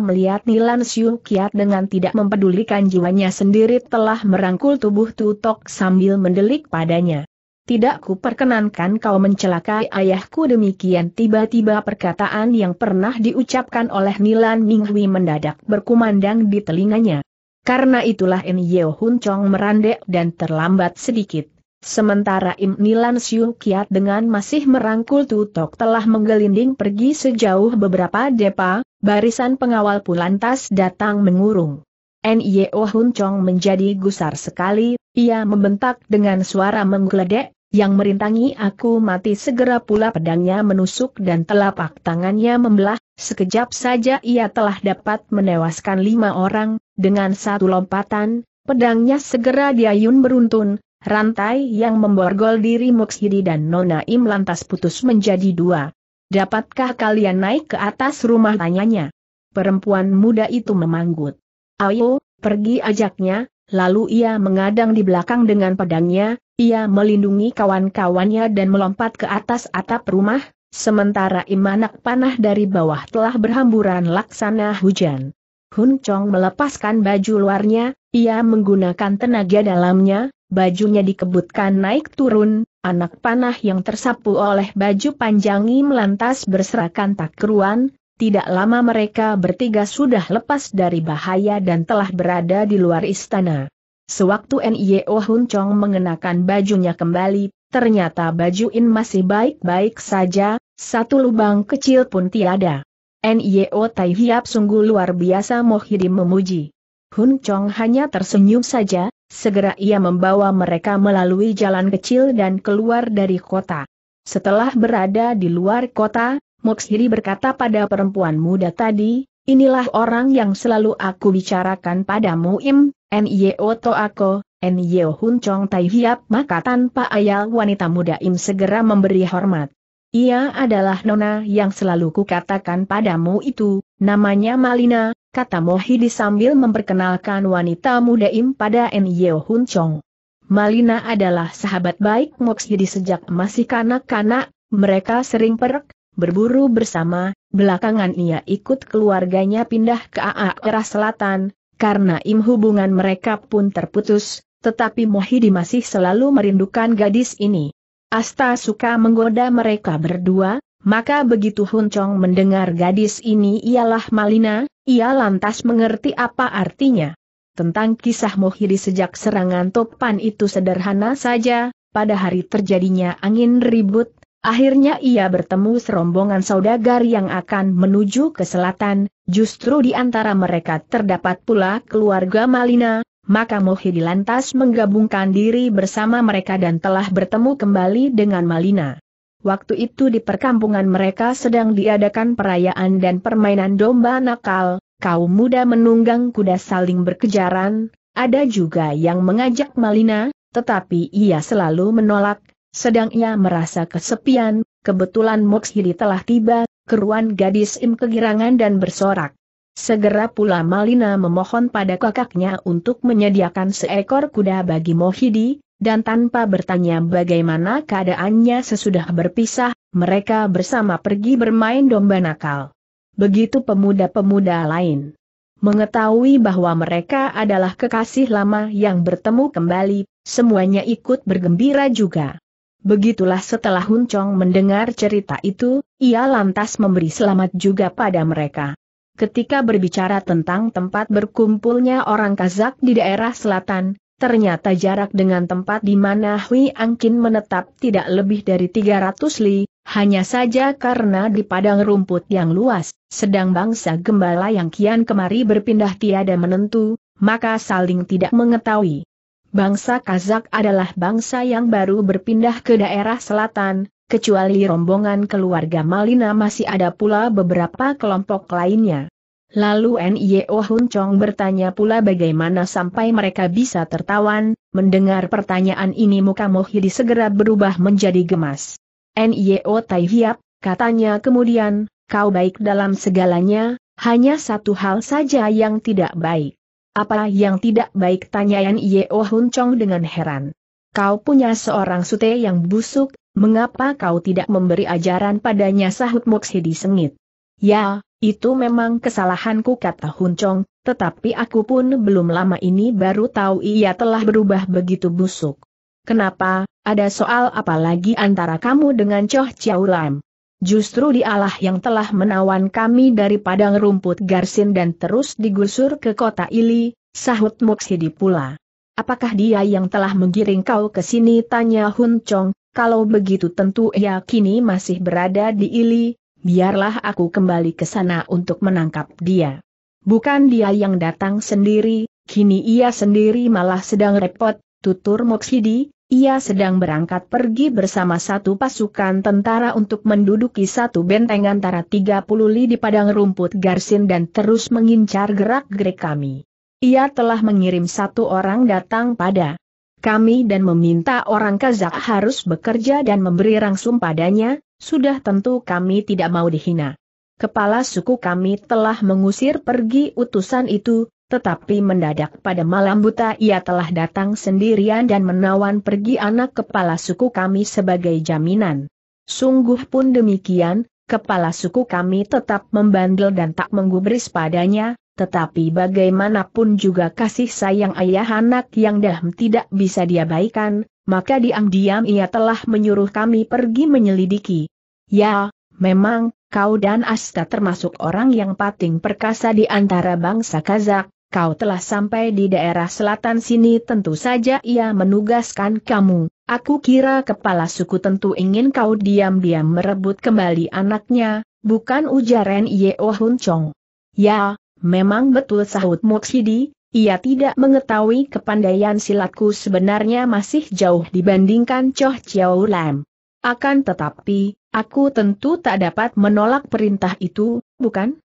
melihat Nilan Siu Kiat dengan tidak mempedulikan jiwanya sendiri telah merangkul tubuh Tutok sambil mendelik padanya tidak kuperkenankan kau mencelakai ayahku demikian tiba-tiba perkataan yang pernah diucapkan oleh Nilan Minghui mendadak berkumandang di telinganya. Karena itulah In Yeo Hun Chong merandek dan terlambat sedikit. Sementara Im Nilan Siu Kiat dengan masih merangkul tutok telah menggelinding pergi sejauh beberapa depa, barisan pengawal pulantas datang mengurung. N.I.O. Hun Chong menjadi gusar sekali, ia membentak dengan suara menggeledek, yang merintangi aku mati segera pula pedangnya menusuk dan telapak tangannya membelah, sekejap saja ia telah dapat menewaskan lima orang, dengan satu lompatan, pedangnya segera diayun beruntun, rantai yang memborgol diri Mukshidi dan Nonaim lantas putus menjadi dua. Dapatkah kalian naik ke atas rumah tanyanya? Perempuan muda itu memanggut. Ayo, pergi ajaknya, lalu ia mengadang di belakang dengan pedangnya, ia melindungi kawan-kawannya dan melompat ke atas atap rumah, sementara imanak panah dari bawah telah berhamburan laksana hujan. Hun Chong melepaskan baju luarnya, ia menggunakan tenaga dalamnya, bajunya dikebutkan naik turun, anak panah yang tersapu oleh baju panjangi melantas berserakan tak keruan. tidak lama mereka bertiga sudah lepas dari bahaya dan telah berada di luar istana. Sewaktu Nio oh Hun Chong mengenakan bajunya kembali, ternyata baju In masih baik-baik saja, satu lubang kecil pun tiada. Nio oh Tai Hiap sungguh luar biasa Mohidi memuji. Hun Chong hanya tersenyum saja, segera ia membawa mereka melalui jalan kecil dan keluar dari kota. Setelah berada di luar kota, Mokshiri berkata pada perempuan muda tadi, Inilah orang yang selalu aku bicarakan padamu Im, N.Y.O. Toako, N.Y.O. Hun Chong Tai Hiap maka tanpa ayal wanita muda Im segera memberi hormat. Ia adalah nona yang selalu kukatakan padamu itu, namanya Malina, kata Mohi sambil memperkenalkan wanita muda Im pada N.Y.O. Hun Chong. Malina adalah sahabat baik jadi sejak masih kanak-kanak, mereka sering perk, berburu bersama, belakangan ia ikut keluarganya pindah ke arah Selatan, karena im hubungan mereka pun terputus, tetapi Mohidi masih selalu merindukan gadis ini. Asta suka menggoda mereka berdua, maka begitu Hun Chong mendengar gadis ini ialah Malina, ia lantas mengerti apa artinya. Tentang kisah Mohidi sejak serangan topan itu sederhana saja, pada hari terjadinya angin ribut, Akhirnya ia bertemu serombongan saudagar yang akan menuju ke selatan, justru di antara mereka terdapat pula keluarga Malina, maka Mohidi lantas menggabungkan diri bersama mereka dan telah bertemu kembali dengan Malina. Waktu itu di perkampungan mereka sedang diadakan perayaan dan permainan domba nakal, kaum muda menunggang kuda saling berkejaran, ada juga yang mengajak Malina, tetapi ia selalu menolak, sedang ia merasa kesepian, kebetulan Moksili telah tiba, keruan gadis Im kegirangan dan bersorak. Segera pula Malina memohon pada kakaknya untuk menyediakan seekor kuda bagi Mohidi, dan tanpa bertanya bagaimana keadaannya sesudah berpisah, mereka bersama pergi bermain domba nakal. Begitu pemuda-pemuda lain mengetahui bahwa mereka adalah kekasih lama yang bertemu kembali, semuanya ikut bergembira juga. Begitulah setelah Hun Chong mendengar cerita itu, ia lantas memberi selamat juga pada mereka. Ketika berbicara tentang tempat berkumpulnya orang Kazak di daerah selatan, ternyata jarak dengan tempat di mana Hui Angkin menetap tidak lebih dari 300 li, hanya saja karena di padang rumput yang luas, sedang bangsa gembala yang kian kemari berpindah tiada menentu, maka saling tidak mengetahui. Bangsa Kazak adalah bangsa yang baru berpindah ke daerah selatan, kecuali rombongan keluarga Malina masih ada pula beberapa kelompok lainnya. Lalu N.I.O. E oh Hun Chong bertanya pula bagaimana sampai mereka bisa tertawan, mendengar pertanyaan ini muka Mohidi segera berubah menjadi gemas. N.I.O. E oh tai Hiap, katanya kemudian, kau baik dalam segalanya, hanya satu hal saja yang tidak baik. Apa yang tidak baik tanyaan Yeo Hun Chong dengan heran. Kau punya seorang sute yang busuk, mengapa kau tidak memberi ajaran padanya sahut di sengit. Ya, itu memang kesalahanku kata Hun Chong, tetapi aku pun belum lama ini baru tahu ia telah berubah begitu busuk. Kenapa, ada soal apa lagi antara kamu dengan Choh Chiaulam? Justru dialah yang telah menawan kami dari padang rumput Garsin dan terus digusur ke kota Ili, sahut Muksidi pula. Apakah dia yang telah menggiring kau ke sini tanya Hun Chong, kalau begitu tentu ia kini masih berada di Ili, biarlah aku kembali ke sana untuk menangkap dia. Bukan dia yang datang sendiri, kini ia sendiri malah sedang repot, tutur Moksidi, ia sedang berangkat pergi bersama satu pasukan tentara untuk menduduki satu benteng antara 30 li di padang rumput Garsin dan terus mengincar gerak-gerik kami. Ia telah mengirim satu orang datang pada kami dan meminta orang Kazak harus bekerja dan memberi rangsum padanya, sudah tentu kami tidak mau dihina. Kepala suku kami telah mengusir pergi utusan itu, tetapi mendadak pada malam buta ia telah datang sendirian dan menawan pergi anak kepala suku kami sebagai jaminan. Sungguh pun demikian, kepala suku kami tetap membandel dan tak menggubris padanya, tetapi bagaimanapun juga kasih sayang ayah anak yang dah tidak bisa diabaikan, maka diam-diam ia telah menyuruh kami pergi menyelidiki. Ya, memang, kau dan Asta termasuk orang yang pating perkasa di antara bangsa Kazak, kau telah sampai di daerah selatan sini tentu saja ia menugaskan kamu, aku kira kepala suku tentu ingin kau diam-diam merebut kembali anaknya, bukan ujaran Yeo Hun Chong. Ya, memang betul sahut Moksidi, ia tidak mengetahui kepandaian silatku sebenarnya masih jauh dibandingkan Choh Chiao Lam. Akan tetapi, aku tentu tak dapat menolak perintah itu, bukan?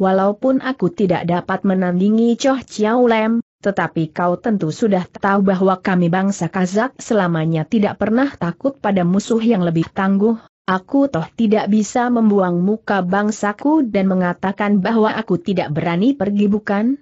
Walaupun aku tidak dapat menandingi Choh Chiao Lem, tetapi kau tentu sudah tahu bahwa kami bangsa Kazak selamanya tidak pernah takut pada musuh yang lebih tangguh. Aku toh tidak bisa membuang muka bangsaku dan mengatakan bahwa aku tidak berani pergi bukan?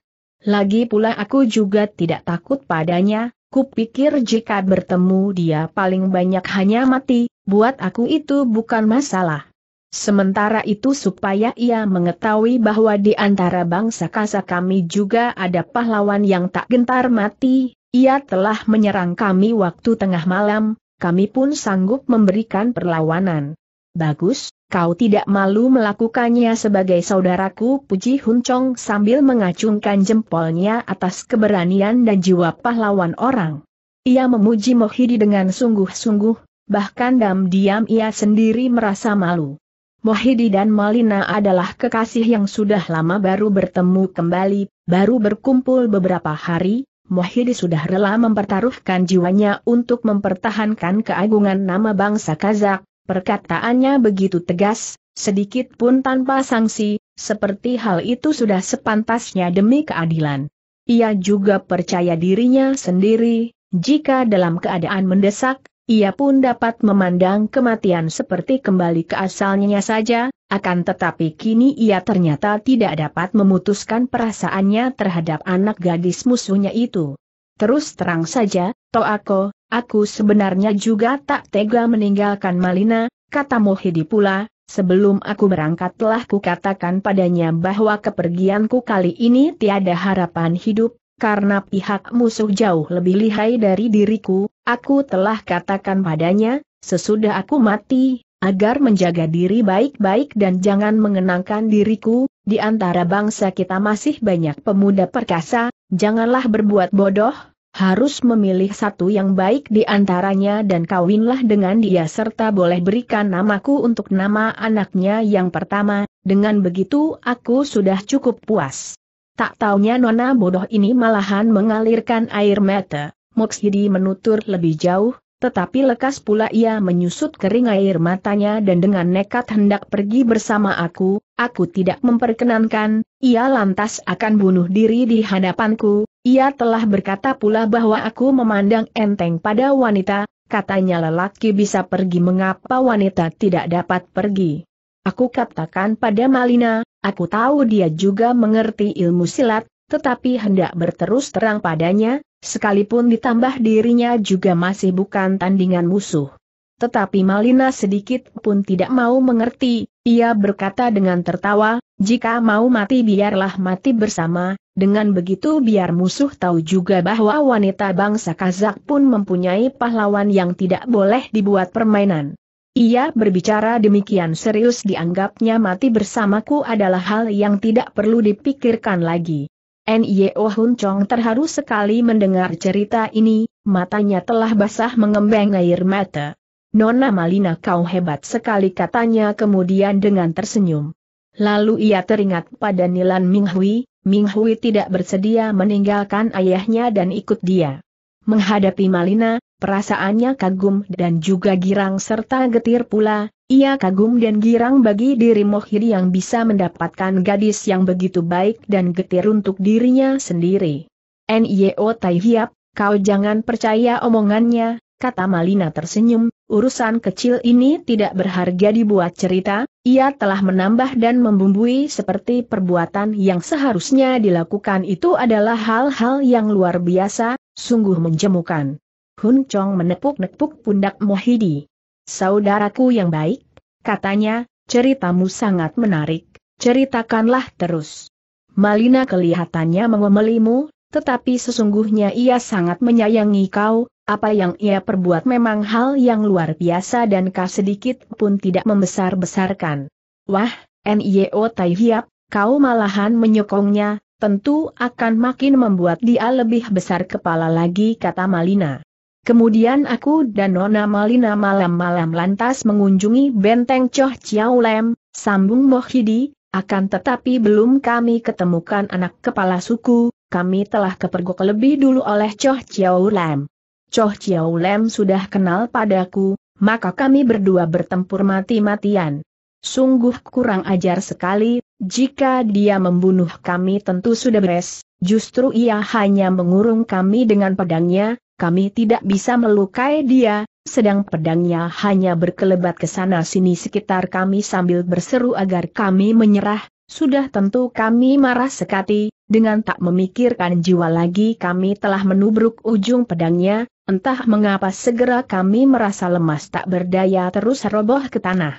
Lagi pula aku juga tidak takut padanya, kupikir jika bertemu dia paling banyak hanya mati, buat aku itu bukan masalah. Sementara itu supaya ia mengetahui bahwa di antara bangsa kasa kami juga ada pahlawan yang tak gentar mati, ia telah menyerang kami waktu tengah malam, kami pun sanggup memberikan perlawanan. Bagus, kau tidak malu melakukannya sebagai saudaraku puji Hun Chong sambil mengacungkan jempolnya atas keberanian dan jiwa pahlawan orang. Ia memuji Mohidi dengan sungguh-sungguh, bahkan dam-diam ia sendiri merasa malu. Mohidi dan Malina adalah kekasih yang sudah lama baru bertemu kembali, baru berkumpul beberapa hari, Mohidi sudah rela mempertaruhkan jiwanya untuk mempertahankan keagungan nama bangsa Kazak, perkataannya begitu tegas, sedikit pun tanpa sanksi, seperti hal itu sudah sepantasnya demi keadilan. Ia juga percaya dirinya sendiri, jika dalam keadaan mendesak, ia pun dapat memandang kematian seperti kembali ke asalnya saja, akan tetapi kini ia ternyata tidak dapat memutuskan perasaannya terhadap anak gadis musuhnya itu. Terus terang saja, Toako, aku sebenarnya juga tak tega meninggalkan Malina, kata Mohidi pula, Sebelum aku berangkat telah kukatakan padanya bahwa kepergianku kali ini tiada harapan hidup, karena pihak musuh jauh lebih lihai dari diriku, aku telah katakan padanya, sesudah aku mati, agar menjaga diri baik-baik dan jangan mengenangkan diriku, di antara bangsa kita masih banyak pemuda perkasa, janganlah berbuat bodoh, harus memilih satu yang baik di antaranya dan kawinlah dengan dia serta boleh berikan namaku untuk nama anaknya yang pertama, dengan begitu aku sudah cukup puas. Tak taunya nona bodoh ini malahan mengalirkan air mata. Moksidi menutur lebih jauh, tetapi lekas pula ia menyusut kering air matanya dan dengan nekat hendak pergi bersama aku, aku tidak memperkenankan, ia lantas akan bunuh diri di hadapanku, ia telah berkata pula bahwa aku memandang enteng pada wanita, katanya lelaki bisa pergi mengapa wanita tidak dapat pergi. Aku katakan pada Malina, Aku tahu dia juga mengerti ilmu silat, tetapi hendak berterus terang padanya, sekalipun ditambah dirinya juga masih bukan tandingan musuh. Tetapi Malina sedikit pun tidak mau mengerti, ia berkata dengan tertawa, jika mau mati biarlah mati bersama, dengan begitu biar musuh tahu juga bahwa wanita bangsa Kazak pun mempunyai pahlawan yang tidak boleh dibuat permainan. Ia berbicara demikian serius dianggapnya mati bersamaku adalah hal yang tidak perlu dipikirkan lagi. N.Y.O. Hun Chong terharu sekali mendengar cerita ini, matanya telah basah mengembang air mata. Nona Malina kau hebat sekali katanya kemudian dengan tersenyum. Lalu ia teringat pada Nilan Minghui, Minghui tidak bersedia meninggalkan ayahnya dan ikut dia. Menghadapi Malina, perasaannya kagum dan juga girang serta getir pula, ia kagum dan girang bagi diri Mohiri yang bisa mendapatkan gadis yang begitu baik dan getir untuk dirinya sendiri. Nyo Tai Hiap, kau jangan percaya omongannya, kata Malina tersenyum, urusan kecil ini tidak berharga dibuat cerita, ia telah menambah dan membumbui seperti perbuatan yang seharusnya dilakukan itu adalah hal-hal yang luar biasa, sungguh menjemukan. Hun Chong menepuk-nepuk pundak Mohidi. Saudaraku yang baik, katanya, ceritamu sangat menarik, ceritakanlah terus. Malina kelihatannya mengomelimu, tetapi sesungguhnya ia sangat menyayangi kau, apa yang ia perbuat memang hal yang luar biasa dan kau sedikit pun tidak membesar-besarkan. Wah, N.I.O. Tai Hiap, kau malahan menyokongnya, tentu akan makin membuat dia lebih besar kepala lagi kata Malina. Kemudian aku dan Nona Malina malam-malam lantas mengunjungi benteng Choh Chiao Lem, sambung Mohidi, akan tetapi belum kami ketemukan anak kepala suku, kami telah kepergok lebih dulu oleh Choh Chiao Lem. Choh Chiao Lem sudah kenal padaku, maka kami berdua bertempur mati-matian. Sungguh kurang ajar sekali, jika dia membunuh kami tentu sudah beres, justru ia hanya mengurung kami dengan pedangnya, kami tidak bisa melukai dia, sedang pedangnya hanya berkelebat ke sana-sini sekitar kami sambil berseru agar kami menyerah, sudah tentu kami marah sekati, dengan tak memikirkan jiwa lagi kami telah menubruk ujung pedangnya, entah mengapa segera kami merasa lemas tak berdaya terus roboh ke tanah.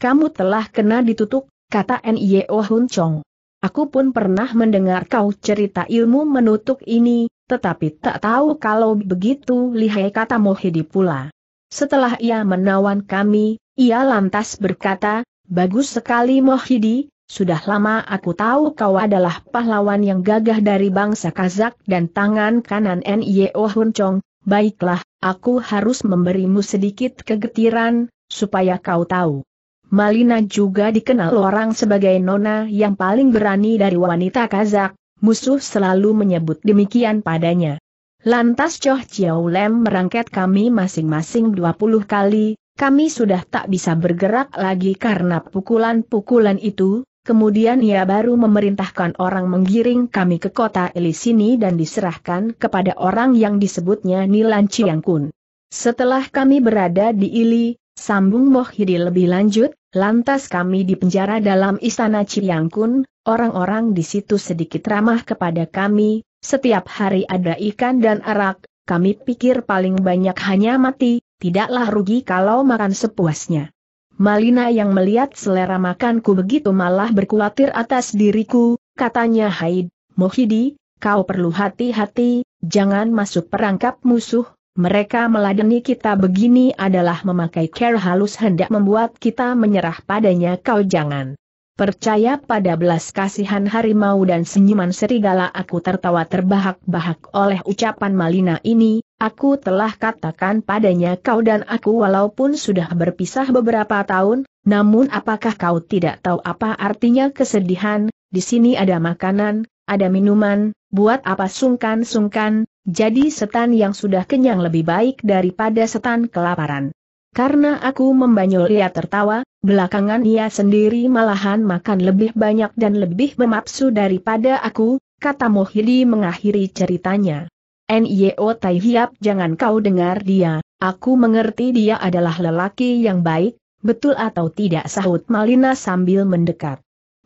Kamu telah kena ditutup, kata N.I.O. Hun Chong. Aku pun pernah mendengar kau cerita ilmu menutup ini, tetapi tak tahu kalau begitu lihai kata Mohidi pula. Setelah ia menawan kami, ia lantas berkata, Bagus sekali Mohidi, sudah lama aku tahu kau adalah pahlawan yang gagah dari bangsa Kazak dan tangan kanan N.Y.O. E oh Hun baiklah, aku harus memberimu sedikit kegetiran, supaya kau tahu. Malina juga dikenal orang sebagai nona yang paling berani dari wanita Kazak, musuh selalu menyebut demikian padanya. Lantas Choh Chiao Lem merangket kami masing-masing 20 kali, kami sudah tak bisa bergerak lagi karena pukulan-pukulan itu, kemudian ia baru memerintahkan orang menggiring kami ke kota Elisini dan diserahkan kepada orang yang disebutnya Nilan Kun. Setelah kami berada di Ili, sambung Mohidi lebih lanjut, lantas kami dipenjara dalam istana Kun, Orang-orang di situ sedikit ramah kepada kami, setiap hari ada ikan dan arak, kami pikir paling banyak hanya mati, tidaklah rugi kalau makan sepuasnya. Malina yang melihat selera makanku begitu malah berkhawatir atas diriku, katanya Haid, Mohidi, kau perlu hati-hati, jangan masuk perangkap musuh, mereka meladeni kita begini adalah memakai care halus hendak membuat kita menyerah padanya kau jangan. Percaya pada belas kasihan harimau dan senyuman serigala aku tertawa terbahak-bahak oleh ucapan Malina ini, aku telah katakan padanya kau dan aku walaupun sudah berpisah beberapa tahun, namun apakah kau tidak tahu apa artinya kesedihan, di sini ada makanan, ada minuman, buat apa sungkan-sungkan, jadi setan yang sudah kenyang lebih baik daripada setan kelaparan. Karena aku membanyol ia tertawa, Belakangan dia sendiri malahan makan lebih banyak dan lebih memapsu daripada aku, kata Mohidi mengakhiri ceritanya. Nyo Tai Hiap jangan kau dengar dia, aku mengerti dia adalah lelaki yang baik, betul atau tidak sahut Malina sambil mendekat.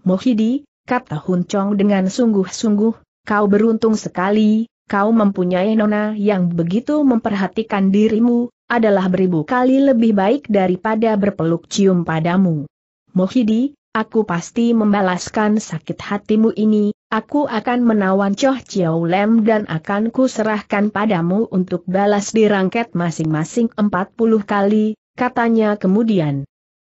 Mohidi, kata Hun Chong dengan sungguh-sungguh, kau beruntung sekali, kau mempunyai nona yang begitu memperhatikan dirimu, adalah beribu kali lebih baik daripada berpeluk cium padamu. Mohidi, aku pasti membalaskan sakit hatimu ini, aku akan menawan Choh Chiao Lem dan akan kuserahkan padamu untuk balas dirangket masing-masing 40 kali, katanya kemudian.